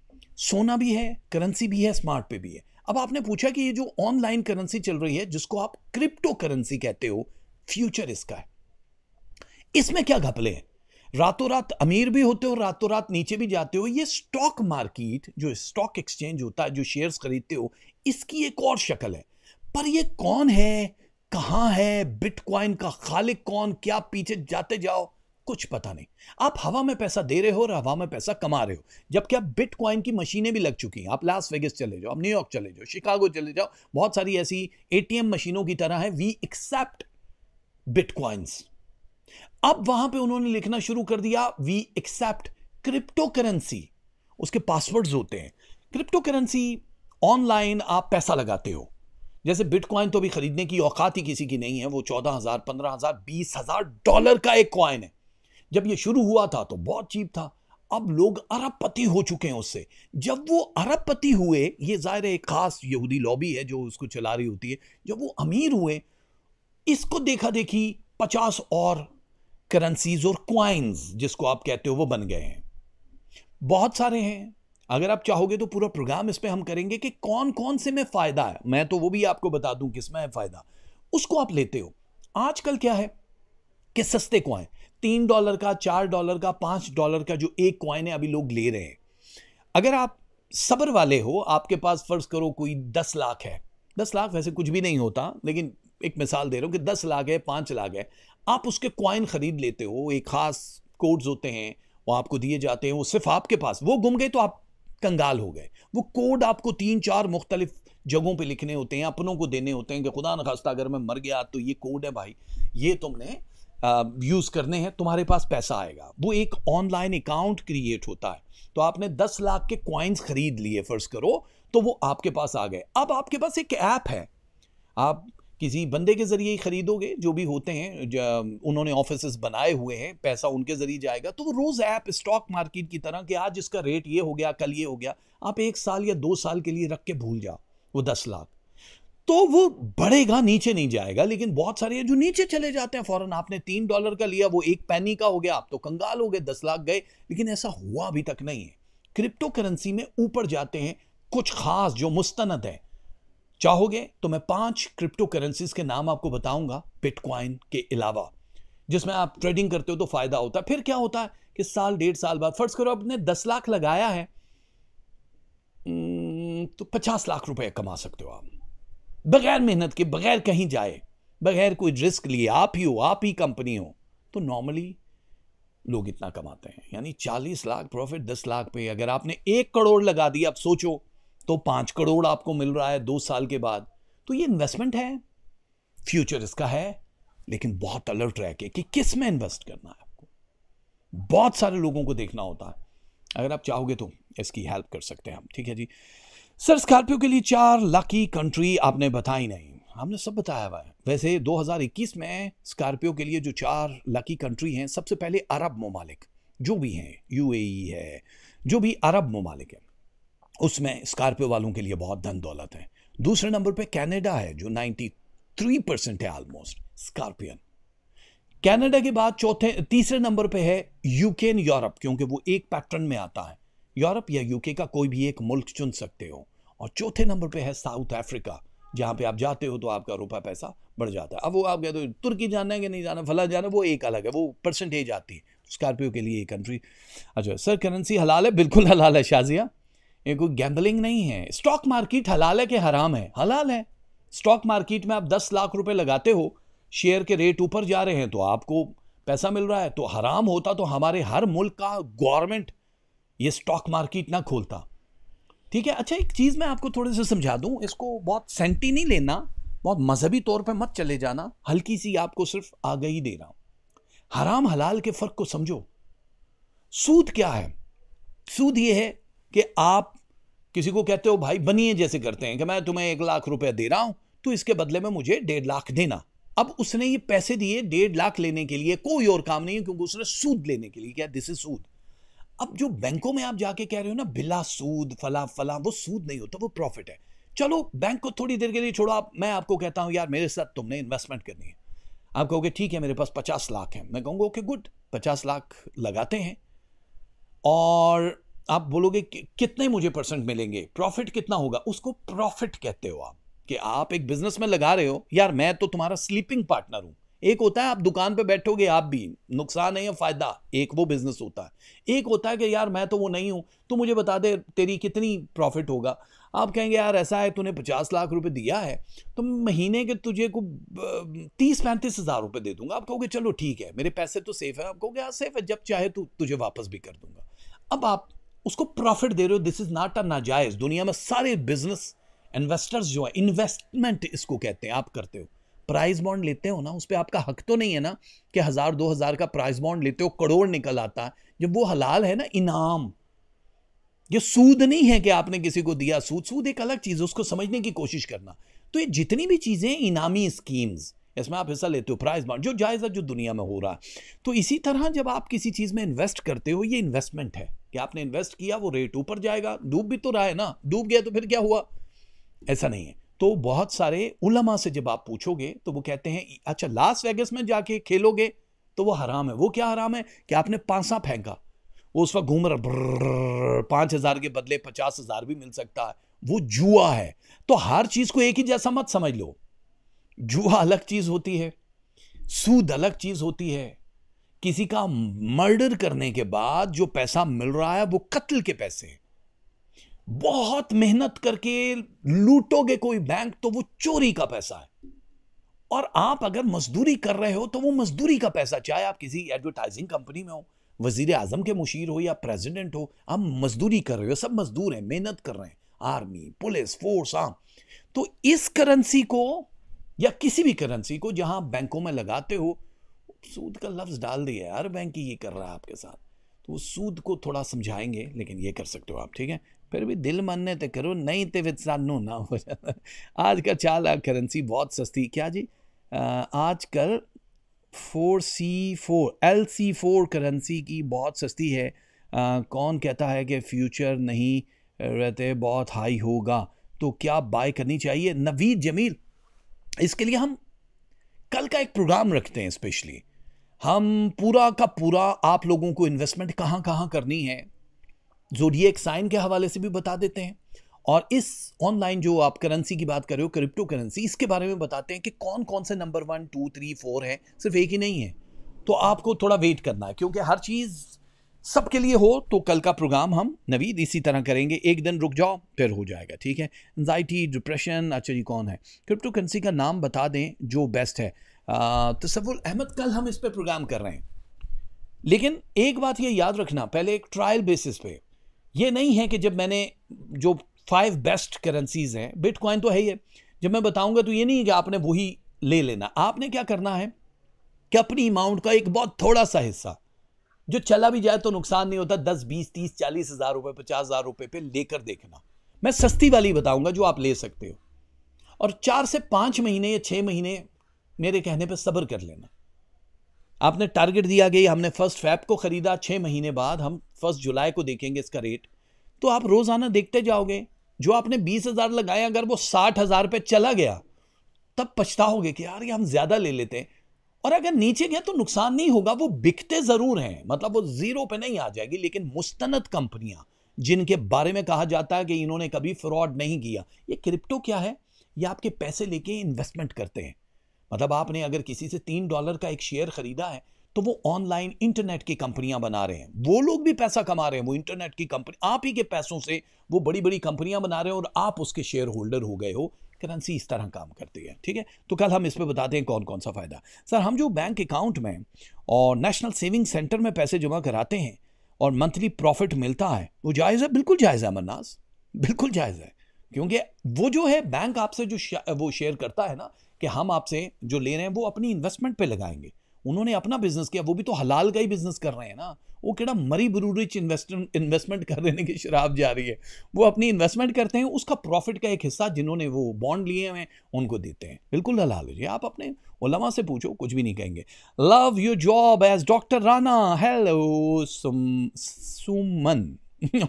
सोना भी है करेंसी भी है स्मार्ट पे भी है अब आपने पूछा कि ये जो ऑनलाइन करेंसी चल रही है जिसको आप क्रिप्टो करेंसी कहते हो फ्यूचर इसका है इसमें क्या घपले हैं रातों रात अमीर भी होते हो रातों रात नीचे भी जाते हो ये स्टॉक मार्केट जो स्टॉक एक्सचेंज होता है जो शेयर्स खरीदते हो इसकी एक और शक्ल है पर ये कौन है कहाँ है बिटकॉइन का खालिक कौन क्या पीछे जाते जाओ कुछ पता नहीं आप हवा में पैसा दे रहे हो और हवा में पैसा कमा रहे हो जबकि आप बिटकॉइन की मशीनें भी लग चुकी हैं आप लास वेगस चले जाओ आप न्यूयॉर्क चले जाओ शिकागो चले जाओ बहुत सारी ऐसी एटीएम मशीनों की तरह है वी एक्सेप्ट बिटकॉइंस अब वहां पे उन्होंने लिखना शुरू कर दिया वी एक्सेप्ट क्रिप्टो करेंसी उसके पासवर्ड्स होते हैं क्रिप्टो करेंसी ऑनलाइन आप पैसा लगाते हो जैसे बिटकॉइन तो अभी खरीदने की औकात ही किसी की नहीं है वो चौदह हजार पंद्रह हजार बीस हजार डॉलर का एक कॉइन है जब ये शुरू हुआ था तो बहुत चीप था अब लोग अरबपति हो चुके हैं उससे जब वो अरबपति हुए ये ज़ाहिर एक ख़ास यहूदी लॉबी है जो उसको चला रही होती है जब वो अमीर हुए इसको देखा देखी पचास और करेंसीज और क्वाइंस जिसको आप कहते हो वो बन गए हैं बहुत सारे हैं अगर आप चाहोगे तो पूरा प्रोग्राम इस पर हम करेंगे कि कौन कौन से में फ़ायदा है मैं तो वो भी आपको बता दूं किस में है फ़ायदा उसको आप लेते हो आजकल क्या है कि सस्ते क्वाइन तीन डॉलर का चार डॉलर का पाँच डॉलर का जो एक कॉइन है अभी लोग ले रहे हैं अगर आप सब्र वाले हो आपके पास फ़र्ज़ करो कोई दस लाख है दस लाख वैसे कुछ भी नहीं होता लेकिन एक मिसाल दे रहा हूं कि दस लाख है पाँच लाख है आप उसके क्वाइन ख़रीद लेते हो एक ख़ास कोड्स होते हैं वो आपको दिए जाते हैं वो सिर्फ आपके पास वो गुम गए तो आप कंगाल हो गए वो कोड आपको तीन चार मुख्तलिफ जगहों पे लिखने होते हैं अपनों को देने होते हैं कि खुदा न खास्ता अगर मैं मर गया तो ये कोड है भाई ये तुमने यूज़ करने हैं तुम्हारे पास पैसा आएगा वो एक ऑनलाइन अकाउंट क्रिएट होता है तो आपने दस लाख के कॉइन्स खरीद लिए फर्ज करो तो वो आपके पास आ गए अब आपके पास एक ऐप है आप किसी बंदे के ज़रिए ही खरीदोगे जो भी होते हैं उन्होंने ऑफिस बनाए हुए हैं पैसा उनके ज़रिए जाएगा तो वो रोज़ ऐप स्टॉक मार्केट की तरह कि आज इसका रेट ये हो गया कल ये हो गया आप एक साल या दो साल के लिए रख के भूल जाओ वो दस लाख तो वो बढ़ेगा नीचे नहीं जाएगा लेकिन बहुत सारे जो नीचे चले जाते हैं फौरन आपने तीन डॉलर का लिया वो एक पैनी का हो गया आप तो कंगाल हो गए दस लाख गए लेकिन ऐसा हुआ अभी तक नहीं है क्रिप्टो करेंसी में ऊपर जाते हैं कुछ खास जो मुस्तनद है चाहोगे तो मैं पांच क्रिप्टो करेंसीज के नाम आपको बताऊंगा बिटकॉइन के अलावा जिसमें आप ट्रेडिंग करते हो तो फायदा होता है फिर क्या होता है कि साल डेढ़ साल बाद फर्ज करो आपने दस लाख लगाया है तो पचास लाख रुपए कमा सकते हो आप बगैर मेहनत के बगैर कहीं जाए बगैर कोई रिस्क लिए आप ही हो आप ही कंपनी हो तो नॉर्मली लोग इतना कमाते हैं यानी चालीस लाख प्रॉफिट दस लाख पे अगर आपने एक करोड़ लगा दिया आप सोचो तो पाँच करोड़ आपको मिल रहा है दो साल के बाद तो ये इन्वेस्टमेंट है फ्यूचर इसका है लेकिन बहुत अलर्ट रह के कि किस में इन्वेस्ट करना है आपको बहुत सारे लोगों को देखना होता है अगर आप चाहोगे तो इसकी हेल्प कर सकते हैं हम ठीक है जी सर स्कॉर्पियो के लिए चार लकी कंट्री आपने बताई नहीं हमने सब बताया हुआ है वैसे 2021 में स्कॉर्पियो के लिए जो चार लकी कंट्री हैं सबसे पहले अरब ममालिक जो भी हैं यूएई e है जो भी अरब ममालिक है उसमें स्कॉर्पियो वालों के लिए बहुत धन दौलत है दूसरे नंबर पे कनाडा है जो 93 परसेंट है ऑलमोस्ट स्कॉर्पियन कनाडा के बाद चौथे तीसरे नंबर पे है यूकेन यूरोप क्योंकि वो एक पैटर्न में आता है यूरोप या यूके का कोई भी एक मुल्क चुन सकते हो और चौथे नंबर पे है साउथ अफ्रीका जहाँ पे आप जाते हो तो आपका रुपया पैसा बढ़ जाता है अब वो आप कहते हो तुर्की जाना है कि नहीं जाना फला जाना वो एक अलग है वो परसेंटेज आती है स्कॉर्पियो के लिए कंट्री अच्छा सर करेंसी हलाल है बिल्कुल हलाल है शाजिया ये कोई गैम्बलिंग नहीं है स्टॉक मार्केट हलाल है कि हराम है हलाल है स्टॉक मार्केट में आप दस लाख रुपए लगाते हो शेयर के रेट ऊपर जा रहे हैं तो आपको पैसा मिल रहा है तो हराम होता तो हमारे हर मुल्क का गवर्नमेंट ये स्टॉक मार्केट ना खोलता ठीक है अच्छा एक चीज़ मैं आपको थोड़े से समझा दूँ इसको बहुत सेंटी नहीं लेना बहुत मजहबी तौर पर मत चले जाना हल्की सी आपको सिर्फ आगही दे रहा हूँ हराम हलाल के फ़र्क को समझो सूद क्या है सूद ये है कि आप किसी को कहते हो भाई बनिए जैसे करते हैं कि मैं तुम्हें एक लाख रुपया दे रहा हूं तो इसके बदले में मुझे डेढ़ लाख देना अब उसने ये पैसे दिए डेढ़ लाख लेने के लिए कोई और काम नहीं है क्योंकि उसने सूद लेने के लिए क्या दिस इज सूद अब जो बैंकों में आप जाके कह रहे हो ना बिला सूद फला फला वो सूद नहीं होता वो प्रॉफिट है चलो बैंक को थोड़ी देर के लिए छोड़ो आप मैं आपको कहता हूँ यार मेरे साथ तुमने इन्वेस्टमेंट करनी है आप कहोगे ठीक है मेरे पास पचास लाख है मैं कहूँगा ओके गुड पचास लाख लगाते हैं और आप बोलोगे कि कितने मुझे परसेंट मिलेंगे प्रॉफिट कितना होगा उसको प्रॉफिट कहते हो आप कि आप एक बिजनेस में लगा रहे हो यार मैं तो तुम्हारा स्लीपिंग पार्टनर हूँ एक होता है आप दुकान पे बैठोगे आप भी नुकसान है या फायदा एक वो बिजनेस होता है एक होता है कि यार मैं तो वो नहीं हूँ तो मुझे बता दे तेरी कितनी प्रॉफिट होगा आप कहेंगे यार ऐसा है तूने पचास लाख रुपए दिया है तो महीने के तुझे को तीस पैंतीस हज़ार रुपये दे दूंगा आप कहोगे चलो ठीक है मेरे पैसे तो सेफ है आप कहोगे यार हाँ, सेफ है जब चाहे तो तुझे वापस भी कर दूंगा अब आप उसको प्रॉफिट दे रहे हो दिस इज़ नॉट अ नाजायज़ दुनिया में सारे बिजनेस इन्वेस्टर्स जो है इन्वेस्टमेंट इसको कहते हैं आप करते हो प्राइज बॉन्ड लेते हो ना उस पर आपका हक तो नहीं है ना कि हज़ार दो हज़ार का प्राइज बॉन्ड लेते हो करोड़ निकल आता है जब वो हलाल है ना इनाम ये सूद नहीं है कि आपने किसी को दिया सूद सूद एक अलग चीज़ है उसको समझने की कोशिश करना तो ये जितनी भी चीज़ें इनामी स्कीम्स इसमें आप हिस्सा लेते हो प्राइज बॉन्ड जो जायजा जो दुनिया में हो रहा है तो इसी तरह जब आप किसी चीज़ में इन्वेस्ट करते हो ये इन्वेस्टमेंट है कि आपने इन्वेस्ट किया वो रेट ऊपर जाएगा डूब भी तो रहा है ना डूब गया तो फिर क्या हुआ ऐसा नहीं है तो बहुत सारे उलमा से जब आप पूछोगे तो वो कहते हैं अच्छा लास वेगस में जाके खेलोगे तो वो हराम है वो क्या हराम है कि आपने पांसा फेंका वो उस वक्त घूम रहा पाँच हज़ार के बदले पचास हज़ार भी मिल सकता है वो जुआ है तो हर चीज़ को एक ही जैसा मत समझ लो जुआ अलग चीज़ होती है सूद अलग चीज़ होती है किसी का मर्डर करने के बाद जो पैसा मिल रहा है वो कत्ल के पैसे हैं बहुत मेहनत करके लूटोगे कोई बैंक तो वो चोरी का पैसा है और आप अगर मजदूरी कर रहे हो तो वो मजदूरी का पैसा चाहे आप किसी एडवर्टाइजिंग कंपनी में हो वजीर आजम के मुशीर हो या प्रेसिडेंट हो आप मजदूरी कर रहे हो सब मजदूर हैं मेहनत कर रहे हैं आर्मी पुलिस फोर्स आम तो इस करेंसी को या किसी भी करेंसी को जहां बैंकों में लगाते हो सूद का लफ्ज डाल दिया हर बैंक ये कर रहा है आपके साथ तो सूद को थोड़ा समझाएंगे लेकिन ये कर सकते हो आप ठीक है फिर भी दिल मनने तो करो नहीं तो फिर सानू ना हो जाता आज का चार लाख करेंसी बहुत सस्ती क्या जी आज कल four C four L C four currency की बहुत सस्ती है आ, कौन कहता है कि फ्यूचर नहीं रहते बहुत हाई होगा तो क्या बाय करनी चाहिए नवीद जमील इसके लिए हम कल का एक प्रोग्राम रखते हैं स्पेशली हम पूरा का पूरा आप लोगों को इन्वेस्टमेंट कहाँ कहाँ करनी है जोडिएक साइन के हवाले से भी बता देते हैं और इस ऑनलाइन जो आप करेंसी की बात कर रहे हो क्रिप्टो करेंसी इसके बारे में बताते हैं कि कौन कौन से number one two three four हैं सिर्फ एक ही नहीं है तो आपको थोड़ा वेट करना है क्योंकि हर चीज़ सबके लिए हो तो कल का प्रोग्राम हम नवीद इसी तरह करेंगे एक दिन रुक जाओ फिर हो जाएगा ठीक है एनजाइटी डिप्रेशन अच्छा जी कौन है क्रिप्टो करेंसी का नाम बता दें जो बेस्ट है तसवुल अहमद कल हम इस पर प्रोग्राम कर रहे हैं लेकिन एक बात ये याद रखना पहले एक ट्रायल बेसिस पे ये नहीं है कि जब मैंने जो फाइव बेस्ट करेंसीज हैं बिटकॉइन तो है ही है जब मैं बताऊंगा तो ये नहीं है कि आपने वही ले लेना आपने क्या करना है कि अपनी अमाउंट का एक बहुत थोड़ा सा हिस्सा जो चला भी जाए तो नुकसान नहीं होता दस बीस तीस चालीस हज़ार रुपये पचास हज़ार रुपये पे लेकर देखना मैं सस्ती वाली बताऊंगा जो आप ले सकते हो और चार से पांच महीने या छह महीने मेरे कहने पर सब्र कर लेना आपने टारगेट दिया गई हमने फर्स्ट फैप को ख़रीदा छः महीने बाद हम फर्स्ट जुलाई को देखेंगे इसका रेट तो आप रोज़ाना देखते जाओगे जो आपने बीस हज़ार लगाए अगर वो साठ हज़ार पे चला गया तब पछताओगे कि यार ये हम ज़्यादा ले लेते हैं और अगर नीचे गया तो नुकसान नहीं होगा वो बिकते ज़रूर हैं मतलब वो ज़ीरो पे नहीं आ जाएगी लेकिन मुस्तनद कंपनियां जिनके बारे में कहा जाता है कि इन्होंने कभी फ्रॉड नहीं किया ये क्रिप्टो क्या है ये आपके पैसे लेके इन्वेस्टमेंट करते हैं मतलब आपने अगर किसी से तीन डॉलर का एक शेयर खरीदा है तो वो ऑनलाइन इंटरनेट की कंपनियां बना रहे हैं वो लोग भी पैसा कमा रहे हैं वो इंटरनेट की कंपनी आप ही के पैसों से वो बड़ी बड़ी कंपनियां बना रहे हैं और आप उसके शेयर होल्डर हो गए हो करेंसी इस तरह काम करती है ठीक है तो कल हम इस पर बताते हैं कौन कौन सा फ़ायदा सर हम जो बैंक अकाउंट में और नेशनल सेविंग सेंटर में पैसे जमा कराते हैं और मंथली प्रॉफिट मिलता है वो जायज़ है बिल्कुल जायज़ है अमरनाथ बिल्कुल जायज़ है क्योंकि वो जो है बैंक आपसे जो वो शेयर करता है ना कि हम आपसे जो ले रहे हैं वो अपनी इन्वेस्टमेंट पे लगाएंगे उन्होंने अपना बिजनेस किया वो भी तो हलाल का ही बिजनेस कर रहे हैं ना वो केड़ा मरी बरूरिच इन्वेस्टमेंट इन्वेस्टमेंट कर देने की शराब जा रही है वो अपनी इन्वेस्टमेंट करते हैं उसका प्रॉफिट का एक हिस्सा जिन्होंने वो बॉन्ड लिए हुए हैं उनको देते हैं बिल्कुल हलाल हो जाए आप अपने ओलमा से पूछो कुछ भी नहीं कहेंगे love your job as doctor Rana hello Suman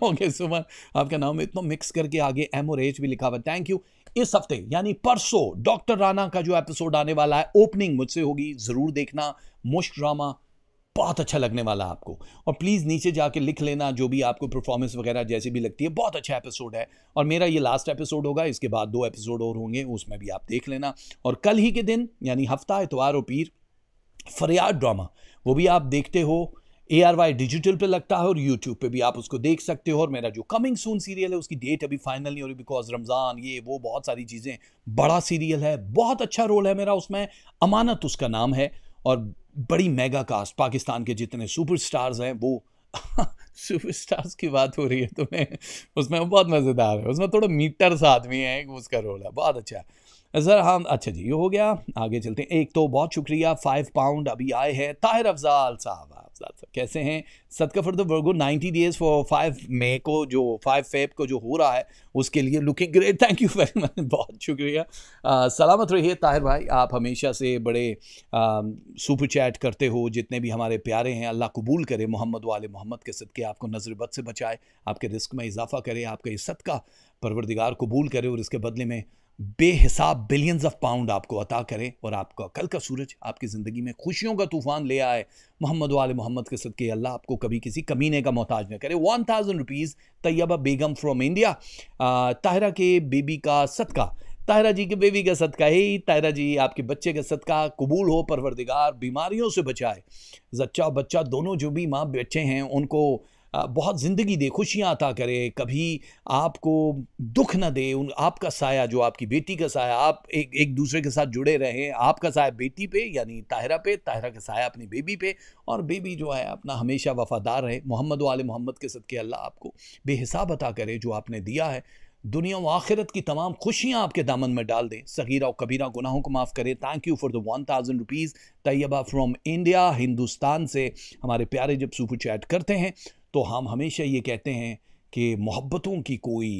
okay Suman आपका नाम इतना मिक्स करके आगे एम और एच भी लिखा हुआ थैंक यू इस हफ्ते यानी परसों डॉक्टर राणा का जो एपिसोड आने वाला है ओपनिंग मुझसे होगी जरूर देखना मोस्ट ड्रामा बहुत अच्छा लगने वाला है आपको और प्लीज़ नीचे जाके लिख लेना जो भी आपको परफॉर्मेंस वगैरह जैसी भी लगती है बहुत अच्छा एपिसोड है और मेरा ये लास्ट एपिसोड होगा इसके बाद दो एपिसोड और होंगे उसमें भी आप देख लेना और कल ही के दिन यानी हफ्ता इतवार तो और पीर फरियाद ड्रामा वो भी आप देखते हो ए आर वाई डिजिटल पे लगता है और यूट्यूब पे भी आप उसको देख सकते हो और मेरा जो कमिंग सून सीरियल है उसकी डेट अभी फाइनल नहीं हो रही बिकॉज रमज़ान ये वो बहुत सारी चीज़ें बड़ा सीरियल है बहुत अच्छा रोल है मेरा उसमें अमानत उसका नाम है और बड़ी मेगा कास्ट पाकिस्तान के जितने सुपरस्टार्स हैं वो सुपरस्टार्स की बात हो रही है तो मैं उसमें बहुत मज़ेदार है उसमें थोड़ा मीटर सा आदमी है उसका रोल है बहुत अच्छा है सर हाँ अच्छा जी ये हो गया आगे चलते हैं एक तो बहुत शुक्रिया फाइव पाउंड अभी आए हैं ताहिर अफजाल साहब साथ साथ कैसे हैं सदका फर्द Virgo ninety days for five मे को जो फाइव फेब को जो हो रहा है उसके लिए looking great thank you very much बहुत शुक्रिया आ, सलामत रहिए ताहिर भाई आप हमेशा से बड़े सुपर चैट करते हो जितने भी हमारे प्यारे हैं अल्लाह कबूल करे मोहम्मद वाले मोहम्मद के सदक़े आपको नजरबद से बचाए आपके रिस्क में इजाफा करे आपका ये सदका परवरदिगार कबूल करे और इसके बदले में बेहिसाब बिलियंस ऑफ पाउंड आपको अता करे और आपका कल का सूरज आपकी ज़िंदगी में खुशियों का तूफ़ान ले आए मोहम्मद वाले मोहम्मद के सद के अल्लाह आपको कभी किसी कमीने का मोहताज न करे one thousand rupees Tayyaba Begum from India Tahira के बेबी का सदका ताहरा जी के बेबी का सदका ही ताहरा जी आपके बच्चे का सदका कबूल हो परवरदिगार बीमारियों से बचाए जच्चा बच्चा दोनों जो भी माँ बच्चे हैं उनको बहुत ज़िंदगी दे खुशियाँ अता करे कभी आपको दुख ना दे उन आपका साया जो आपकी बेटी का साया आप एक एक दूसरे के साथ जुड़े रहें आपका साया बेटी पे यानी ताहरा पे ताहरा का साया अपनी बेबी पे और बेबी जो है अपना हमेशा वफ़ादार रहे मोहम्मद वाल मोहम्मद के सद के अल्लाह आपको बेहिसाब अता करे जो आपने दिया है दुनिया व आखिरत की तमाम खुशियाँ आपके दामन में डाल दें सगीरा और कबीरा गुनाहों को माफ़ करें thank you for the one thousand rupees Tayyaba from India Hindustan से हमारे प्यारे जब सुपर चैट करते हैं तो हम हमेशा ये कहते हैं कि मोहब्बतों की कोई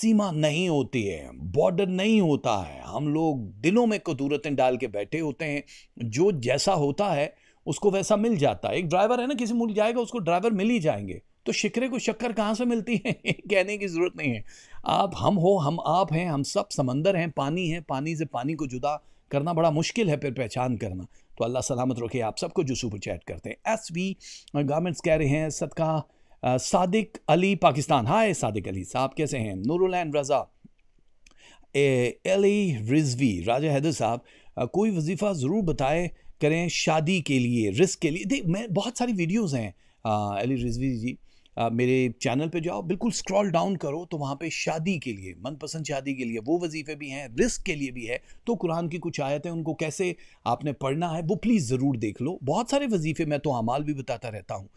सीमा नहीं होती है बॉर्डर नहीं होता है हम लोग दिलों में कदूरतें डाल के बैठे होते हैं जो जैसा होता है उसको वैसा मिल जाता है एक ड्राइवर है ना किसी मुल्क जाएगा उसको ड्राइवर मिल ही जाएंगे तो शिकरे को शक्कर कहाँ से मिलती है कहने की ज़रूरत नहीं है आप हम हो हम आप हैं हम सब समंदर हैं पानी है पानी से पानी को जुदा करना बड़ा मुश्किल है फिर पहचान करना तो अल्लाह सलामत रखे आप सबको जो सुपर चैट करते हैं एस वी गारमेंट्स कह रहे हैं सदका सादिक अली पाकिस्तान हाय सादिक अली साहब कैसे हैं नूरुलैन रज़ा एली रिजवी राजा हैदर साहब कोई वजीफ़ा ज़रूर बताए करें शादी के लिए रिस्क के लिए देख मैं बहुत सारी वीडियोज़ हैं अली रिजवी जी मेरे चैनल पे जाओ बिल्कुल स्क्रॉल डाउन करो तो वहाँ पे शादी के लिए मनपसंद शादी के लिए वो वजीफ़े भी हैं रिस्क के लिए भी है तो कुरान की कुछ आयतें उनको कैसे आपने पढ़ना है वो प्लीज़ ज़रूर देख लो बहुत सारे वजीफ़े मैं तो अमाल भी बताता रहता हूँ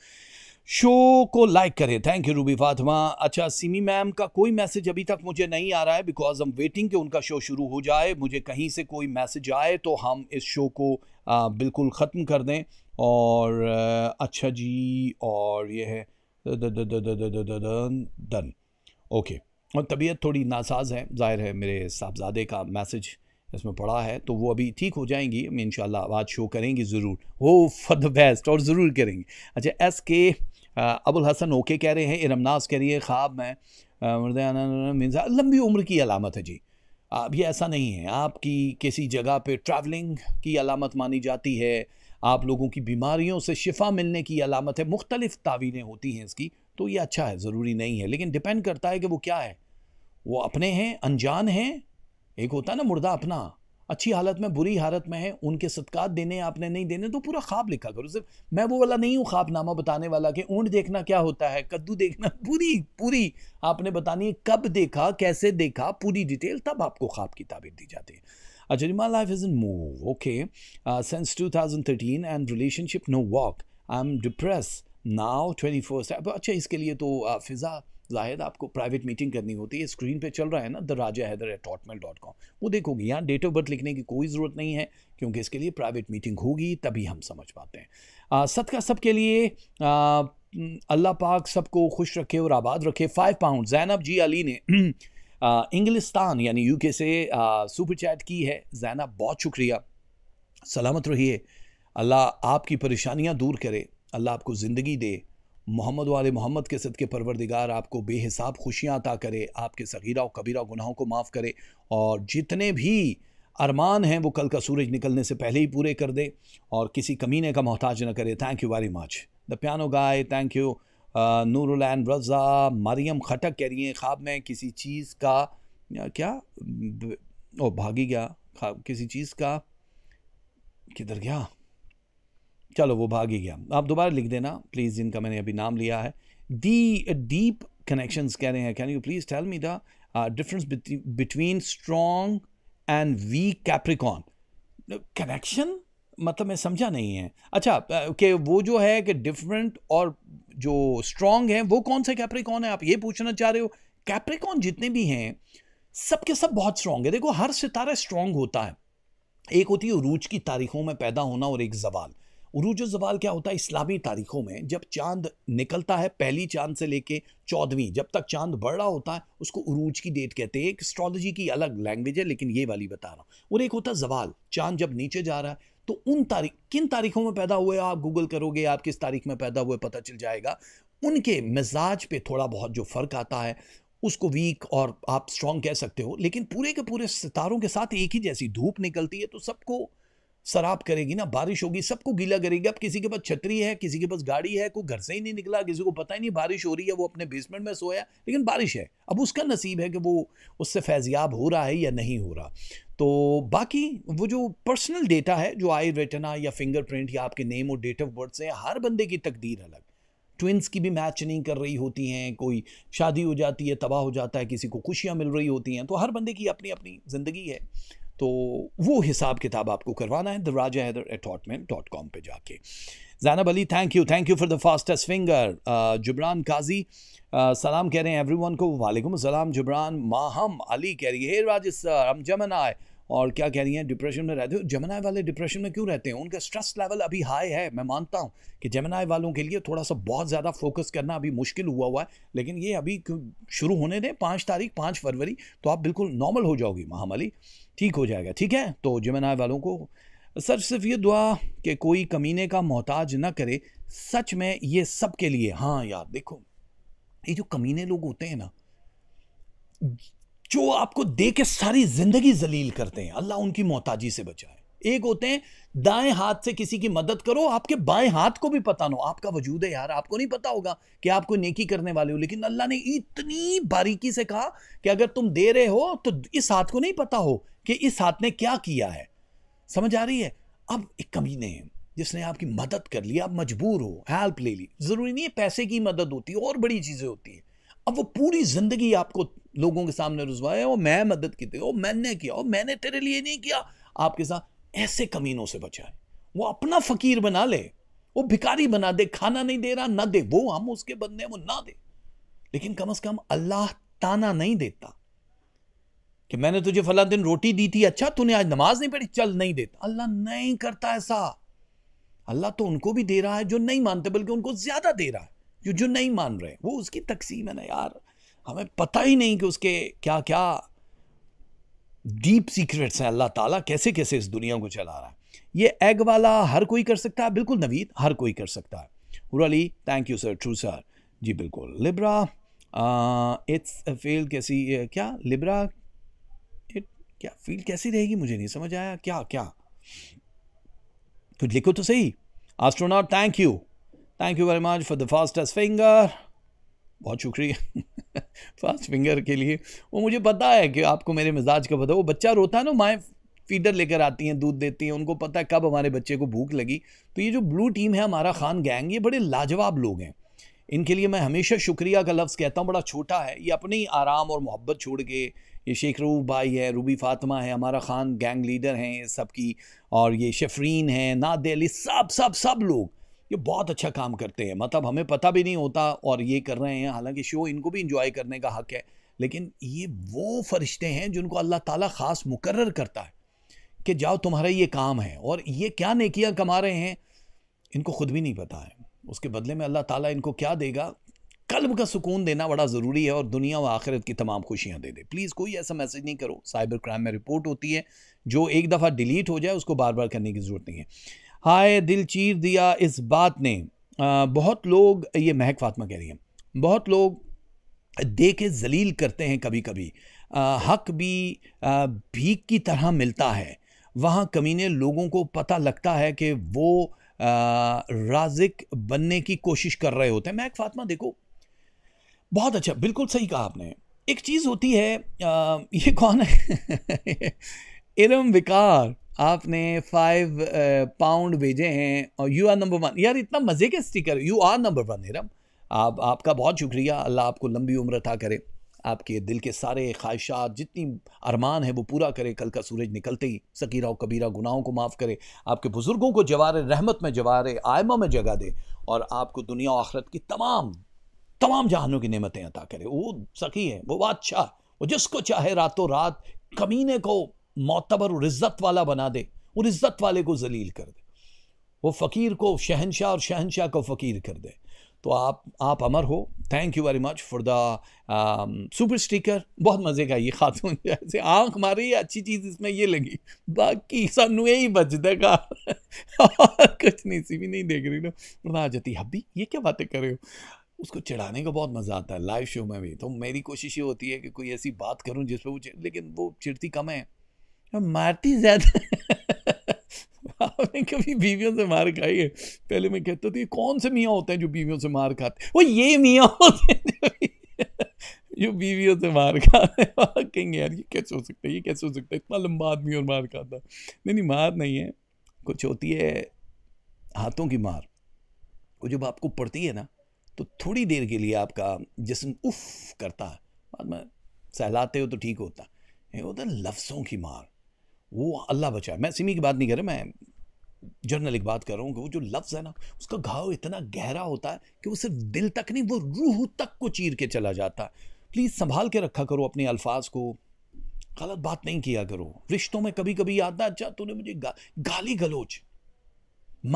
शो को लाइक करें थैंक यू रूबी फातिमा अच्छा सिमी मैम का कोई मैसेज अभी तक मुझे नहीं आ रहा है बिकॉज हम वेटिंग कि उनका शो शुरू हो जाए मुझे कहीं से कोई मैसेज आए तो हम इस शो को आ, बिल्कुल ख़त्म कर दें और अच्छा जी और ये है डन ओके और तबीयत थोड़ी नासाज है ज़ाहिर है मेरे साहबजादे का मैसेज इसमें पड़ा है तो वो अभी ठीक हो जाएंगी हम इन आवाज़ शो करेंगी ज़रूर हो फॉर द बेस्ट और ज़रूर करेंगे अच्छा एस के अबुल हसन ओके कह रहे हैं इरमनाज कह रही है ख्वाब में मिर्जा लंबी उम्र की अलामत है जी अभी ऐसा नहीं है आपकी किसी जगह पे ट्रैवलिंग की अलामत मानी जाती है आप लोगों की बीमारियों से शिफा मिलने की अलामत है मुख्तलिफ तावीलें होती हैं इसकी तो ये अच्छा है ज़रूरी नहीं है लेकिन डिपेंड करता है कि वो क्या है वो अपने हैं अनजान हैं एक होता है ना मुर्दा अपना अच्छी हालत में बुरी हालत में है उनके सदकात देने आपने नहीं देने तो पूरा ख्वाब लिखा करो सिर्फ मैं वो वाला नहीं हूँ ख्वाब नामा बताने वाला कि ऊँट देखना क्या होता है कद्दू देखना पूरी पूरी आपने बतानी है कब देखा कैसे देखा पूरी डिटेल तब आपको ख्वाब की ताबीर दी जाती है Ajurima life is in move, okay, uh, since 2013 and relationship no walk. I'm depressed now 21st. अब अच्छा इसके लिए तो uh, फिज़ा जाहिद आपको प्राइवेट मीटिंग करनी होती है स्क्रीन पे चल रहा है ना the Raja Haider at Hotmail dot com वो देखोगी यहाँ डेट ऑफ बर्थ लिखने की कोई ज़रूरत नहीं है क्योंकि इसके लिए प्राइवेट मीटिंग होगी तभी हम समझ पाते हैं uh, सब सबके लिए uh, अल्लाह पाक सबको खुश रखे और आबाद रखे फाइव पाउंड जैनब जी अली ने इंग्लिस्तान यानी यूके से सुपर चैट की है जैना बहुत शुक्रिया सलामत रहिए अल्लाह आपकी परेशानियाँ दूर करे अल्लाह आपको ज़िंदगी दे मोहम्मद वाले मोहम्मद के सद के परवरदिगार आपको बेहिसाब खुशियाँ अता करे आपके सगीरा और कबीरा गुनाहों को माफ़ करे और जितने भी अरमान हैं वो कल का सूरज निकलने से पहले ही पूरे कर दे और किसी कमीने का मोहताज न करे thank you very much the piano guy thank you Noorulain Raza Maryam Khattak कह रही हैं ख्वाब में किसी चीज़ का क्या ओ भागी गया ख्वाब किसी चीज़ का किधर गया चलो वो भाग ही गया आप दोबारा लिख देना प्लीज़ जिनका मैंने अभी नाम लिया है दी डीप कनेक्शंस कह रहे हैं can you please tell me the difference between strong and weak Capricorn connection मतलब मैं समझा नहीं है अच्छा uh, कि वो जो है कि डिफरेंट और जो स्ट्रांग हैं वो कौन से कैप्रिकॉन है आप ये पूछना चाह रहे हो कैप्रिकॉन जितने भी हैं सबके सब बहुत स्ट्रांग है देखो हर सितारा स्ट्रांग होता है एक होती है उरूज की तारीखों में पैदा होना और एक जवाल उरूज जवाल क्या होता है इस्लामी तारीखों में जब चांद निकलता है पहली चांद से लेके चौदहवीं जब तक चांद बढ़ रहा होता है उसको उरूज की डेट कहते हैं एक एस्ट्रोलॉजी की अलग लैंग्वेज है लेकिन ये वाली बता रहा हूँ और एक होता है जवाल चांद जब नीचे जा रहा है तो उन तारीख किन तारीखों में पैदा हुए आप गूगल करोगे आप किस तारीख में पैदा हुए पता चल जाएगा उनके मिजाज पे थोड़ा बहुत जो फ़र्क आता है उसको वीक और आप स्ट्रांग कह सकते हो लेकिन पूरे के पूरे सितारों के साथ एक ही जैसी धूप निकलती है तो सबको शराब करेगी ना बारिश होगी सबको गीला करेगी अब किसी के पास छतरी है किसी के पास गाड़ी है कोई घर से ही नहीं निकला किसी को पता ही नहीं बारिश हो रही है वो अपने बेसमेंट में सोया लेकिन बारिश है अब उसका नसीब है कि वो उससे फैजियाब हो रहा है या नहीं हो रहा तो बाकी वो जो पर्सनल डेटा है जो आई रेटना या फिंगरप्रिंट या आपके नेम और डेट ऑफ बर्थ से हर बंदे की तकदीर अलग ट्विंस की भी मैच नहीं कर रही होती हैं कोई शादी हो जाती है तबाह हो जाता है किसी को खुशियाँ मिल रही होती हैं तो हर बंदे की अपनी अपनी ज़िंदगी है तो वो हिसाब किताब आपको करवाना है the Raja Haider at dot com पर जाके Zainab Ali thank you thank you for the fastest finger Jubran Qazi सलाम कह रहे हैं एवरीवन को वालेकुम सलाम जुबरान माहम अली कह रही है राज सर हम जमनाए और क्या कह रही हैं डिप्रेशन में रहते हो जमनाए वाले डिप्रेशन में क्यों रहते हैं उनका स्ट्रेस लेवल अभी हाई है मैं मानता हूँ कि जमनाए वालों के लिए थोड़ा सा बहुत ज़्यादा फोकस करना अभी मुश्किल हुआ हुआ है लेकिन ये अभी शुरू होने दें पाँच तारीख पाँच फरवरी तो आप बिल्कुल नॉर्मल हो जाओगी माहम अली ठीक हो जाएगा ठीक है तो जमनाए वालों को सर सिर्फ ये दुआ कि कोई कमीने का मोहताज ना करे सच में ये सब के लिए हाँ यार देखो ये जो कमीने लोग होते हैं ना जो आपको दे के सारी जिंदगी जलील करते हैं अल्लाह उनकी मोहताजी से बचाए एक होते हैं दाएं हाथ से किसी की मदद करो आपके बाएं हाथ को भी पता ना आपका वजूद है यार आपको नहीं पता होगा कि आप कोई नेकी करने वाले हो लेकिन अल्लाह ने इतनी बारीकी से कहा कि अगर तुम दे रहे हो तो इस हाथ को नहीं पता हो कि इस हाथ ने क्या किया है समझ आ रही है अब एक कमीने हैं जिसने आपकी मदद कर ली आप मजबूर हो हेल्प ले ली ज़रूरी नहीं है पैसे की मदद होती है और बड़ी चीज़ें होती हैं अब वो पूरी ज़िंदगी आपको लोगों के सामने रुजवाए और मैं मदद की थी और मैंने किया और मैंने तेरे लिए नहीं किया आपके साथ ऐसे कमीनों से बचाए वो अपना फ़कीर बना ले वो भिकारी बना दे खाना नहीं दे रहा ना दे वो हम उसके बंदे वो ना दे लेकिन कम अज़ कम अल्लाह ताना नहीं देता कि मैंने तुझे फला दिन रोटी दी थी अच्छा तूने आज नमाज नहीं पढ़ी चल नहीं देता अल्लाह नहीं करता ऐसा अल्लाह तो उनको भी दे रहा है जो नहीं मानते बल्कि उनको ज़्यादा दे रहा है जो जो नहीं मान रहे वो उसकी तकसीम है ना यार हमें पता ही नहीं कि उसके क्या क्या डीप सीक्रेट्स हैं अल्लाह ताला कैसे कैसे इस दुनिया को चला रहा है ये एग वाला हर कोई कर सकता है बिल्कुल नवीद हर कोई कर सकता है हुरली thank you sir true sir जी बिल्कुल लिब्रा इट्स फेल कैसी क्या लिब्रा क्या फील कैसी रहेगी मुझे नहीं समझ आया क्या क्या कुछ लिखो तो सही astronaut thank you thank you very much for the fastest finger बहुत शुक्रिया फास्ट फिंगर के लिए वो मुझे पता है कि आपको मेरे मिजाज का पता वो बच्चा रोता है ना माएँ फीडर लेकर आती हैं दूध देती हैं उनको पता है कब हमारे बच्चे को भूख लगी तो ये जो ब्लू टीम है हमारा खान गैंग ये बड़े लाजवाब लोग हैं इनके लिए मैं हमेशा शुक्रिया का लफ्ज़ कहता हूँ बड़ा छोटा है ये अपनी आराम और मोहब्बत छोड़ के ये शेख रूफ भाई है रूबी फातिमा है हमारा ख़ान गैंग लीडर हैं सब की और ये शफरीन है अली सब सब सब लोग ये बहुत अच्छा काम करते हैं मतलब हमें पता भी नहीं होता और ये कर रहे हैं हालांकि शो इनको भी इंजॉय करने का हक़ है लेकिन ये वो फरिश्ते हैं जिनको अल्लाह ताला ख़ास मुकर करता है कि जाओ तुम्हारा ये काम है और ये क्या नेकियां कमा रहे हैं इनको ख़ुद भी नहीं पता है उसके बदले में अल्लाह ताला इनको क्या देगा कल्ब का सुकून देना बड़ा ज़रूरी है और दुनिया व आखिरत की तमाम खुशियाँ दे दे प्लीज़ कोई ऐसा मैसेज नहीं करो साइबर क्राइम में रिपोर्ट होती है जो एक दफ़ा डिलीट हो जाए उसको बार बार करने की ज़रूरत नहीं है हाय दिल चीर दिया इस बात ने बहुत लोग ये महक फातमा कह रही है बहुत लोग दे के जलील करते हैं कभी कभी आ, हक भी आ, भीख की तरह मिलता है वहाँ कमीने लोगों को पता लगता है कि वो राजिक बनने की कोशिश कर रहे होते हैं मैक फातमा देखो बहुत अच्छा बिल्कुल सही कहा आपने एक चीज़ होती है आ, ये कौन है इरम विकार आपने फाइव पाउंड भेजे हैं और यू आर नंबर वन यार इतना मज़े के sticker you are number one Iram आप आपका बहुत शुक्रिया अल्लाह आपको लंबी उम्र था करे आपके दिल के सारे ख्वाहिशात जितनी अरमान है वो पूरा करे कल का सूरज निकलते ही सकीरा और कबीरा गुनाहों को माफ़ करे आपके बुज़ुर्गों को जवार रहमत में जवार आयमा में जगह दे और आपको दुनिया और आखरत की तमाम तमाम जहानों की नेमतें अता करे वो सखी है वो बादशाह वो जिसको चाहे रातों रात कमीने को मोतबर और इज़्ज़त वाला बना दे और इज़्ज़त वाले को जलील कर दे वो फ़कीर को शहनशाह और शहनशाह को फ़कीर कर दे तो आप आप अमर हो thank you very much for the super sticker बहुत मज़े का ये खातून जैसे आँख मारी अच्छी चीज़ इसमें ये लगी बाकी सानू यही बचता का कुछ नहीं सी भी नहीं देख रही ना प्रधान जती हब्बी ये क्या बातें कर रहे हो उसको चढ़ाने का बहुत मज़ा आता है लाइव शो में भी तो मेरी कोशिश ये होती है कि कोई ऐसी बात करूं जिस पर वो लेकिन वो चिड़ती कम है मारती ज़्यादा आपने कभी बीवियों से मार खाई है पहले मैं कहता था ये कौन से मियाँ होते हैं जो बीवियों से मार खाते वो ये मियाँ होते हैं जो बीवियों से मार खा कहेंगे यार ये कैसे हो सकता है ये कैसे हो सकता है इतना लंबा आदमी और मार खाता नहीं नहीं मार नहीं है कुछ होती है हाथों की मार वो जब आपको पड़ती है ना तो थोड़ी देर के लिए आपका जिसम उफ करता है बाद में सहलाते हो तो ठीक होता है होता है लफ्सों की मार वो अल्लाह बचाए मैं सिमी की बात नहीं कर रहा मैं जर्नल एक बात कर रहा हूँ कि वो जो लफ्ज़ है ना उसका घाव इतना गहरा होता है कि वो सिर्फ दिल तक नहीं वो रूह तक को चीर के चला जाता है प्लीज़ संभाल के रखा करो अपने अल्फाज को गलत बात नहीं किया करो रिश्तों में कभी कभी याद ना अच्छा तूने मुझे गा, गाली गलोच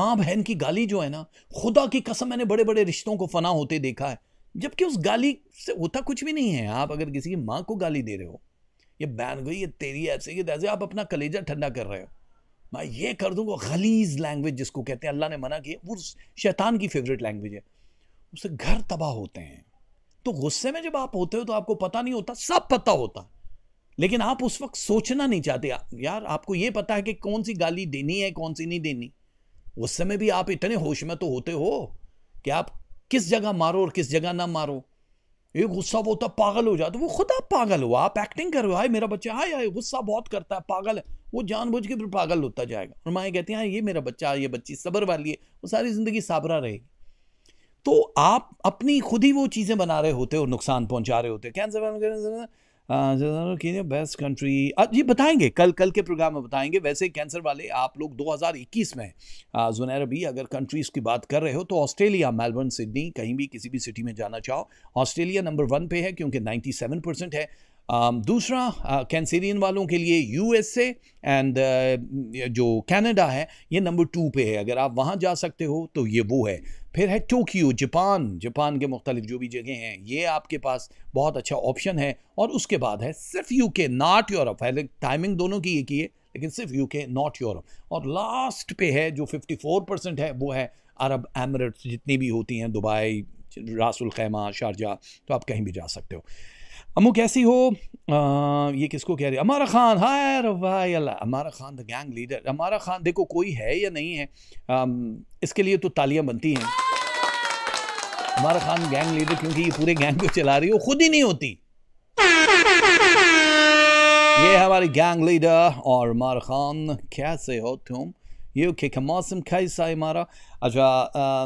माँ बहन की गाली जो है ना खुदा की कसम मैंने बड़े बड़े रिश्तों को फना होते देखा है जबकि उस गाली से होता कुछ भी नहीं है आप अगर किसी की माँ को गाली दे रहे हो ये बैन गई ये तेरी ऐसे ये तैसे आप अपना कलेजा ठंडा कर रहे हो मैं ये कर दूंगा खलीज गलीज लैंग्वेज जिसको कहते हैं अल्लाह ने मना किया वो शैतान की फेवरेट लैंग्वेज है उससे घर तबाह होते हैं तो गुस्से में जब आप होते हो तो आपको पता नहीं होता सब पता होता लेकिन आप उस वक्त सोचना नहीं चाहते यार आपको ये पता है कि कौन सी गाली देनी है कौन सी नहीं देनी उस समय भी आप इतने होश में तो होते हो कि आप किस जगह मारो और किस जगह ना मारो ये गुस्सा वो तो पागल हो जाता वो खुद आप पागल हुआ आप एक्टिंग कर रहे हो हाय मेरा बच्चा हाय हाय गुस्सा बहुत करता है पागल है वो जानबूझ के फिर पागल होता जाएगा और माए कहती हैं हाँ, ये मेरा बच्चा ये बच्ची सब्र वाली है वो सारी ज़िंदगी साबरा रहेगी तो आप अपनी खुद ही वो चीज़ें बना रहे होते हो नुकसान पहुंचा रहे होते हैं कैंसर हाँ, की बेस्ट कंट्री ये बताएंगे कल कल के प्रोग्राम में बताएंगे वैसे कैंसर वाले आप लोग 2021 में जुनैर भी अगर कंट्रीज़ की बात कर रहे हो तो ऑस्ट्रेलिया मेलबर्न सिडनी कहीं भी किसी भी सिटी में जाना चाहो ऑस्ट्रेलिया नंबर वन पे है क्योंकि 97 परसेंट है दूसरा कैंसेरियन वालों के लिए यूएसए एंड जो कनाडा है ये नंबर टू पे है अगर आप वहाँ जा सकते हो तो ये वो है फिर है टोक्यो जापान जापान के मुख्तलिफ जो भी जगह हैं ये आपके पास बहुत अच्छा ऑप्शन है और उसके बाद है सिर्फ यू के नॉट यूरोप पहले टाइमिंग दोनों की ये की है लेकिन सिर्फ यू के नॉट यूरोप और लास्ट पे है जो फिफ्टी फोर परसेंट है वो है अरब एमरेट्स जितनी भी होती हैं दुबई रासुल खैमा शारजा तो आप कहीं भी जा सकते हो अमु कैसी हो आ, ये किसको कह रही अमारा खान हाय वाह अल्लाह अमारा खान द गैंग लीडर अमारा खान देखो कोई है या नहीं है आ, इसके लिए तो तालियां बनती हैं अमारा खान गैंग लीडर क्योंकि ये पूरे गैंग को चला रही हो खुद ही नहीं होती ये हमारी गैंग लीडर और अमारा खान कैसे हो तुम ये ओके का मौसम कैसा है हमारा अच्छा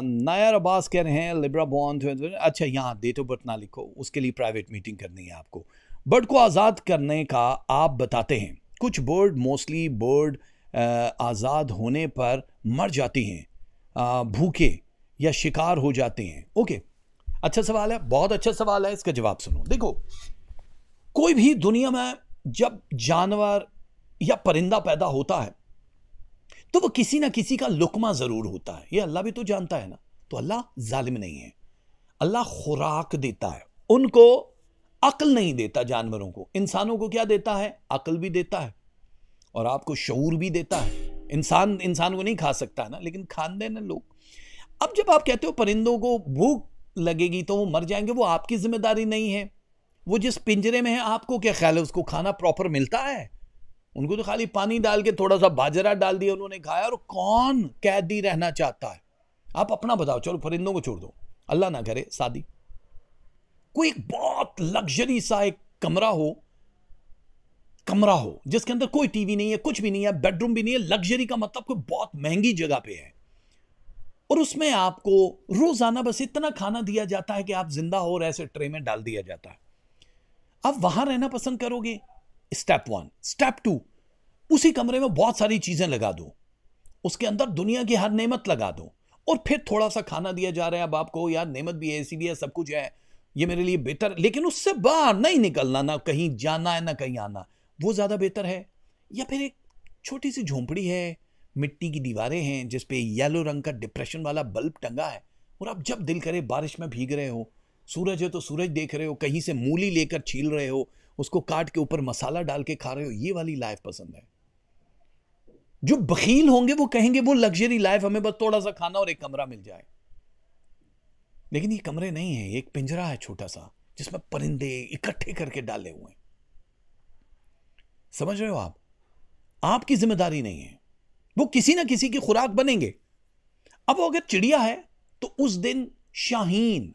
नायर अब्बास कह रहे हैं लिब्रा बॉन्ड अच्छा यहाँ डेट ऑफ बर्थ ना लिखो उसके लिए प्राइवेट मीटिंग करनी है आपको बर्ड को आज़ाद करने का आप बताते हैं कुछ बर्ड मोस्टली बर्ड आज़ाद होने पर मर जाती हैं भूखे या शिकार हो जाते हैं ओके अच्छा सवाल है बहुत अच्छा सवाल है इसका जवाब सुनो देखो कोई भी दुनिया में जब जानवर या परिंदा पैदा होता है तो वो किसी ना किसी का लुकमा ज़रूर होता है ये अल्लाह भी तो जानता है ना तो अल्लाह ालिम नहीं है अल्लाह खुराक देता है उनको अकल नहीं देता जानवरों को इंसानों को क्या देता है अकल भी देता है और आपको शूर भी देता है इंसान इंसान को नहीं खा सकता ना लेकिन खान दे ना लोग अब जब आप कहते हो परिंदों को भूख लगेगी तो वो मर जाएंगे वो आपकी जिम्मेदारी नहीं है वो जिस पिंजरे में है आपको क्या ख्याल है उसको खाना प्रॉपर मिलता है उनको तो खाली पानी डाल के थोड़ा सा बाजरा डाल दिया उन्होंने खाया और कौन कैदी रहना चाहता है आप अपना बताओ चलो परिंदों को छोड़ दो अल्लाह ना करे शादी कोई एक बहुत लग्जरी सा एक कमरा हो कमरा हो जिसके अंदर कोई टीवी नहीं है कुछ भी नहीं है बेडरूम भी नहीं है लग्जरी का मतलब कोई बहुत महंगी जगह पे है और उसमें आपको रोजाना बस इतना खाना दिया जाता है कि आप जिंदा हो और ऐसे ट्रे में डाल दिया जाता है आप वहां रहना पसंद करोगे स्टेप वन स्टेप टू उसी कमरे में बहुत सारी चीज़ें लगा दो उसके अंदर दुनिया की हर नेमत लगा दो और फिर थोड़ा सा खाना दिया जा रहा है अब आपको यार नेमत भी है ऐसी भी है सब कुछ है ये मेरे लिए बेहतर लेकिन उससे बाहर नहीं निकलना ना कहीं जाना है ना कहीं आना वो ज़्यादा बेहतर है या फिर एक छोटी सी झोंपड़ी है मिट्टी की दीवारें हैं जिस पे येलो रंग का डिप्रेशन वाला बल्ब टंगा है और आप जब दिल करे बारिश में भीग रहे हो सूरज है तो सूरज देख रहे हो कहीं से मूली लेकर छील रहे हो उसको काट के ऊपर मसाला डाल के खा रहे हो ये वाली लाइफ पसंद है जो बखील होंगे वो कहेंगे वो लग्जरी लाइफ हमें बस थोड़ा सा खाना और एक कमरा मिल जाए लेकिन ये कमरे नहीं है एक पिंजरा है छोटा सा जिसमें परिंदे इकट्ठे करके डाले हुए हैं समझ रहे हो आप आपकी जिम्मेदारी नहीं है वो किसी ना किसी की खुराक बनेंगे अब अगर चिड़िया है तो उस दिन शाहीन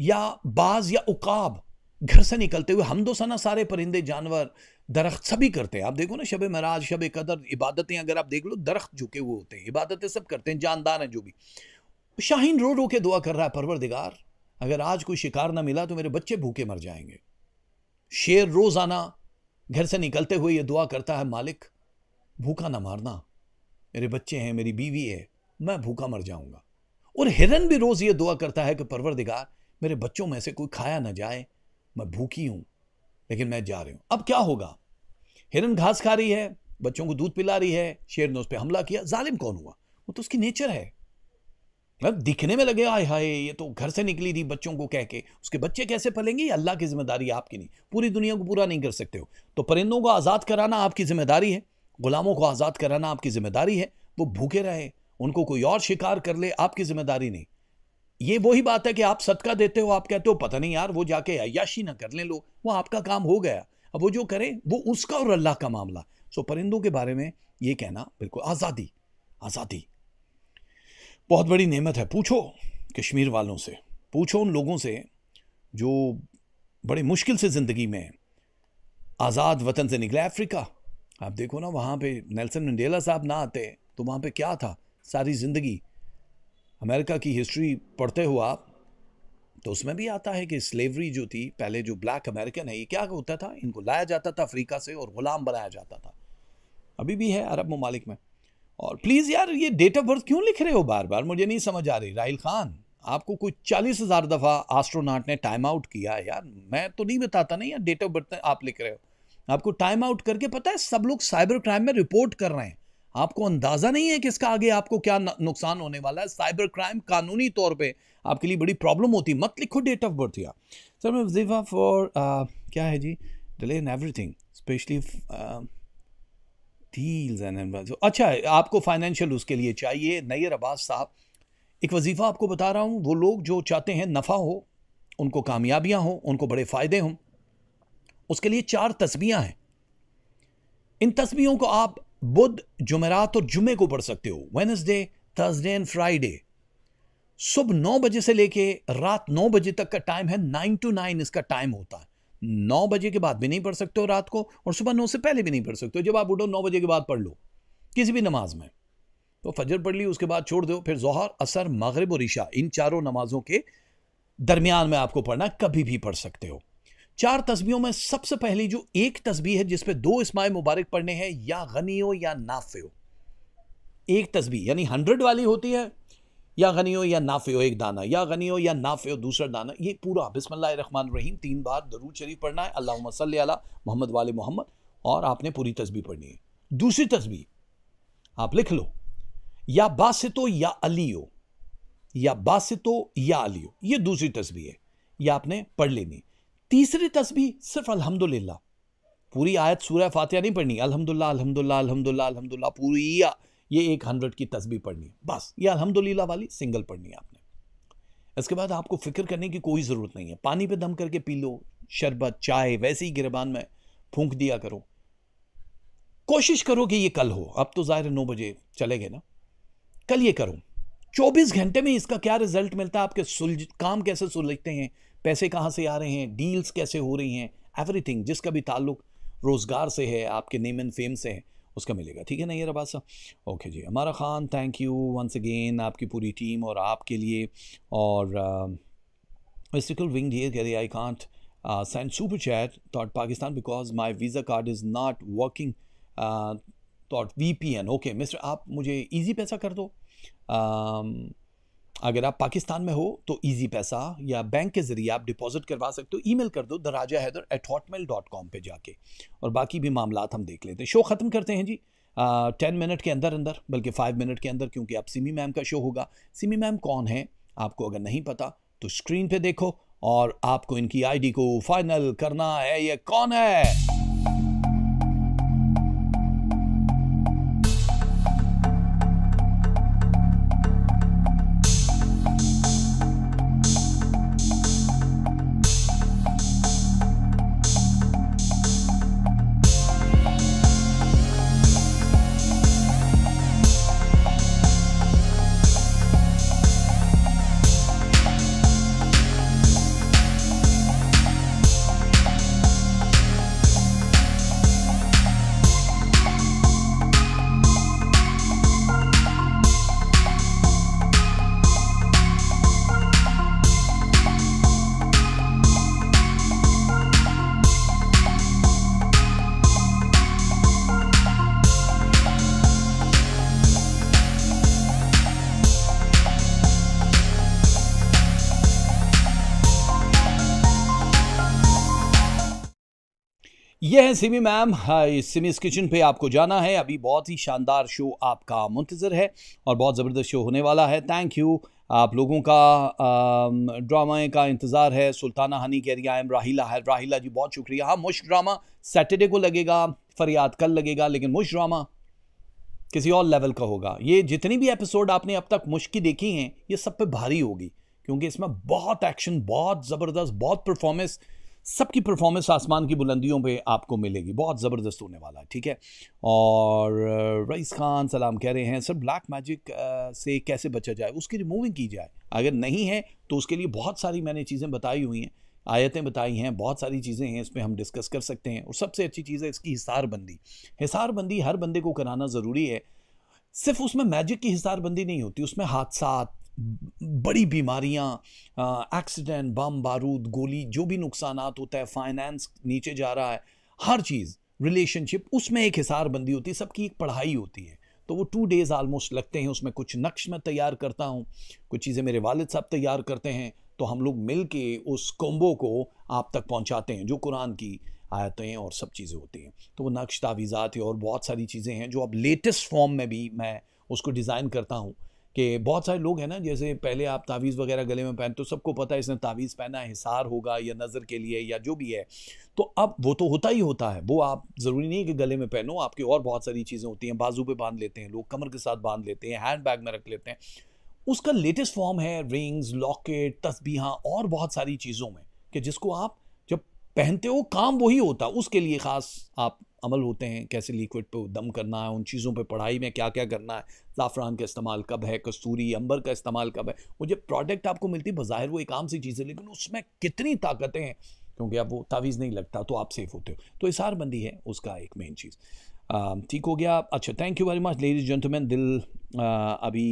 या बाज या उकाब घर से निकलते हुए हम दो सना सारे परिंदे जानवर दरख्त सभी करते हैं आप देखो ना शब महराज शब कदर इबादतें अगर आप देख लो दरख्त झुके हुए होते हैं इबादतें सब करते हैं जानदार हैं जो भी शाहीन रो रो के दुआ कर रहा है परवरदिगार अगर आज कोई शिकार ना मिला तो मेरे बच्चे भूखे मर जाएंगे शेर रोज़ाना घर से निकलते हुए ये दुआ करता है मालिक भूखा ना मारना मेरे बच्चे हैं मेरी बीवी है मैं भूखा मर जाऊंगा और हिरन भी रोज़ ये दुआ करता है कि परवरदिगार मेरे बच्चों में से कोई खाया ना जाए मैं भूखी हूं लेकिन मैं जा रही हूं अब क्या होगा हिरन घास खा रही है बच्चों को दूध पिला रही है शेर ने उस पर हमला किया जालिम कौन हुआ वो तो उसकी नेचर है मतलब दिखने में लगे हाय हाय ये तो घर से निकली थी बच्चों को कह के उसके बच्चे कैसे पलेंगे अल्लाह की जिम्मेदारी आपकी नहीं पूरी दुनिया को पूरा नहीं कर सकते हो तो परिंदों को आज़ाद कराना आपकी जिम्मेदारी है गुलामों को आज़ाद कराना आपकी जिम्मेदारी है वो भूखे रहे उनको कोई और शिकार कर ले आपकी जिम्मेदारी नहीं ये वही बात है कि आप सदका देते हो आप कहते हो पता नहीं यार वो जाके अयाशी ना कर लें लोग वो आपका काम हो गया अब वो जो करें वो उसका और अल्लाह का मामला सो परिंदों के बारे में ये कहना बिल्कुल आज़ादी आज़ादी बहुत बड़ी नेमत है पूछो कश्मीर वालों से पूछो उन लोगों से जो बड़े मुश्किल से ज़िंदगी में आज़ाद वतन से निकले अफ्रीका आप देखो ना वहाँ पे नेल्सन मंडेला साहब ना आते तो वहाँ पे क्या था सारी ज़िंदगी अमेरिका की हिस्ट्री पढ़ते आप तो उसमें भी आता है कि स्लेवरी जो थी पहले जो ब्लैक अमेरिकन है ये क्या होता था इनको लाया जाता था अफ्रीका से और ग़ुलाम बनाया जाता था अभी भी है अरब ममालिक में और प्लीज़ यार ये डेट ऑफ बर्थ क्यों लिख रहे हो बार बार मुझे नहीं समझ आ रही राहल खान आपको कुछ चालीस हज़ार दफ़ा आस्ट्रोनाट ने टाइम आउट किया है यार मैं तो नहीं बताता नहीं यार डेट ऑफ बर्थ आप लिख रहे हो आपको टाइम आउट करके पता है सब लोग साइबर क्राइम में रिपोर्ट कर रहे हैं आपको अंदाजा नहीं है कि इसका आगे आपको क्या नुकसान होने वाला है साइबर क्राइम कानूनी तौर पे आपके लिए बड़ी प्रॉब्लम होती है मत लिखो डेट ऑफ बर्थ या सर मैं वजीफा फॉर क्या है जी delay in everything specially deals and अच्छा आपको फाइनेंशियल उसके लिए चाहिए नैर अब्बास साहब एक वजीफ़ा आपको बता रहा हूँ वो लोग जो चाहते हैं नफ़ा हो उनको कामयाबियाँ हों उनको बड़े फ़ायदे हों उसके लिए चार तस्बियाँ हैं इन तस्बियों को आप बुध जुमेरात और जुमे को पढ़ सकते हो वेनसडे थर्सडे एंड फ्राइडे सुबह नौ बजे से लेके रात नौ बजे तक का टाइम है नाइन टू नाइन इसका टाइम होता है नौ बजे के बाद भी नहीं पढ़ सकते हो रात को और सुबह नौ से पहले भी नहीं पढ़ सकते हो जब आप उठो नौ बजे के बाद पढ़ लो किसी भी नमाज में तो फजर पढ़ ली उसके बाद छोड़ दो फिर जहर असर मगरब और ईशा इन चारों नमाजों के दरमियान में आपको पढ़ना कभी भी पढ़ सकते हो चार तस्बियों में सबसे पहली जो एक तस्वीर है जिसपे दो इसमाय मुबारक पढ़ने हैं या गनी हो या नाफे हो एक तस्वीर यानी हंड्रेड वाली होती है या गनी हो या नाफे हो एक दाना या गनी हो या नाफे हो दूसरा दाना ये पूरा बिसमान रहीम तीन बार दरूद शरीफ पढ़ना है अल्लाह मसल मोहम्मद वाले मोहम्मद और आपने पूरी तस्वीर पढ़नी है दूसरी तस्वीर आप लिख लो या बासितो या अली हो या बासितो या अली हो ये दूसरी तस्वीर है यह आपने पढ़ लेनी तीसरी तस्बी सिर्फ अल्हम्दुलिल्लाह पूरी आयत सूर्य फातिहा नहीं पढ़नी अल्हम्दुलिल्लाह अल्हम्दुलिल्लाह अल्हम्दुलिल्लाह अल्हम्दुलिल्लाह पूरी या ये एक हंड्रेड की तस्बी पढ़नी है बस ये अल्हम्दुलिल्लाह वाली सिंगल पढ़नी है आपने इसके बाद आपको फिक्र करने की कोई ज़रूरत नहीं है पानी पर दम करके पी लो शरबत चाय वैसे ही गिरबान में फूंक दिया करो कोशिश करो कि ये कल हो अब तो ज़ाहिर नौ बजे चले गए ना कल ये करो 24 घंटे में इसका क्या रिजल्ट मिलता है आपके सुलझ काम कैसे सुलझते हैं पैसे कहाँ से आ रहे हैं डील्स कैसे हो रही हैं एवरीथिंग जिसका भी ताल्लुक रोज़गार से है आपके नेम एंड फेम से है उसका मिलेगा ठीक है ना ये रबाज साहब ओके जी हमारा Khan thank you once again आपकी पूरी टीम और आपके लिए और मिस्टिकल विंग हियर कह रही I can't send super chat through Pakistan because my visa card is not working through V P N okay mister आप मुझे ईजी पैसा कर दो um, अगर आप पाकिस्तान में हो तो ईजी पैसा या बैंक के ज़रिए आप डिपॉजिट करवा सकते हो ईमेल कर दो दराजा Haider at hot mail dot com पर जाके और बाकी भी मामला हम देख लेते हैं शो ख़त्म करते हैं जी टेन मिनट के अंदर अंदर बल्कि फ़ाइव मिनट के अंदर क्योंकि आप सिमी मैम का शो होगा सिमी मैम कौन है आपको अगर नहीं पता तो स्क्रीन पे देखो और आपको इनकी आईडी को फाइनल करना है ये कौन है हैं सिमी मैम हाँ, इस किचन पे आपको जाना है अभी बहुत ही शानदार शो आपका मुंतज़र है और बहुत ज़बरदस्त शो होने वाला है थैंक यू आप लोगों का ड्रामा का इंतज़ार है सुल्ताना हनी कह रही एम राहिला है राहिला जी बहुत शुक्रिया हाँ मुश ड्रामा सैटरडे को लगेगा फरियाद कल लगेगा लेकिन मुश ड्रामा किसी और लेवल का होगा ये जितनी भी एपिसोड आपने अब तक मुश्क देखी हैं ये सब पे भारी होगी क्योंकि इसमें बहुत एक्शन बहुत ज़बरदस्त बहुत परफॉर्मेंस सबकी परफॉर्मेंस आसमान की बुलंदियों पे आपको मिलेगी बहुत ज़बरदस्त होने वाला है ठीक है और रईस खान सलाम कह रहे हैं सर ब्लैक मैजिक से कैसे बचा जाए उसकी रिमूविंग की जाए अगर नहीं है तो उसके लिए बहुत सारी मैंने चीज़ें बताई हुई हैं आयतें बताई हैं बहुत सारी चीज़ें हैं इस पर हम डिस्कस कर सकते हैं और सबसे अच्छी चीज़ है इसकी हिसारबंदी हिसारबंदी हर बंदे को कराना ज़रूरी है सिर्फ उसमें मैजिक की हिसारबंदी नहीं होती उसमें हादसा बड़ी बीमारियां एक्सीडेंट बम बारूद गोली जो भी नुकसान होता है फाइनेंस नीचे जा रहा है हर चीज़ रिलेशनशिप उसमें एक हिसार बंदी होती है सबकी एक पढ़ाई होती है तो वो टू डेज़ आलमोस्ट लगते हैं उसमें कुछ नक्श मैं तैयार करता हूँ कुछ चीज़ें मेरे वालिद साहब तैयार करते हैं तो हम लोग मिल के उस कोम्बो को आप तक पहुँचाते हैं जो कुरान की आयतें और सब चीज़ें होती हैं तो वो नक्श तावीज़ात और बहुत सारी चीज़ें हैं जो अब लेटेस्ट फॉर्म में भी मैं उसको डिज़ाइन करता हूँ कि बहुत सारे लोग हैं ना जैसे पहले आप तावीज़ वगैरह गले में पहन तो सबको पता है इसने तावीज़ पहना है हिसार होगा या नज़र के लिए या जो भी है तो अब वो तो होता ही होता है वो आप ज़रूरी नहीं कि गले में पहनो आपके और बहुत सारी चीज़ें होती हैं बाजू पे बांध लेते हैं लोग कमर के साथ बांध लेते हैं हैंड बैग में रख लेते हैं उसका लेटेस्ट फॉर्म है रिंग्स लॉकेट तस्बीहाँ और बहुत सारी चीज़ों में कि जिसको आप पहनते हो काम वही होता उसके लिए ख़ास आप अमल होते हैं कैसे लिक्विड पे दम करना है उन चीज़ों पे पढ़ाई में क्या क्या करना है ज़ाफ़रान का इस्तेमाल कब है कस्तूरी अंबर का इस्तेमाल कब है वो जब प्रोडक्ट आपको मिलती है वो एक आम सी चीज़ है लेकिन उसमें कितनी ताकतें हैं क्योंकि अब वो तावीज़ नहीं लगता तो आप सेफ़ होते हो तो बंदी है उसका एक मेन चीज़ ठीक हो गया अच्छा thank you very much ladies gentleman दिल आ, अभी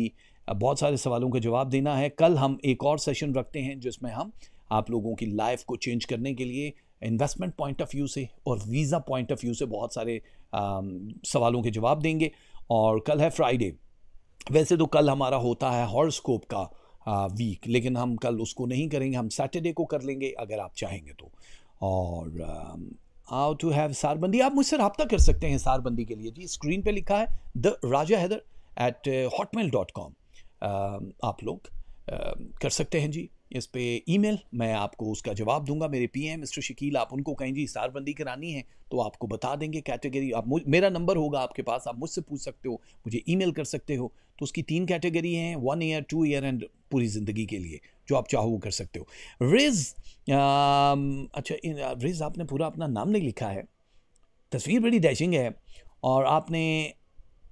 बहुत सारे सवालों का जवाब देना है कल हम एक और सेशन रखते हैं जिसमें हम आप लोगों की लाइफ को चेंज करने के लिए इन्वेस्टमेंट पॉइंट ऑफ व्यू से और वीज़ा पॉइंट ऑफ व्यू से बहुत सारे आम, um, सवालों के जवाब देंगे और कल है फ्राइडे वैसे तो कल हमारा होता है हॉर्स्कोप का आ, uh, वीक लेकिन हम कल उसको नहीं करेंगे हम सैटरडे को कर लेंगे अगर आप चाहेंगे तो और हाउ टू हैव सारबंदी आप मुझसे रबता कर सकते हैं सारबंदी के लिए जी स्क्रीन पे लिखा है the Raja Haider at Hotmail dot com आप लोग आ, uh, कर सकते हैं जी इस पर ईमेल मैं आपको उसका जवाब दूंगा मेरे पी एम मिस्टर शकील आप उनको कहें जी सारबंदी करानी है तो आपको बता देंगे कैटेगरी आप मुझ मेरा नंबर होगा आपके पास आप मुझसे पूछ सकते हो मुझे ईमेल कर सकते हो तो उसकी तीन कैटेगरी हैं one year two year and पूरी ज़िंदगी के लिए जो आप चाहो वो कर सकते हो रिज अच्छा रिज आपने पूरा अपना नाम नहीं लिखा है तस्वीर बड़ी डैशिंग है और आपने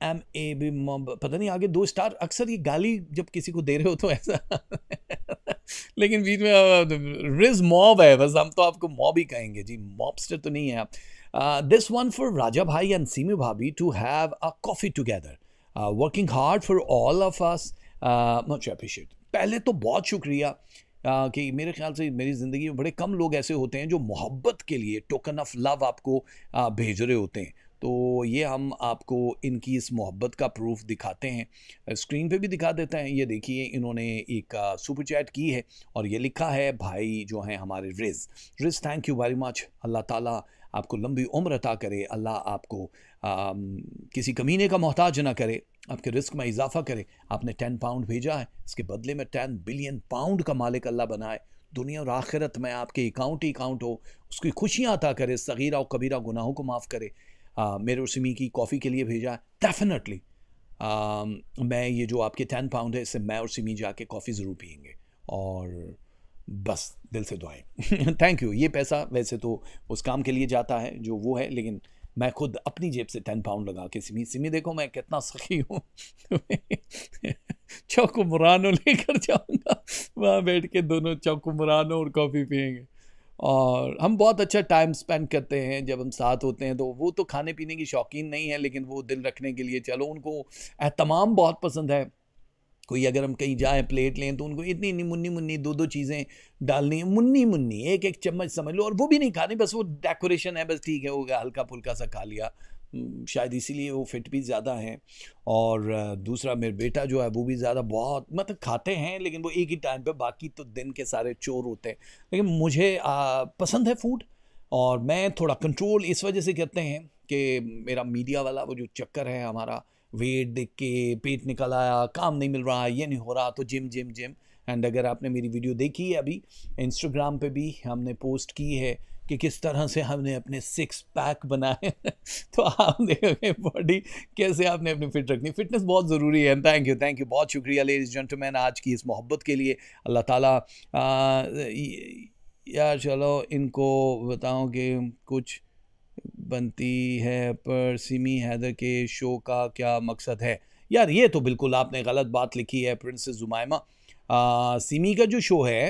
एम ए बी पता नहीं आगे दो स्टार अक्सर ये गाली जब किसी को दे रहे हो तो ऐसा लेकिन बीच में रिज मॉब है बस हम तो आपको मॉब ही कहेंगे जी मॉबस्टर तो नहीं है आप दिस वन फॉर राजा भाई एंड सीमी भाभी to have a coffee together working hard for all of us much appreciate पहले तो बहुत शुक्रिया Uh, कि मेरे ख्याल से मेरी ज़िंदगी में बड़े कम लोग ऐसे होते हैं जो मोहब्बत के लिए टोकन ऑफ लव आपको uh, भेज रहे होते हैं तो ये हम आपको इनकी इस मोहब्बत का प्रूफ दिखाते हैं स्क्रीन पे भी दिखा देते हैं ये देखिए इन्होंने एक सुपर चैट की है और ये लिखा है भाई जो हैं हमारे रिज रिज thank you very much Allah ताला आपको लंबी उम्र अता करे अल्लाह आपको आ, किसी कमीने का मोहताज ना करे आपके रिस्क में इजाफा करे आपने टेन पाउंड भेजा है इसके बदले में टेन बिलियन पाउंड का मालिक अल्लाह बनाए दुनिया और आखिरत में आपके अकाउंट ही अकाउंट हो उसकी खुशियाँ अता करे सगीरा और कबीरा गुनाहों को माफ़ करे मेरे सिमी की कॉफ़ी के लिए भेजा डेफिनेटली um, मैं ये जो आपके टेन पाउंड है इससे मैं और सिमी जाके कॉफ़ी ज़रूर पियेंगे और बस दिल से दुआएं थैंक यू ये पैसा वैसे तो उस काम के लिए जाता है जो वो है लेकिन मैं खुद अपनी जेब से टेन पाउंड लगा के सिमी सिमी देखो मैं कितना सखी हूँ चौकुमरानो लेकर जाऊँगा वहाँ बैठ के दोनों चौकुमरानो और कॉफ़ी पियेंगे और हम बहुत अच्छा टाइम स्पेंड करते हैं जब हम साथ होते हैं तो वो तो खाने पीने की शौकीन नहीं है लेकिन वो दिल रखने के लिए चलो उनको एहतमाम बहुत पसंद है कोई अगर हम कहीं जाएं प्लेट लें तो उनको इतनी इतनी मुन्नी मुन्नी दो दो चीज़ें डालनी है मुन्नी मुन्नी एक एक चम्मच समझ लो और वो भी नहीं खाने बस वो डेकोरेशन है बस ठीक है हो गया हल्का फुल्का सा खा लिया हम्म, शायद इसीलिए वो फिट भी ज़्यादा हैं और दूसरा मेरा बेटा जो है वो भी ज़्यादा बहुत मतलब खाते हैं लेकिन वो एक ही टाइम पे बाकी तो दिन के सारे चोर होते हैं लेकिन मुझे आ, पसंद है फूड और मैं थोड़ा कंट्रोल इस वजह से करते हैं कि मेरा मीडिया वाला वो जो चक्कर है हमारा वेट देख के पेट निकल आया काम नहीं मिल रहा ये नहीं हो रहा तो जिम जिम जिम एंड अगर आपने मेरी वीडियो देखी है अभी इंस्टाग्राम पे भी हमने पोस्ट की है कि किस तरह से हमने अपने सिक्स पैक बनाए तो आप देखोगे बॉडी कैसे आपने अपनी फिट रखनी फिटनेस बहुत ज़रूरी है थैंक यू थैंक यू बहुत शुक्रिया लेडीज जेंटलमैन आज की इस मोहब्बत के लिए अल्लाह ताला यार चलो इनको बताऊं कि कुछ बनती है पर सिमी हैदर के शो का क्या मकसद है यार ये तो बिल्कुल आपने गलत बात लिखी है प्रिंसेस जुमायमा सिमी का जो शो है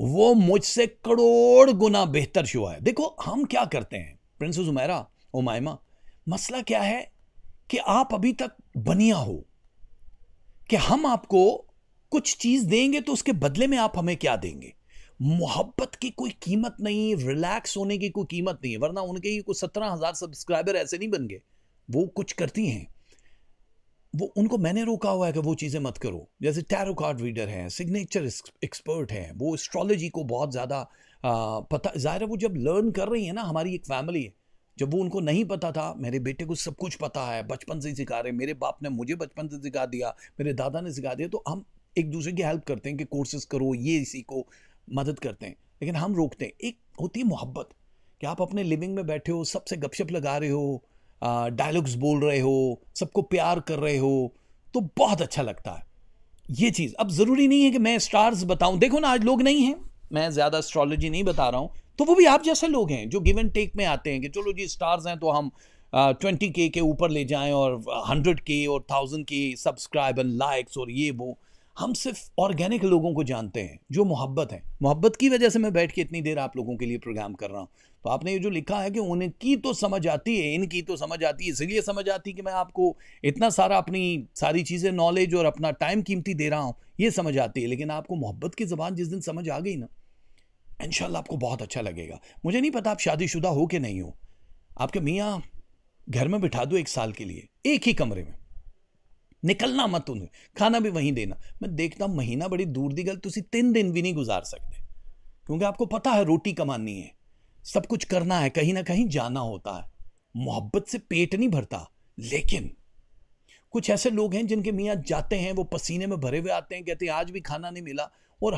वो मुझसे करोड़ गुना बेहतर शो है देखो हम क्या करते हैं प्रिंसेस उमेरा उमायमा मसला क्या है कि आप अभी तक बनिया हो कि हम आपको कुछ चीज़ देंगे तो उसके बदले में आप हमें क्या देंगे मोहब्बत की कोई कीमत नहीं रिलैक्स होने की कोई कीमत नहीं है वरना उनके ही कुछ सत्रह हज़ार सब्सक्राइबर ऐसे नहीं बन गए वो कुछ करती हैं वो उनको मैंने रोका हुआ है कि वो चीज़ें मत करो जैसे टैरो कार्ड रीडर हैं सिग्नेचर एक्सपर्ट हैं वो एस्ट्रोलॉजी को बहुत ज़्यादा पता ज़ाहिर है वो जब लर्न कर रही है ना हमारी एक फैमिली है जब वो उनको नहीं पता था मेरे बेटे को सब कुछ पता है बचपन से ही सिखा रहे मेरे बाप ने मुझे बचपन से सिखा दिया मेरे दादा ने सिखा दिया तो हम एक दूसरे की हेल्प करते हैं कि कोर्सेज करो ये इसी को मदद करते हैं लेकिन हम रोकते हैं एक होती है मोहब्बत कि आप अपने लिविंग में बैठे हो सबसे गपशप लगा रहे हो डायलॉग्स बोल रहे हो सबको प्यार कर रहे हो तो बहुत अच्छा लगता है ये चीज़ अब ज़रूरी नहीं है कि मैं स्टार्स बताऊं देखो ना आज लोग नहीं हैं मैं ज़्यादा एस्ट्रोलॉजी नहीं बता रहा हूँ तो वो भी आप जैसे लोग हैं जो गिव एंड टेक में आते हैं कि चलो जी स्टार्स हैं तो हम ट्वेंटी के के ऊपर ले जाएं और हंड्रेड के और थाउजेंड के सब्सक्राइब एंड लाइक्स और ये वो हम सिर्फ ऑर्गेनिक लोगों को जानते हैं जो मोहब्बत है मोहब्बत की वजह से मैं बैठ के इतनी देर आप लोगों के लिए प्रोग्राम कर रहा हूँ तो आपने ये जो लिखा है कि उनकी तो समझ आती है इनकी तो समझ आती है इसलिए समझ आती है कि मैं आपको इतना सारा अपनी सारी चीज़ें नॉलेज और अपना टाइम कीमती दे रहा हूँ ये समझ आती है लेकिन आपको मोहब्बत की ज़बान जिस दिन समझ आ गई ना इनशाला आपको बहुत अच्छा लगेगा मुझे नहीं पता आप शादीशुदा हो कि नहीं हो आपके मियाँ घर में बिठा दो एक साल के लिए एक ही कमरे में निकलना मत उन्हें खाना भी वहीं देना मैं देखता महीना बड़ी दूर दी गल तुम तो तीन दिन भी नहीं गुजार सकते क्योंकि आपको पता है रोटी कमानी है सब कुछ करना है कहीं ना कहीं जाना होता है मोहब्बत से पेट नहीं भरता लेकिन कुछ ऐसे लोग हैं जिनके मियाँ जाते हैं वो पसीने में भरे हुए आते हैं कहते हैं आज भी खाना नहीं मिला और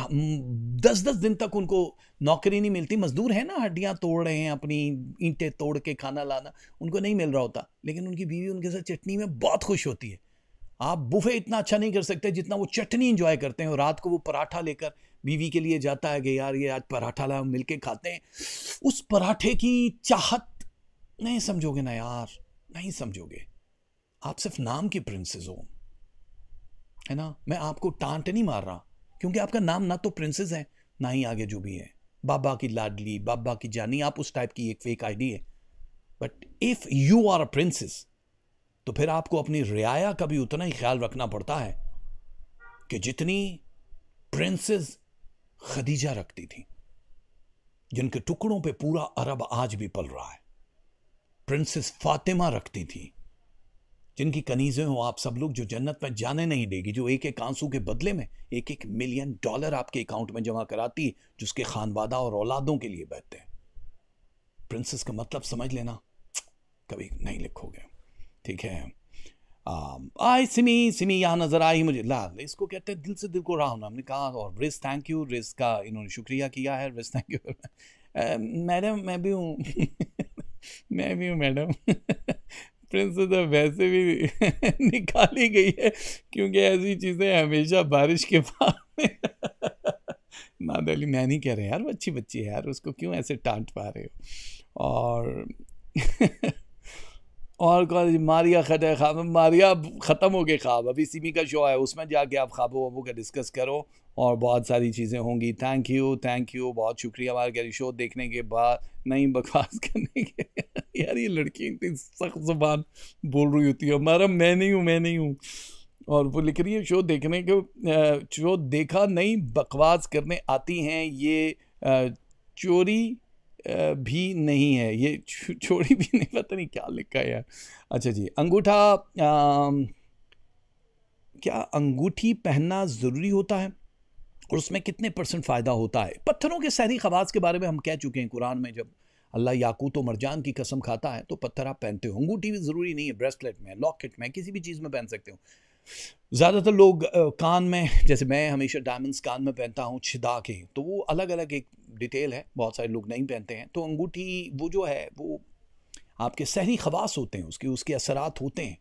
दस दस दिन तक उनको नौकरी नहीं मिलती मजदूर हैं ना हड्डियाँ तोड़ रहे हैं अपनी ईंटें तोड़ के खाना लाना उनको नहीं मिल रहा होता लेकिन उनकी बीवी उनके साथ चटनी में बहुत खुश होती है आप बुफे इतना अच्छा नहीं कर सकते जितना वो चटनी इंजॉय करते हैं और रात को वो पराठा लेकर बीवी के लिए जाता है कि यार ये आज पराठा ला मिल के खाते हैं उस पराठे की चाहत नहीं समझोगे ना यार नहीं समझोगे आप सिर्फ नाम के प्रिंसेस हो है ना मैं आपको टांट नहीं मार रहा क्योंकि आपका नाम ना तो प्रिंसेस है ना ही आगे जो भी है बाबा की लाडली बाबा की जानी आप उस टाइप की एक फेक आईडी है but if you are a princess तो फिर आपको अपनी रियाया का भी उतना ही ख्याल रखना पड़ता है कि जितनी प्रिंसेस खदीजा रखती थी जिनके टुकड़ों पे पूरा अरब आज भी पल रहा है प्रिंसेस फातिमा रखती थी जिनकी कनीजें हो आप सब लोग जो जन्नत में जाने नहीं देगी जो एक एक आंसू के बदले में एक एक मिलियन डॉलर आपके अकाउंट में जमा कराती है जिसके खानवादा और औलादों के लिए बहते हैं प्रिंसेस का मतलब समझ लेना कभी नहीं लिखोगे ठीक है आए सिमी सिमी यहाँ नज़र आई मुझे ला इसको कहते हैं दिल से दिल को रहा होना हमने कहा और रिस थैंक यू रिस का इन्होंने शुक्रिया किया है रिस थैंक यू मैडम मैं भी हूँ मैं भी हूँ मैडम प्रिंस तो वैसे भी निकाली गई है क्योंकि ऐसी चीज़ें हमेशा बारिश के बाद ना दली मैं नहीं कह रहे यार वो अच्छी बच्ची है यार उसको क्यों ऐसे टांट पा रहे हो और और कौन मारिया खत ख्वाब मारिया ख़त्म हो गए ख्वाब अभी सिमी का शो है उसमें जाके आप ख्वाबों वाबों का डिस्कस करो और बहुत सारी चीज़ें होंगी थैंक यू थैंक यू बहुत शुक्रिया हमारे गैरी शो देखने के बाद नहीं बकवास करने के यार ये लड़की इतनी सख्त जबान बोल रही होती है मारा मैं नहीं हूँ मैं नहीं हूँ और वो लिख रही है शो देखने के शो देखा नहीं बकवास करने आती हैं ये चोरी भी नहीं है ये छोड़ी भी नहीं पता नहीं क्या लिखा है यार अच्छा जी अंगूठा क्या अंगूठी पहनना ज़रूरी होता है और उसमें कितने परसेंट फ़ायदा होता है पत्थरों के सहरी खवास के बारे में हम कह चुके हैं कुरान में जब अल्लाह याकूत मरजान की कसम खाता है तो पत्थर आप पहनते हो अंगूठी भी ज़रूरी नहीं है ब्रेसलेट में लॉकेट में किसी भी चीज़ में पहन सकते हो ज़्यादातर लोग कान में जैसे मैं हमेशा डायमंड्स कान में पहनता हूँ छिदा के तो वो अलग अलग एक डिटेल है बहुत सारे लोग नहीं पहनते हैं तो अंगूठी वो जो है वो आपके सहरी खवास होते हैं उसके उसके असरात होते हैं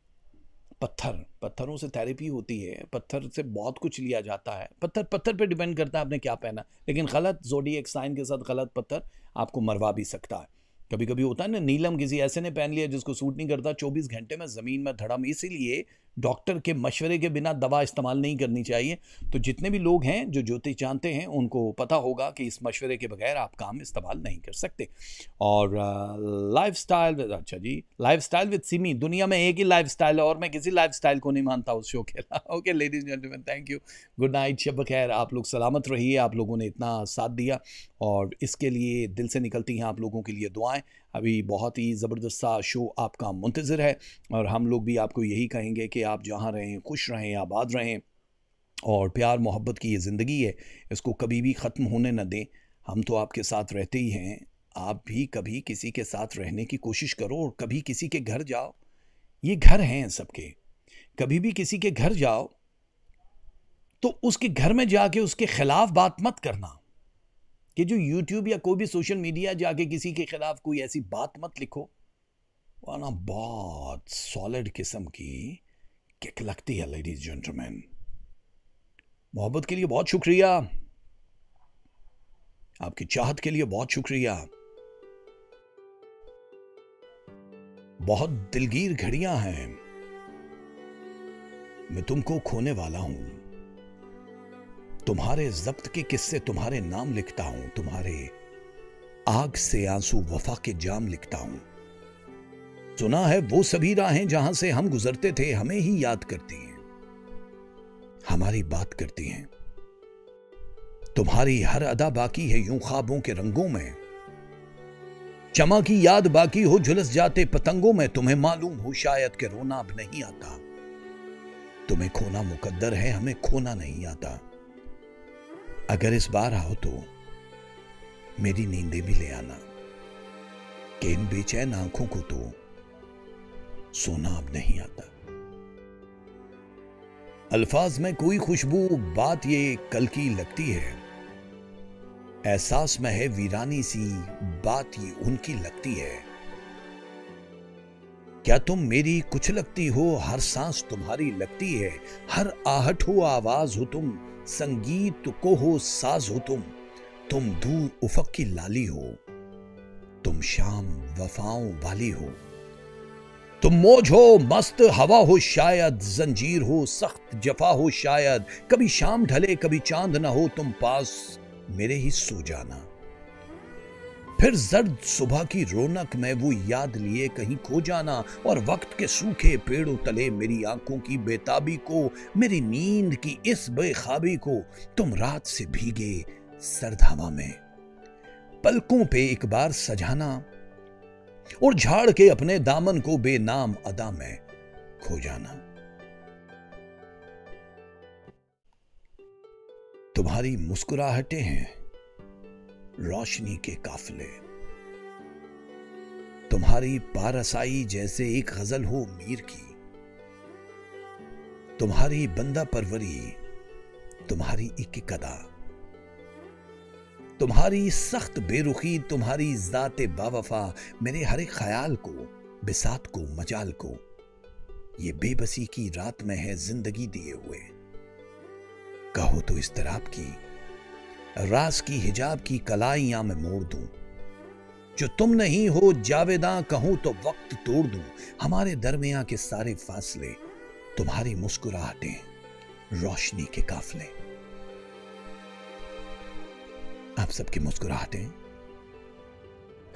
पत्थर पत्थरों से थेरेपी होती है पत्थर से बहुत कुछ लिया जाता है पत्थर पत्थर पे डिपेंड करता है आपने क्या पहना लेकिन गलत जोडी एक साइन के साथ गलत पत्थर आपको मरवा भी सकता है कभी कभी होता है ना नीलम किसी ऐसे ने पहन लिया जिसको सूट नहीं करता चौबीस घंटे में ज़मीन में धड़म इसीलिए डॉक्टर के मशवरे के बिना दवा इस्तेमाल नहीं करनी चाहिए तो जितने भी लोग हैं जो ज्योतिष जानते हैं उनको पता होगा कि इस मशवरे के बगैर आप काम इस्तेमाल नहीं कर सकते और लाइफ स्टाइल अच्छा जी लाइफ स्टाइल विद सिमी दुनिया में एक ही लाइफ स्टाइल है और मैं किसी लाइफ स्टाइल को नहीं मानता उस शो के okay ladies gentleman thank you good night शब खैर आप लोग सलामत रहिए आप लोगों ने इतना साथ दिया और इसके लिए दिल से निकलती हैं आप लोगों के लिए दुआएं अभी बहुत ही ज़बरदस्त सा शो आपका मुंतज़र है और हम लोग भी आपको यही कहेंगे कि आप जहाँ रहें खुश रहें आबाद रहें और प्यार मोहब्बत की ये ज़िंदगी है इसको कभी भी ख़त्म होने न दें हम तो आपके साथ रहते ही हैं आप भी कभी किसी के साथ रहने की कोशिश करो और कभी किसी के घर जाओ ये घर हैं सबके कभी भी किसी के घर जाओ तो उसके घर में जाके उसके खिलाफ बात मत करना कि जो यूट्यूब या कोई भी सोशल मीडिया जाके किसी के ख़िलाफ़ कोई ऐसी बात मत लिखो वरना बहुत सॉलिड किस्म की किक लगती है लेडीज जेंटलमैन मोहब्बत के लिए बहुत शुक्रिया आपकी चाहत के लिए बहुत शुक्रिया बहुत दिलगीर घड़ियां हैं मैं तुमको खोने वाला हूं तुम्हारे जब्त के किस्से तुम्हारे नाम लिखता हूं तुम्हारे आग से आंसू वफा के जाम लिखता हूं सुना है वो सभी राहें जहां से हम गुजरते थे हमें ही याद करती हैं हमारी बात करती हैं तुम्हारी हर अदा बाकी है यूं ख्वाबों के रंगों में चमा की याद बाकी हो झुलस जाते पतंगों में तुम्हें मालूम हो शायद के रोना अब नहीं आता तुम्हें खोना मुकद्दर है हमें खोना नहीं आता अगर इस बार आओ तो मेरी नींदें भी ले आना कि इन बेचैन आंखों को तो सोना अब नहीं आता अल्फाज में कोई खुशबू बात ये कल की लगती है एहसास में है वीरानी सी बात ये उनकी लगती है क्या तुम मेरी कुछ लगती हो हर सांस तुम्हारी लगती है हर आहट हो आवाज हो तुम संगीत को हो साज हो तुम तुम दूर उफक की लाली हो तुम शाम वफाओं वाली हो तुम मोज हो मस्त हवा हो शायद जंजीर हो सख्त जफा हो शायद कभी शाम ढले कभी चांद ना हो तुम पास मेरे ही सो जाना फिर जर्द सुबह की रौनक में वो याद लिए कहीं खो जाना और वक्त के सूखे पेड़ों तले मेरी आंखों की बेताबी को मेरी नींद की इस बेखाबी को तुम रात से भीगे सर्द हवा में पलकों पे एक बार सजाना और झाड़ के अपने दामन को बेनाम अदा में खो जाना तुम्हारी मुस्कुराहटें हैं रोशनी के काफिले तुम्हारी पारसाई जैसे एक गजल हो मीर की तुम्हारी बंदा परवरी तुम्हारी एक कदा तुम्हारी सख्त बेरुखी तुम्हारी ज़ात बावफा मेरे हर एक ख्याल को बिसात को मजाल को ये बेबसी की रात में है जिंदगी दिए हुए कहो तो इस तरह की रास की हिजाब की कलाइया में मोड़ दूं जो तुम नहीं हो जावेदा कहूं तो वक्त तोड़ दूं हमारे दरमिया के सारे फासले तुम्हारी मुस्कुराहटें रोशनी के काफले आप सबकी मुस्कुराहटें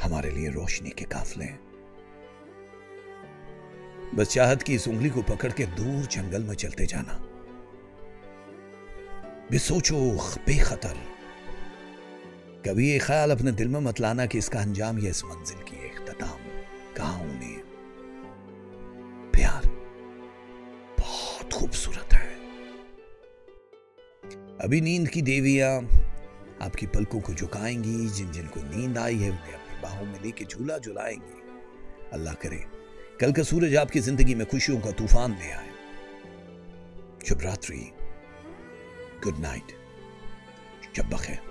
हमारे लिए रोशनी के काफले बस चाहत की इस उंगली को पकड़ के दूर जंगल में चलते जाना बेसोचो बेखतर कभी ये ख्याल अपने दिल में मत लाना कि इसका अंजाम या इस मंजिल की अख्ताम कहा उन्हें प्यार बहुत खूबसूरत है अभी नींद की देवियां आपकी पलकों को झुकाएंगी जिन जिनको नींद आई है उन्हें अपनी बाहों में लेके झूला झुलाएंगी अल्लाह करे कल का सूरज आपकी जिंदगी में खुशियों का तूफान ले आए शुभ रात्रि गुड नाइट शब बखैर